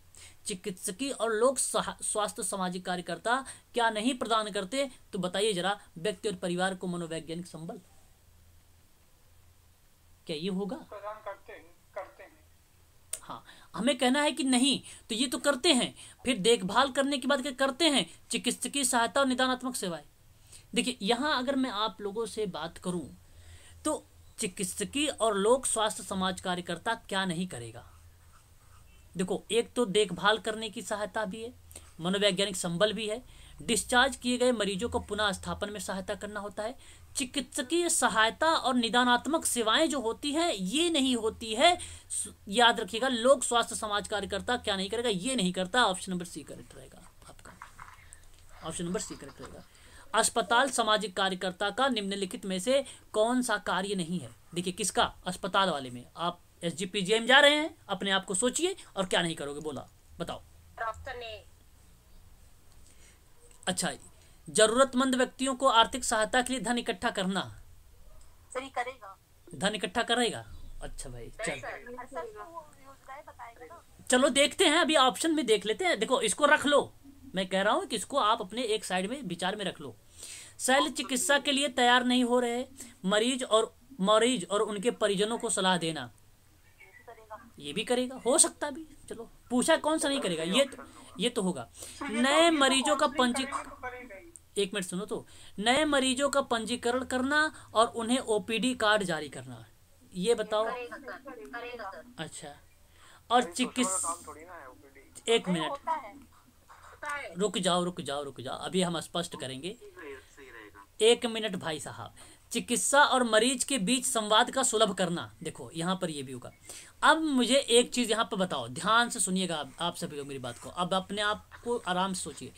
चिकित्सकी और लोक स्वास्थ्य सामाजिक कार्यकर्ता क्या नहीं प्रदान करते तो बताइए जरा व्यक्ति और परिवार को मनोवैज्ञानिक संबल क्या ये होगा प्रदान करते करते हैं हाँ हमें कहना है कि नहीं तो ये तो करते हैं फिर देखभाल करने के बाद क्या करते हैं चिकित्सकीय सहायता और निदानात्मक सेवाएं देखिए यहाँ अगर मैं आप लोगों से बात करूं तो चिकित्सकीय और लोक स्वास्थ्य समाज कार्यकर्ता क्या नहीं करेगा देखो एक तो देखभाल करने की सहायता भी है मनोवैज्ञानिक संबल भी है डिस्चार्ज किए गए मरीजों को पुनः स्थापन में सहायता करना होता है चिकित्सकीय सहायता और निदानात्मक सेवाएं जो होती हैं ये नहीं होती है याद रखिएगा लोक स्वास्थ्य समाज कार्यकर्ता क्या नहीं करेगा ये नहीं करता ऑप्शन नंबर सी करेक्ट रहेगा आपका ऑप्शन नंबर सी करेक्ट रहेगा अस्पताल सामाजिक कार्यकर्ता का निम्नलिखित में से कौन सा कार्य नहीं है देखिए किसका अस्पताल वाले में आप S G P G M जा रहे हैं अपने आप को सोचिए और क्या नहीं करोगे बोला बताओ ने अच्छा जरूरतमंद व्यक्तियों को आर्थिक सहायता के लिए धन इकट्ठा करना सही करेगा धन इकट्ठा करेगा अच्छा भाई चल तो चलो देखते हैं अभी ऑप्शन में देख लेते हैं देखो इसको रख लो मैं कह रहा हूँ कि इसको आप अपने एक साइड में विचार में रख लो शैल चिकित्सा के लिए तैयार नहीं हो रहे मरीज और मरीज और उनके परिजनों को सलाह देना ये भी करेगा हो सकता भी चलो पूछा कौन सा नहीं करेगा ये तो- ये तो होगा नए मरीजों का पंजी तो एक मिनट सुनो तो नए मरीजों का पंजीकरण करना और उन्हें ओपीडी कार्ड जारी करना ये बताओ अच्छा और चिकित्सा एक मिनट रुक जाओ रुक जाओ रुक जाओ अभी हम स्पष्ट करेंगे एक मिनट भाई साहब चिकित्सा और मरीज के बीच संवाद का सुलभ करना देखो यहाँ पर ये भी होगा अब मुझे एक चीज़ यहाँ पर बताओ ध्यान से सुनिएगा आप, आप सभी लोग मेरी बात को अब अपने आप को आराम से सोचिए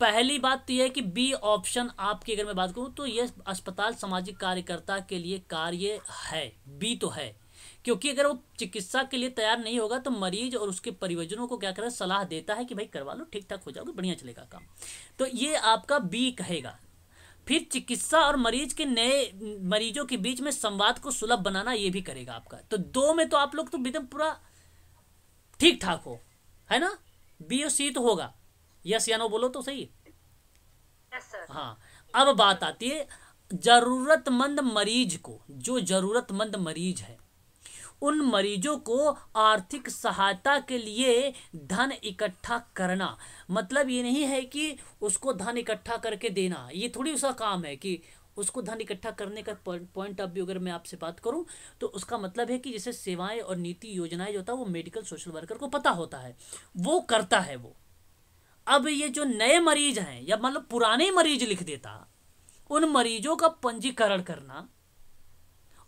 पहली बात तो यह है कि बी ऑप्शन आपकी अगर मैं बात करूँ तो यह अस्पताल सामाजिक कार्यकर्ता के लिए कार्य है बी तो है क्योंकि अगर वो चिकित्सा के लिए तैयार नहीं होगा तो मरीज और उसके परिवजनों को क्या करें सलाह देता है कि भाई करवा लो ठीक ठाक हो जाओगे बढ़िया चलेगा काम तो ये आपका बी कहेगा फिर चिकित्सा और मरीज के नए मरीजों के बीच में संवाद को सुलभ बनाना ये भी करेगा आपका तो दो में तो आप लोग तो एकदम पूरा ठीक ठाक हो है ना बी और सी तो होगा यस या नो बोलो तो सही yes, हाँ अब बात आती है जरूरतमंद मरीज को जो जरूरतमंद मरीज है उन मरीजों को आर्थिक सहायता के लिए धन इकट्ठा करना मतलब ये नहीं है कि उसको धन इकट्ठा करके देना ये थोड़ी उसका काम है कि उसको धन इकट्ठा करने का पॉइंट ऑफ व्यू अगर मैं आपसे बात करूं तो उसका मतलब है कि जैसे सेवाएं और नीति योजनाएं जो होता है वो मेडिकल सोशल वर्कर को पता होता है वो करता है वो अब ये जो नए मरीज हैं या मतलब पुराने मरीज लिख देता उन मरीजों का पंजीकरण करना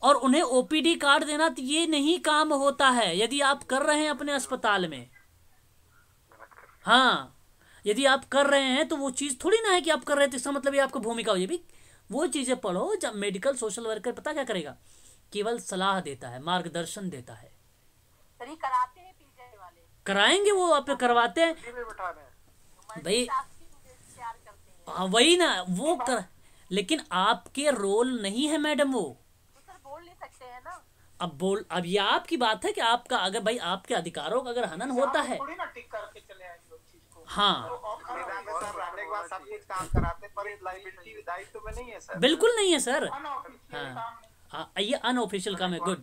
और उन्हें ओपीडी कार्ड देना तो ये नहीं काम होता है यदि आप कर रहे हैं अपने अस्पताल में हाँ यदि आप कर रहे हैं तो वो चीज़ थोड़ी ना है कि आप कर रहे थे तो इसका मतलब ये आपको भूमिका हो भी वो चीज़ें पढ़ो जब मेडिकल सोशल वर्कर पता क्या करेगा केवल सलाह देता है मार्गदर्शन देता है कराते हैं वाले कराएंगे वो आप करवाते हैं भाई हाँ वही ना वो कर लेकिन आपके रोल नहीं है मैडम वो अब बोल अब ये आपकी बात है कि आपका अगर भाई आपके अधिकारों का अगर हनन होता है हाँ तो बिल्कुल नहीं है सर हाँ। हाँ, ये अनऑफिशियल काम है गुड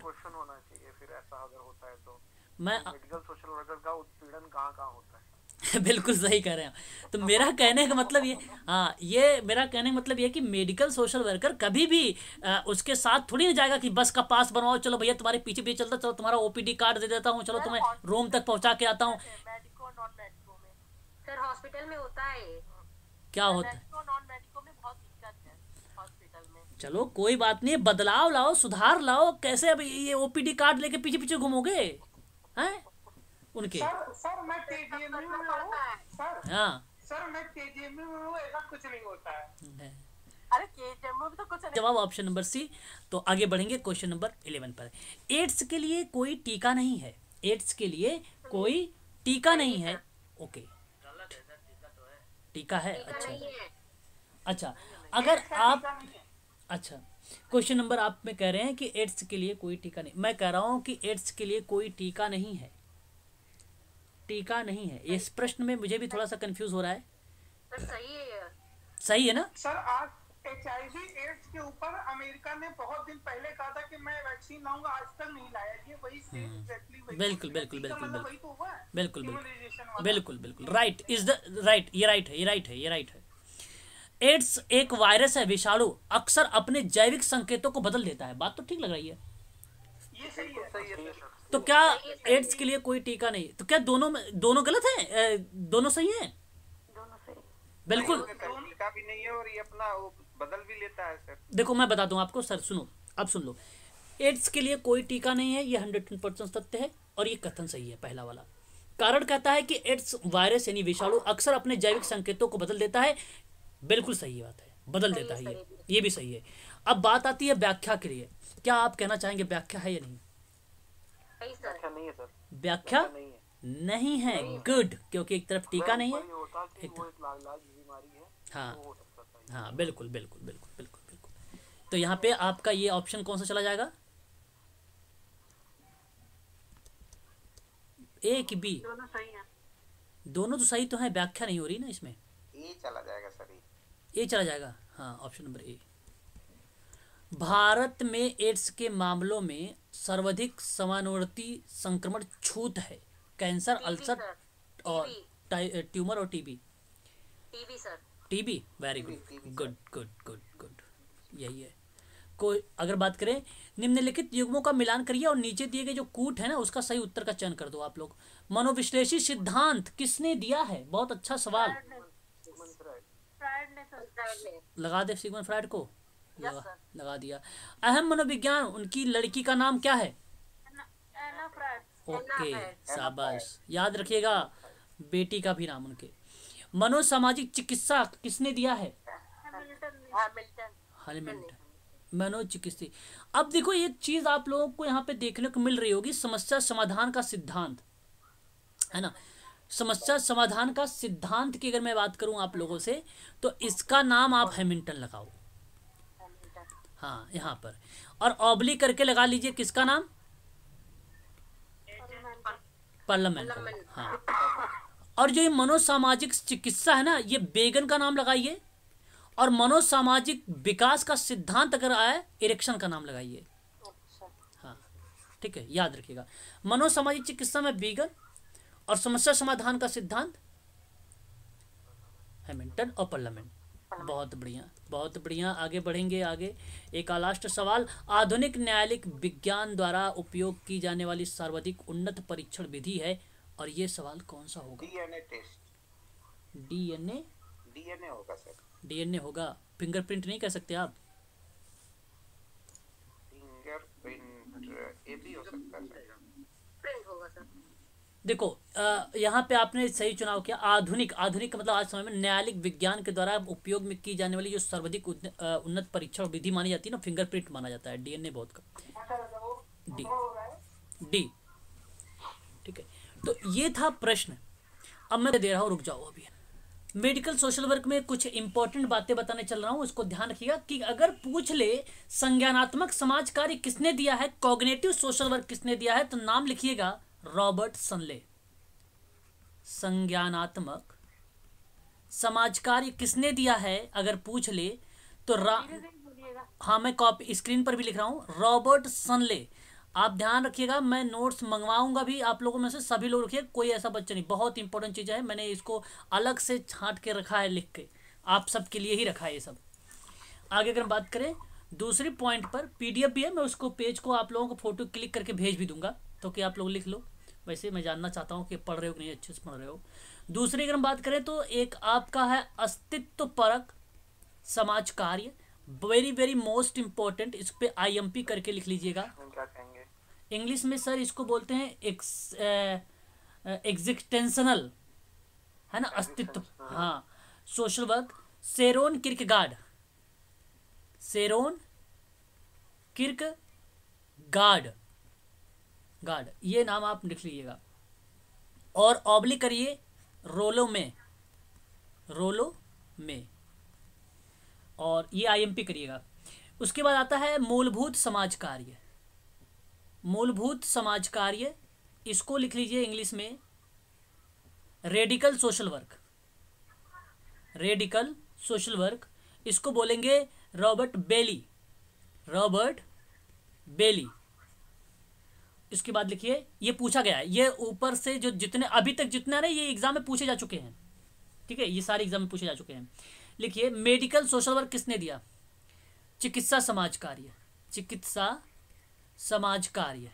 तो। मैं मेडिकल सोशल वर्कर का उत्पीड़न कहाँ कहाँ होता है बिल्कुल सही कह रहे हैं तो मेरा कहने का मतलब ये हाँ ये मेरा कहने का मतलब ये कि मेडिकल सोशल वर्कर कभी भी आ, उसके साथ थोड़ी नहीं जाएगा कि बस का पास बनवाओ चलो भैया तुम्हारे पीछे पीछे चलता चलो तुम्हारा ओपीडी कार्ड दे देता हूँ चलो तुम्हें रोम तक पहुँचा के आता हूँ क्या होता है चलो कोई बात नहीं बदलाव लाओ सुधार लाओ कैसे अब ये ओपीडी कार्ड लेके पीछे पीछे घूमोगे हैं उनके सर सर मैं में सर हाँ। सर मैं में ऐसा कुछ नहीं होता है अरे में तो कुछ जवाब ऑप्शन नंबर सी तो आगे बढ़ेंगे क्वेश्चन नंबर इलेवन पर एड्स के लिए कोई टीका नहीं है एड्स के लिए कोई टीका नहीं है ओके टीका है अच्छा अच्छा अगर आप अच्छा क्वेश्चन नंबर आप में कह रहे हैं कि एड्स के लिए कोई टीका नहीं मैं कह रहा हूँ कि एड्स के लिए कोई टीका नहीं है टीका नहीं है इस प्रश्न में मुझे भी थोड़ा सा कंफ्यूज हो रहा है तो सही है ना सर आज एच आई वी एड्स के ऊपर अमेरिका ने बहुत दिन पहले कहा था कि मैं वैक्सीन लाऊंगा आज तक नहीं लाया ये वही बिल्कुल बिल्कुल बिल्कुल बिल्कुल बिल्कुल बिल्कुल बिल्कुल बिल्कुल राइट इज द राइट ये राइट है ये राइट है ये राइट है एड्स एक वायरस है विषाणु अक्सर अपने जैविक संकेतों को बदल देता है बात तो ठीक लग रही है ये सही है सही है तो क्या एड्स के लिए कोई टीका नहीं तो क्या दोनों में दोनों गलत है दोनों सही है बिल्कुल तो नहीं है और ये अपना बदल भी लेता है सर देखो मैं बता दूं आपको सर सुनो अब सुन लो एड्स के लिए कोई टीका नहीं है ये हंड्रेड परसेंट सत्य है और ये कथन सही है पहला वाला कारण कहता है कि एड्स वायरस यानी विषाणु अक्सर अपने जैविक संकेतों को बदल देता है बिल्कुल सही बात है बदल देता है ये ये भी सही है अब बात आती है व्याख्या के लिए क्या आप कहना चाहेंगे व्याख्या है या नहीं व्याख्या नहीं है गुड क्योंकि एक तरफ टीका नहीं है हाँ हाँ बिल्कुल बिल्कुल बिल्कुल बिल्कुल बिल्कुल तो यहाँ पे आपका ये ऑप्शन कौन सा चला जाएगा ए की बी दोनों तो सही तो है व्याख्या नहीं हो रही ना इसमें ए चला जाएगा सर ए चला जाएगा हाँ ऑप्शन नंबर ए भारत में एड्स के मामलों में सर्वाधिक समानुवर्ती संक्रमण छूत है कैंसर अल्सर और ट्यूमर और TB TB sir TB very good good good good good यही है को अगर बात करें निम्नलिखित युग्मों का मिलान करिए और नीचे दिए गए जो कूट है ना उसका सही उत्तर का चयन कर दो आप लोग मनोविश्लेषी सिद्धांत किसने दिया है बहुत अच्छा सवाल लगा दे सिगमन फ्राइड को yes, लगा, लगा दिया अहम मनोविज्ञान उनकी लड़की का नाम क्या है ओके शाबाश याद रखिएगा बेटी का भी नाम उनके मनोसामाजिक चिकित्सा किसने दिया है हेलमेंटन अब देखो ये चीज आप लोगों को यहाँ पे देखने को मिल रही होगी समस्या समाधान का सिद्धांत है ना समस्या समाधान का सिद्धांत की अगर मैं बात करूं आप लोगों से तो इसका नाम आप हेमिल्टन हाँ। लगाओ हाँ यहाँ पर और ओबली करके लगा लीजिए किसका नाम पार्लियामेंट हाँ और जो ये मनोसामाजिक चिकित्सा है ना ये बेगन का नाम लगाइए और मनोसामाजिक विकास का सिद्धांत अगर आया इरेक्शन का नाम लगाइए अच्छा। हाँ ठीक है याद रखिएगा मनोसामाजिक चिकित्सा में बेगन और समस्या समाधान का सिद्धांत हेमिल्टन और पार्लियामेंट बहुत बढ़िया बहुत बढ़िया आगे बढ़ेंगे आगे एक लास्ट सवाल आधुनिक न्यायालयिक विज्ञान द्वारा उपयोग की जाने वाली सर्वाधिक उन्नत परीक्षण विधि है और ये सवाल कौन सा होगा डीएनए टेस्ट डीएनए डीएनए होगा सर डीएनए होगा फिंगरप्रिंट नहीं कह सकते आप फिंगरप्रिंट ये भी हो देखो यहाँ पे आपने सही चुनाव किया आधुनिक आधुनिक का मतलब आज समय में न्यायालयिक विज्ञान के द्वारा उपयोग में की जाने वाली जो सर्वाधिक उन्नत परीक्षण विधि मानी जाती है ना फिंगरप्रिंट माना जाता है डीएनए बहुत कम डी डी ठीक है तो ये था प्रश्न अब मैं दे रहा हूँ रुक जाओ अभी मेडिकल सोशल वर्क में कुछ इंपॉर्टेंट बातें बताने चल रहा हूँ उसको ध्यान रखिएगा कि अगर पूछ ले संज्ञानात्मक समाज कार्य किसने दिया है कॉग्नेटिव सोशल वर्क किसने दिया है तो नाम लिखिएगा रॉबर्ट सनले संज्ञानात्मक समाज कार्य किसने दिया है अगर पूछ ले तो रा हाँ मैं कॉपी स्क्रीन पर भी लिख रहा हूँ रॉबर्ट सनले आप ध्यान रखिएगा मैं नोट्स मंगवाऊंगा भी आप लोगों में से सभी लोग रखिए कोई ऐसा बच्चा नहीं बहुत इंपॉर्टेंट चीज़ है मैंने इसको अलग से छांट के रखा है लिख के आप सबके लिए ही रखा है ये सब आगे अगर हम बात करें दूसरी पॉइंट पर पीडीएफ भी है मैं उसको पेज को आप लोगों को फोटो क्लिक करके भेज भी दूंगा तो कि आप लोग लिख लो वैसे मैं जानना चाहता हूँ कि पढ़ रहे हो कि नहीं अच्छे से पढ़ रहे हो दूसरी अगर हम बात करें तो एक आपका है अस्तित्व परक समाज कार्य वेरी वेरी मोस्ट इम्पोर्टेंट इस पर आई एम पी करके लिख लीजिएगा इंग्लिश में सर इसको बोलते हैं एग्जिस्टेंशनल है ना अस्तित्व हाँ social work Soren Kierkegaard Soren Kierkegaard गार्ड ये नाम आप लिख लीजिएगा और ऑब्लिक करिए रोलो में रोलो में और ये आईएमपी करिएगा उसके बाद आता है मूलभूत समाज कार्य मूलभूत समाज कार्य इसको लिख लीजिए इंग्लिश में radical social work radical social work इसको बोलेंगे रॉबर्ट बेली रॉबर्ट बेली इसके बाद लिखिए ये पूछा गया है ये ऊपर से जो जितने अभी तक जितना ना ये एग्जाम में पूछे जा चुके हैं ठीक है ये सारे एग्जाम में पूछे जा चुके हैं लिखिए मेडिकल सोशल वर्क किसने दिया चिकित्सा समाज कार्य चिकित्सा समाज कार्य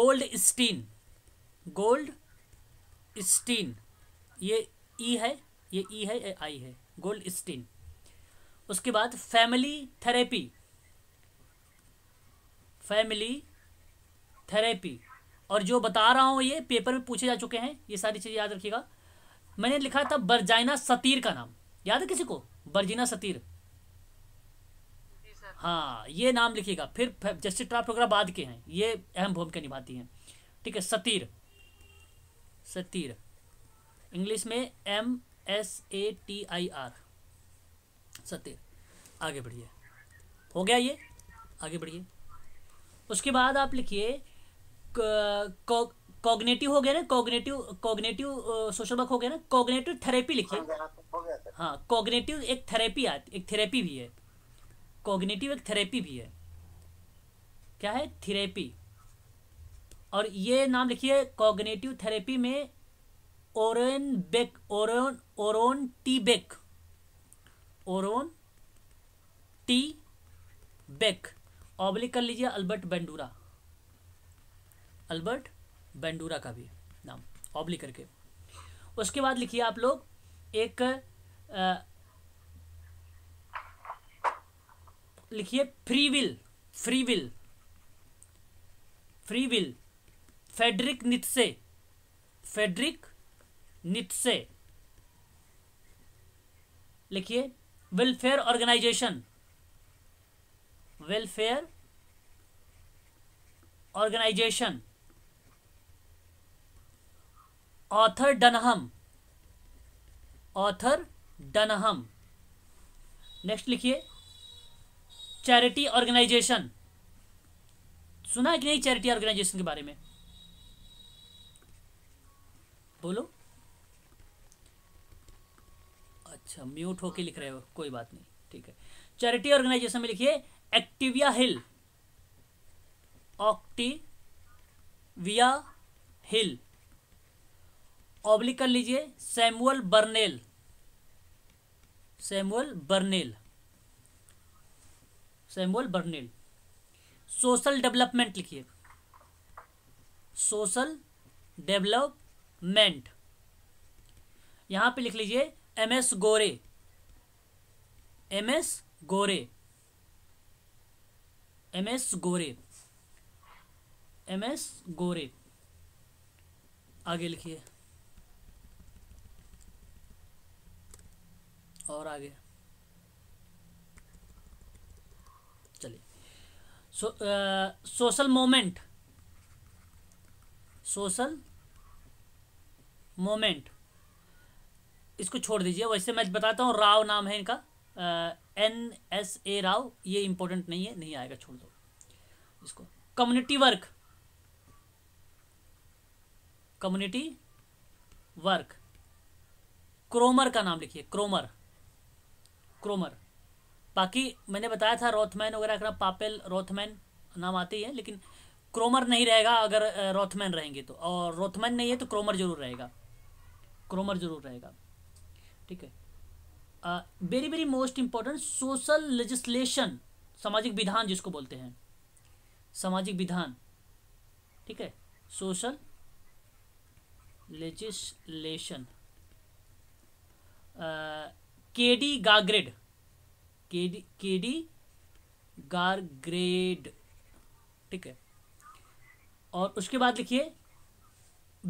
गोल्ड स्टीन गोल्ड स्टीन ये ई e है ये ई e है आई है गोल्ड स्टीन उसके बाद फैमिली थेरेपी फैमिली थेरेपी और जो बता रहा हूँ ये पेपर में पूछे जा चुके हैं ये सारी चीज़ें याद रखिएगा मैंने लिखा था बर्जाइना सतीर का नाम याद है किसी को बर्जिना सतीर हाँ ये नाम लिखिएगा फिर जस्टिस ट्राफ वगैरह बाद के हैं ये अहम भूमिका निभाती हैं ठीक है सतीर सतीर इंग्लिश में M S A T I R Satir आगे बढ़िए हो गया ये आगे बढ़िए उसके बाद आप लिखिए कॉग्नेटिव हो गया ना कॉग्नेटिव कॉग्नेटिव सोशल वर्क हो गया ना कॉग्नेटिव थेरेपी लिखिए हाँ कॉग्नेटिव एक थेरेपी आती एक थेरेपी भी है कॉग्नेटिव एक थेरेपी भी है क्या है थेरेपी और ये नाम लिखिए कॉग्नेटिव थेरेपी में Aaron Beck Aaron Aaron T Beck Aaron T Beck oblique कर लीजिए अल्बर्ट बेंडूरा अल्बर्ट बेंडूरा का भी नाम ऑब्लिक करके उसके बाद लिखिए आप लोग एक लिखिए free will free will free will Friedrich Nietzsche Friedrich Nietzsche लिखिए welfare organisation welfare organisation author Dunham author Dunham next लिखिए चैरिटी ऑर्गेनाइजेशन सुना है कि नहीं चैरिटी ऑर्गेनाइजेशन के बारे में बोलो अच्छा म्यूट होके लिख रहे हो कोई बात नहीं ठीक है चैरिटी ऑर्गेनाइजेशन में लिखिए Octavia Hill Octavia Hill oblique कर लीजिए Samuel Burnell Samuel Burnell Samuel Burnell social development लिखिए सोशल डेवलपमेंट यहां पे लिख लीजिए M S Gore M S Gore M S Gore M S Gore आगे लिखिए और आगे चलिए so social movement social movement इसको छोड़ दीजिए वैसे मैं बताता हूँ राव नाम है इनका एन एस ए राव ये इंपॉर्टेंट नहीं है नहीं आएगा छोड़ दो इसको community work community work Cromer का नाम लिखिए क्रोमर क्रोमर बाकी मैंने बताया था रोथमैन वगैरह का पापेल रोथमैन नाम आते ही है लेकिन क्रोमर नहीं रहेगा अगर रोथमैन रहेंगे तो और रोथमैन नहीं है तो क्रोमर जरूर रहेगा क्रोमर जरूर रहेगा ठीक है very very most important social legislation सामाजिक विधान जिसको बोलते हैं सामाजिक विधान ठीक है social legislation K D Gangrade K D गारग्रेड ठीक है और उसके बाद लिखिए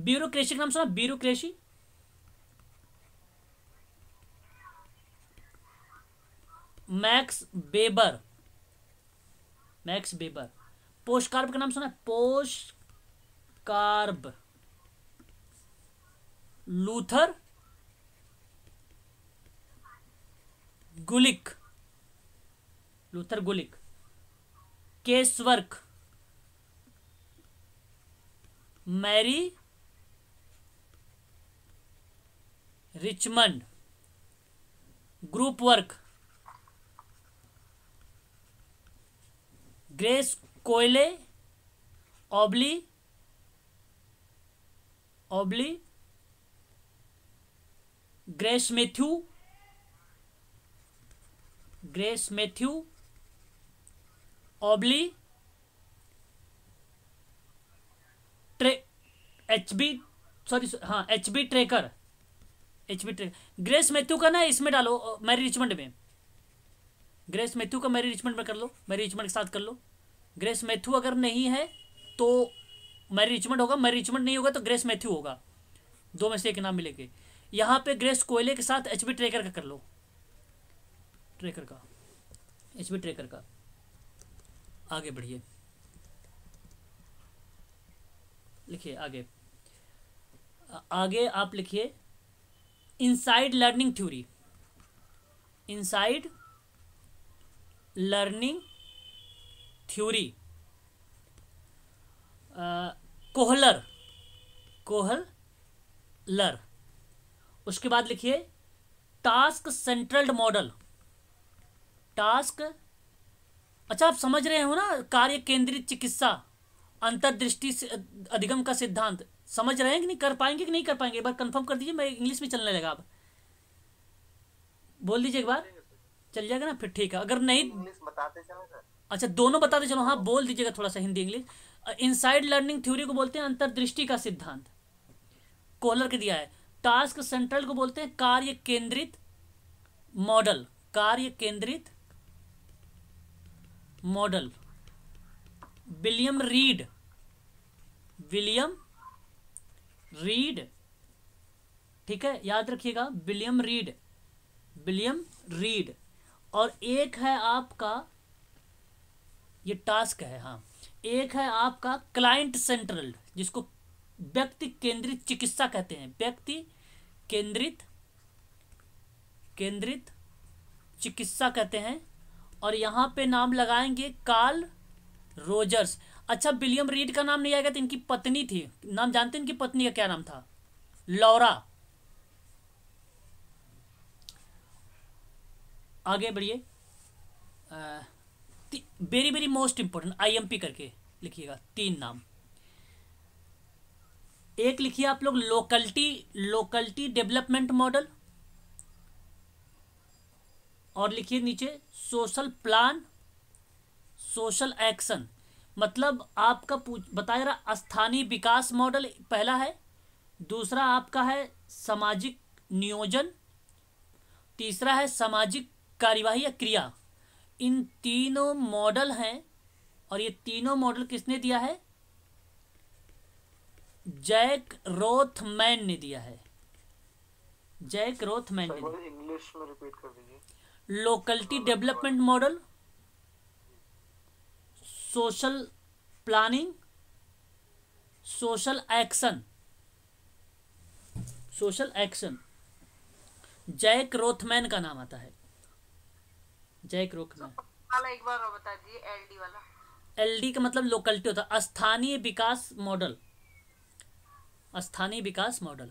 ब्यूरोक्रेसी का नाम सुना bureaucracy Max Weber Max Weber POSDCORB का नाम सुना POSDCORB Luther Gulick Luther Gulick casework Mary Richmond group work Grace Coyle oblique oblique Grace Mathew Grace Mathew oblique ट्रे एच बी सॉरी हाँ H B Trecker H B Trecker Grace Mathew का ना इसमें डालो Mary Richmond में Grace Mathew का Mary Richmond में कर लो मैरी रिचमंड के साथ कर लो ग्रेस मैथ्यू अगर नहीं है तो मैरी रिचमंड होगा मैरी रिचमंड नहीं होगा तो ग्रेस मैथ्यू होगा दो में से एक नाम मिलेंगे यहाँ पे ग्रेस कोयले के साथ एच बी ट्रेकर का कर लो ट्रेकर का एच बी ट्रेकर का आगे बढ़िए लिखिए आगे आगे आप लिखिए insight learning theory insight learning theory Kohler Kohler उसके बाद लिखिए टास्क सेंट्रल्ड मॉडल टास्क अच्छा आप समझ रहे हो ना कार्य केंद्रित चिकित्सा अंतर्दृष्टि अधिगम का सिद्धांत समझ रहे हैं कि नहीं कर पाएंगे कि नहीं कर पाएंगे एक बार कंफर्म कर दीजिए मैं इंग्लिश में चलने लगा अब बोल दीजिए एक बार चल जाएगा ना फिर ठीक है अगर नहीं बताते अच्छा दोनों बताते चलो हाँ बोल दीजिएगा थोड़ा सा Hindi English insight learning theory को बोलते हैं अंतर्दृष्टि का सिद्धांत कोहलर के दिया है टास्क सेंट्रल को बोलते हैं कार्य केंद्रित मॉडल कार्य केंद्रित model William Reid William Reid ठीक है याद रखिएगा विलियम रीड विलियम रीड और एक है आपका ये टास्क है हाँ एक है आपका क्लाइंट सेंट्रल जिसको व्यक्ति केंद्रित चिकित्सा कहते हैं व्यक्ति केंद्रित केंद्रित चिकित्सा कहते हैं और यहाँ पे नाम लगाएंगे कार्ल रोजर्स अच्छा विलियम रीड का नाम नहीं आएगा तो इनकी पत्नी थी नाम जानते हैं इनकी पत्नी का क्या नाम था लौरा आगे बढ़िए very very most important IMP करके लिखिएगा तीन नाम एक लिखिए आप लोग लोकल्टी लोकल्टी डेवलपमेंट मॉडल और लिखिए नीचे सोशल प्लान सोशल एक्शन मतलब आपका पूछ बताया रहा स्थानीय विकास मॉडल पहला है दूसरा आपका है सामाजिक नियोजन तीसरा है सामाजिक कार्यवाही या क्रिया इन तीनों मॉडल हैं और ये तीनों मॉडल किसने दिया है जैक रोथमैन ने दिया है जैक रोथमैन ने इंग्लिश में रिपीट कर दीजिए locality development model social planning social action social action Jack Rothman का नाम आता है जैक रोथमैन एक बार बता दीजिए एलडी वाला एलडी का मतलब लोकलिटी होता है स्थानीय विकास मॉडल स्थानीय विकास मॉडल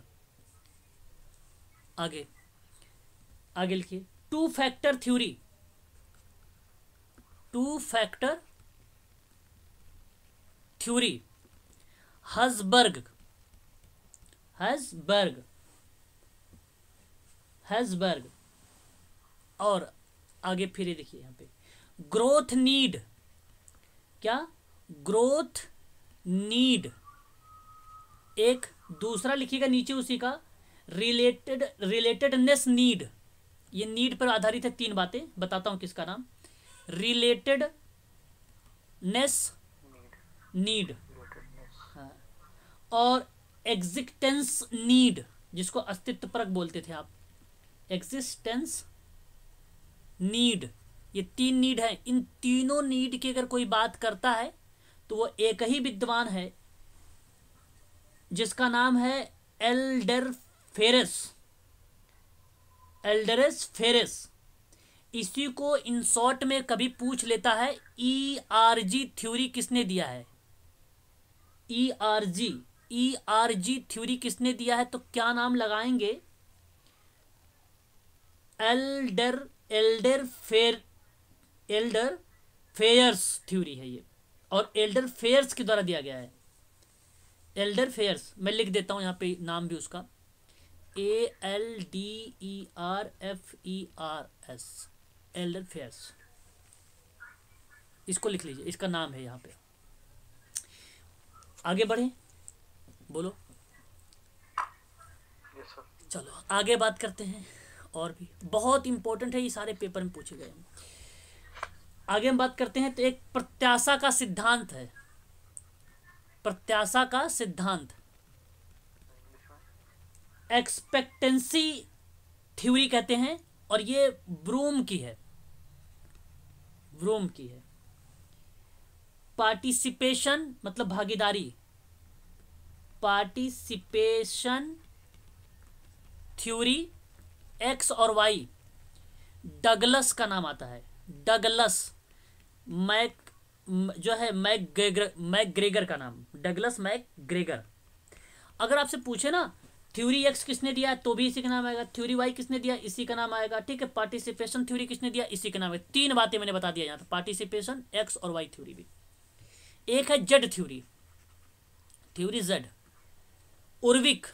आगे आगे लिखिए two factor theory two factor theory Herzberg Herzberg Herzberg और आगे फिर ये देखिए यहां पे ग्रोथ नीड क्या ग्रोथ नीड एक दूसरा लिखिएगा नीचे उसी का रिलेटेड रिलेटेडनेस नीड ये नीड पर आधारित है तीन बातें बताता हूं किसका नाम नेस नीड हाँ। और एग्जिस्टेंस नीड जिसको अस्तित्व परक बोलते थे आप एग्जिस्टेंस नीड ये तीन नीड हैं इन तीनों नीड की अगर कोई बात करता है तो वो एक ही विद्वान है जिसका नाम है एल्डर फेरस एल्डरस फेरस इसी को इन शॉर्ट में कभी पूछ लेता है ई आर जी थ्योरी किसने दिया है E R G E R G theory किसने दिया है तो क्या नाम लगाएंगे Alder Alderfer Alderfer's theory है ये और एल्डर फेयर्स के द्वारा दिया गया है एल्डर फेयर्स मैं लिख देता हूँ यहाँ पे नाम भी उसका A L D E R F E R S Alderfer's इसको लिख लीजिए इसका नाम है यहाँ पे आगे बढ़े बोलो yes, चलो आगे बात करते हैं और भी बहुत इंपॉर्टेंट है ये सारे पेपर में पूछे गए आगे हम बात करते हैं तो एक प्रत्याशा का सिद्धांत है प्रत्याशा का सिद्धांत एक्सपेक्टेंसी थ्योरी कहते हैं और ये ब्रूम की है ब्रूम की है पार्टिसिपेशन मतलब भागीदारी पार्टिसिपेशन थ्योरी एक्स और वाई डगलस का नाम आता है डगलस मैक जो है मैक ग्रेगर मैक ग्रेगर का नाम डगलस मैक ग्रेगर अगर आपसे पूछे ना थ्योरी एक्स किसने दिया तो भी इसी का नाम आएगा थ्योरी वाई किसने दिया इसी का नाम आएगा ठीक है पार्टिसिपेशन थ्योरी किसने दिया इसी का नाम है तीन बातें मैंने बता दिया यहाँ पार्टिसिपेशन एक्स और वाई थ्योरी भी एक है Z theory theory Z Urwick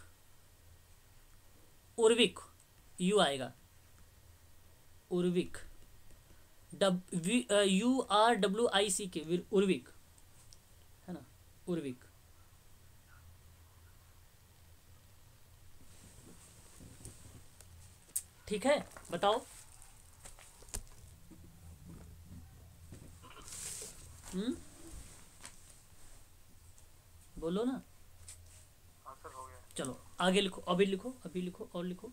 Urwick U आएगा Urwick U R W I C K Urwick है ना उर्विक ठीक है बताओ हम्म बोलो ना चलो आगे लिखो अभी लिखो अभी लिखो और लिखो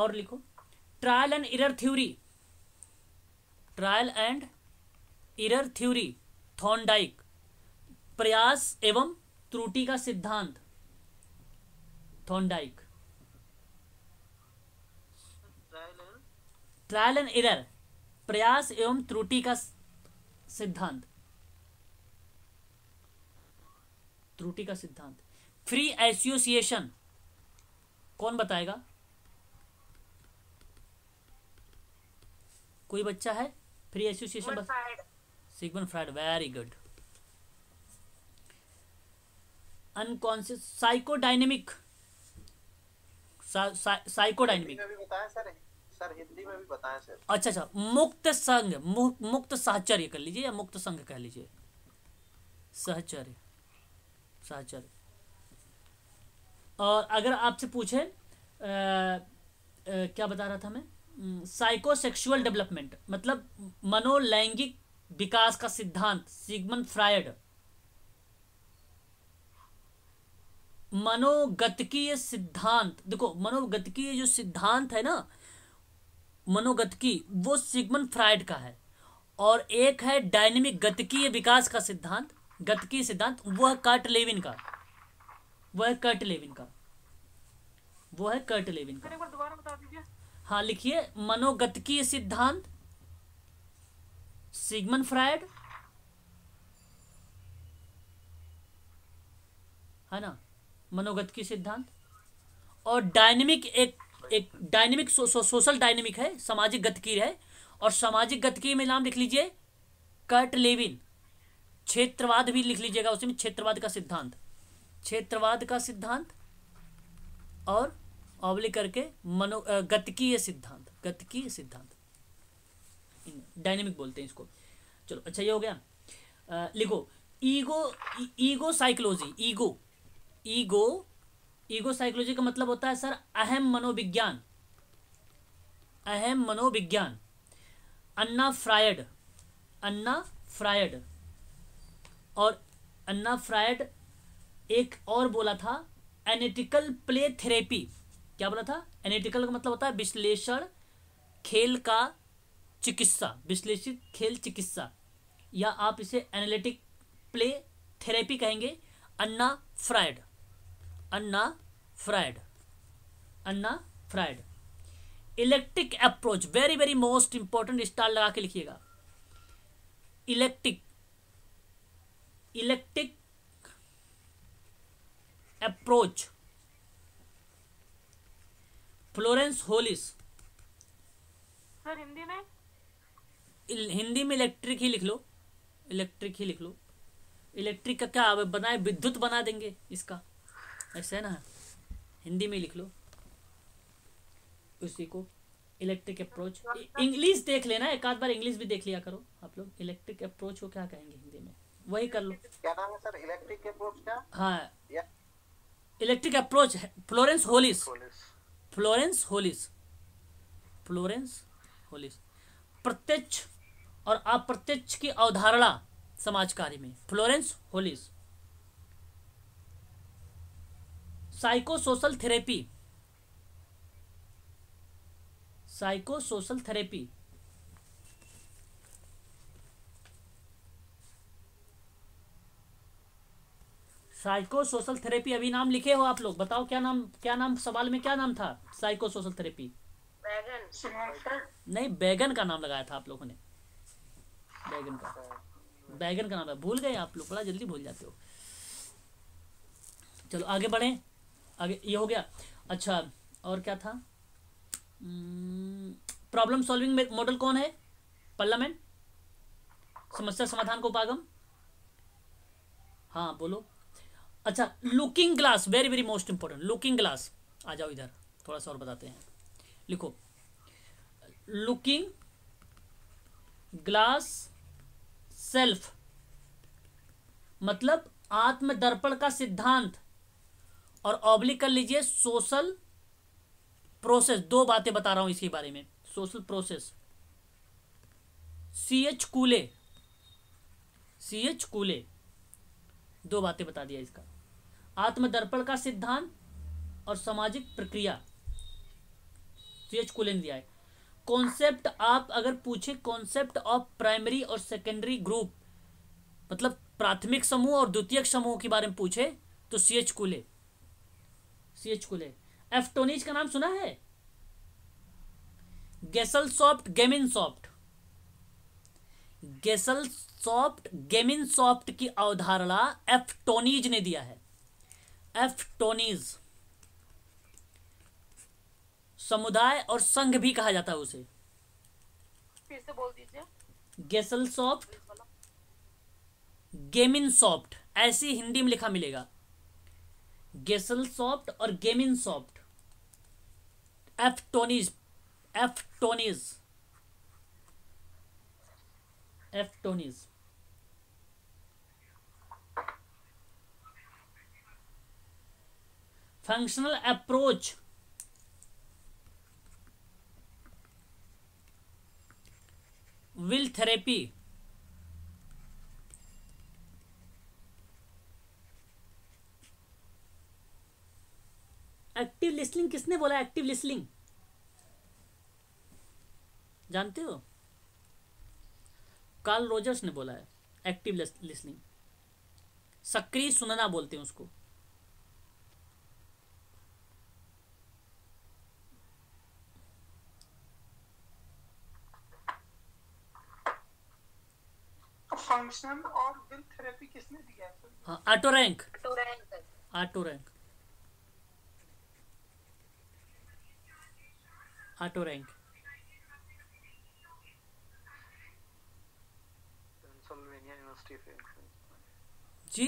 और लिखो trial and error theory trial and error theory Thorndike प्रयास एवं त्रुटि का सिद्धांत थॉनडाइक ट्रायल एंड इरर प्रयास एवं त्रुटि का सिद्धांत त्रुटि का सिद्धांत फ्री एसोसिएशन कौन बताएगा कोई बच्चा है फ्री एसोसिएशन बस Sigmund Freud very good unconscious psychodynamic psychodynamic sir Hindi में भी बताएं सर अच्छा अच्छा मुक्त संघ मु, मुक्त साहचर्य कर लीजिए या मुक्त संघ कह लीजिए सहचर्य सहचर्य और अगर आपसे पूछे आ, आ, क्या बता रहा था मैं साइकोसेक्सुअल डेवलपमेंट मतलब मनोलैंगिक विकास का सिद्धांत सिगमन फ्रायड मनोगतकीय सिद्धांत देखो मनोगतकीय जो सिद्धांत है ना मनोगतकी वो सिगमन फ्रायड का है और एक है डायनेमिक गतकीय विकास का सिद्धांत गतकीय सिद्धांत वह कर्ट लेविन का वह है कर्ट लेविन का वो है कर्ट लेविन का हाँ लिखिए मनोगतकीय सिद्धांत सिगमन फ्रायड है ना मनोगतकीय सिद्धांत और डायनेमिक एक एक dynamic so, so, social dynamic है सामाजिक की है और सामाजिक गतिकीय में नाम लिख लीजिए कर्ट लेविन क्षेत्रवाद भी लिख लीजिएगा उसमें क्षेत्रवाद का सिद्धांत क्षेत्रवाद का सिद्धांत और ऑब्लिक करके मनो गतिकीय सिद्धांत गतिकीय सिद्धांत डायनेमिक बोलते हैं इसको चलो अच्छा ये हो गया आ, लिखो ego ego psychology ego ego ego psychology का मतलब होता है सर अहम मनोविज्ञान अहम मनोविज्ञान अन्ना फ्रायड अन्ना फ्रायड और अन्ना फ्रायड एक और बोला था एनेटिकल प्ले थेरेपी क्या बोला था एनेटिकल का मतलब होता है विश्लेषण खेल का चिकित्सा विश्लेषित खेल चिकित्सा या आप इसे एनालिटिक प्ले थेरेपी कहेंगे Anna Freud Anna Freud Anna Freud eclectic approach very very most important star लगा के लिखिएगा eclectic eclectic approach Florence Hollis sir Hindi में हिंदी में इलेक्ट्रिक ही लिख लो इलेक्ट्रिक ही लिख लो इलेक्ट्रिक का क्या बनाए विद्युत बना देंगे इसका ऐसा है ना हिंदी में लिख लो उसी को इलेक्ट्रिक अप्रोच इंग्लिश देख लेना एक आध बार इंग्लिश भी देख लिया करो आप लोग इलेक्ट्रिक अप्रोच को क्या कहेंगे हिंदी में वही कर लो क्या नाम है सर इलेक्ट्रिक अप्रोच का हाँ eclectic approach Florence Hollis Florence Hollis Florence Hollis प्रत्यक्ष और अप्रत्यक्ष की अवधारणा समाज कार्य में Florence Hollis psychosocial therapy psychosocial therapy psychosocial therapy अभी नाम लिखे हो आप लोग बताओ क्या नाम क्या नाम सवाल में क्या नाम था साइको सोशल थेरेपी बैगन नहीं बैगन का नाम लगाया था आप लोगों ने बैगन का बैगन का नाम भूल गए आप लोग बड़ा जल्दी भूल जाते हो चलो आगे बढ़े आगे ये हो गया अच्छा और क्या था प्रॉब्लम सॉल्विंग मॉडल कौन है पार्लियामेंट समस्या समाधान को पागम हाँ बोलो अच्छा looking glass very very most important looking glass आ जाओ इधर थोड़ा सा और बताते हैं लिखो लुकिंग ग्लास सेल्फ मतलब आत्मदर्पण का सिद्धांत और ऑब्लिक कर लीजिए सोशल प्रोसेस दो बातें बता रहा हूं इसके बारे में social process C H Cooley C H Cooley दो बातें बता दिया इसका आत्मदर्पण का सिद्धांत और सामाजिक प्रक्रिया तो ये चुको दिया है कॉन्सेप्ट आप अगर पूछे कॉन्सेप्ट ऑफ प्राइमरी और सेकेंडरी ग्रुप मतलब प्राथमिक समूह और द्वितीयक समूह के बारे में पूछे तो सी एच कुले सी एच कुले एफ्टोनिज का नाम सुना है Gesellschaft Gemeinschaft Gesellschaft Gemeinschaft की अवधारणा एफ्टोनिज ने दिया है एफ टोनीज समुदाय और संघ भी कहा जाता है उसे फिर से बोल दीजिए गेसल सॉफ्ट गेमिन सॉफ्ट ऐसी हिंदी में लिखा मिलेगा गेसल सॉफ्ट और Gemeinschaft F Tonnies F Tonnies F Tonnies functional approach will therapy active listening किसने बोला एक्टिव लिस्लिंग जानते हो कार्ल रोजर्स ने बोला है एक्टिव लिस्निंग सक्रिय सुनना बोलते हैं उसको और विल थेरेपी किसने दिया है Otto Rank Otto Rank Otto Rank जी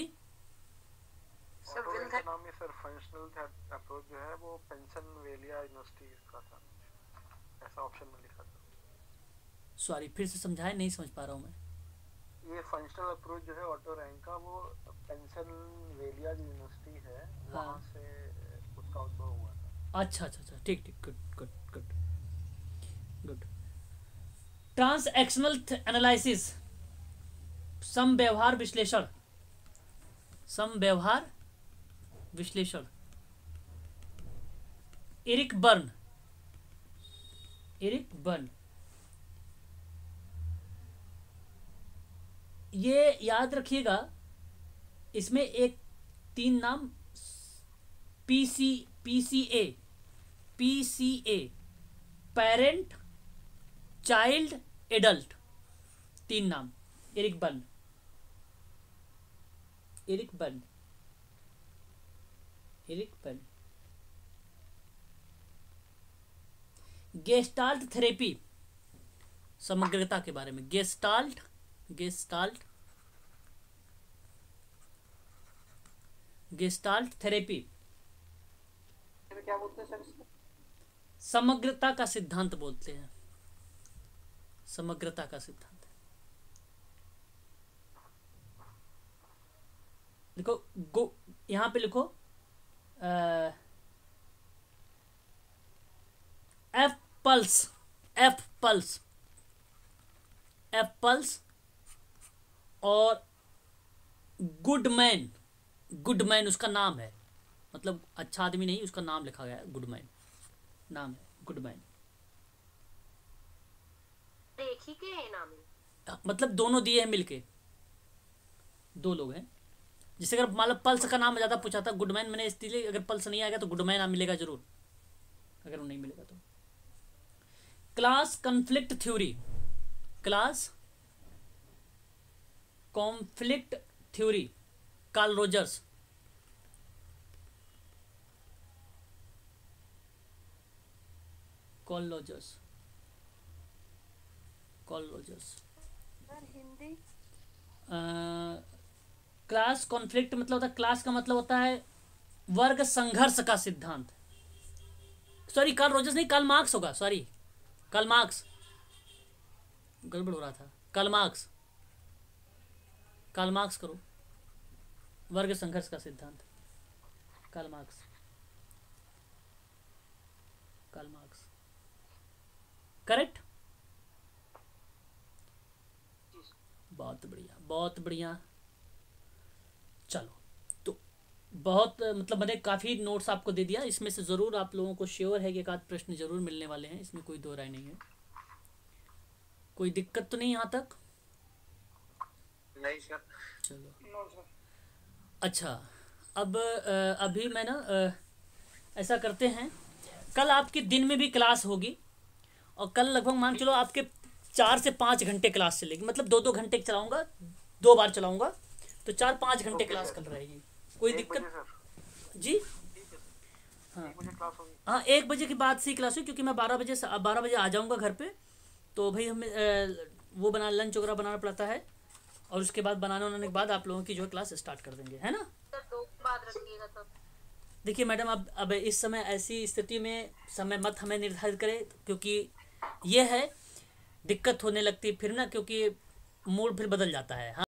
सर विल नाम सर फंक्शनल अप्रोच जो है वो पेंसिल्वेनिया यूनिवर्सिटी का था ऐसा ऑप्शन में लिखा था सॉरी फिर से समझाए नहीं समझ पा रहा हूँ मैं ये फंक्शनल अप्रोच जो है ऑटो रैंक का वो पेंसिलवेलिया जो यूनिवर्सिटी है हाँ. वहाँ से उसका उद्भव हुआ था अच्छा अच्छा अच्छा ठीक ठीक good good good good transactional analysis सम व्यवहार विश्लेषण सम व्यवहार विश्लेषण एरिक बर्न एरिक बर्न ये याद रखिएगा इसमें एक तीन नाम P C P C A P C A parent child adult तीन नाम Eric Berne Eric Berne Eric Berne Gestalt therapy समग्रता के बारे में गेस्टाल्ट गेस्टाल्ट गेस्टाल्ट थेरेपी क्या बोलते समग्रता का सिद्धांत बोलते हैं समग्रता का सिद्धांत देखो गो यहां पे लिखो F Perls F Perls F Perls और गुडमैन गुडमैन उसका नाम है मतलब अच्छा आदमी नहीं उसका नाम लिखा गया है गुडमैन नाम है गुडमैन हाँ, मतलब दोनों दिए हैं मिलके दो लोग हैं जैसे अगर मान लो पल्स का नाम ज़्यादा पूछा था गुडमैन मैंने इसलिए अगर पल्स नहीं आएगा तो गुडमैन नाम मिलेगा जरूर अगर वो नहीं मिलेगा तो class conflict theory class conflict theory Carl Rogers Carl Rogers Carl Rogers class conflict मतलब होता है क्लास का मतलब होता है वर्ग संघर्ष का सिद्धांत सॉरी कार्ल रोजर्स नहीं कार्ल मार्क्स होगा सॉरी कार्ल मार्क्स गड़बड़ हो रहा था कार्ल मार्क्स कार्ल मार्क्स करो वर्ग संघर्ष का सिद्धांत कालमार्क्स मार्क्स मार्क्स करेक्ट बहुत बढ़िया बहुत बढ़िया चलो तो बहुत मतलब मैंने काफ़ी नोट्स आपको दे दिया इसमें से ज़रूर आप लोगों को श्योर है कि एक आध प्रश्न ज़रूर मिलने वाले हैं इसमें कोई दो राय नहीं है कोई दिक्कत तो नहीं यहाँ तक अच्छा अब अभी मैं ना ऐसा करते हैं कल आपके दिन में भी क्लास होगी और कल लगभग मान चलो आपके चार से पाँच घंटे क्लास चलेगी मतलब दो दो घंटे चलाऊंगा दो बार चलाऊंगा तो चार पाँच घंटे क्लास कल रहेगी कोई दिक्कत जी हाँ हाँ एक बजे की बात से क्लास हुई क्योंकि मैं बारह बजे बारह बजे आ जाऊँगा घर पे तो भाई हमें वो बना लंच वगैरह बनाना पड़ता है और उसके बाद बनाने उन्होंने के बाद आप लोगों की जो क्लास स्टार्ट कर देंगे है ना देखिए मैडम अब अब इस समय ऐसी स्थिति में समय मत हमें निर्धारित करें क्योंकि ये है दिक्कत होने लगती फिर ना क्योंकि मूड फिर बदल जाता है हाँ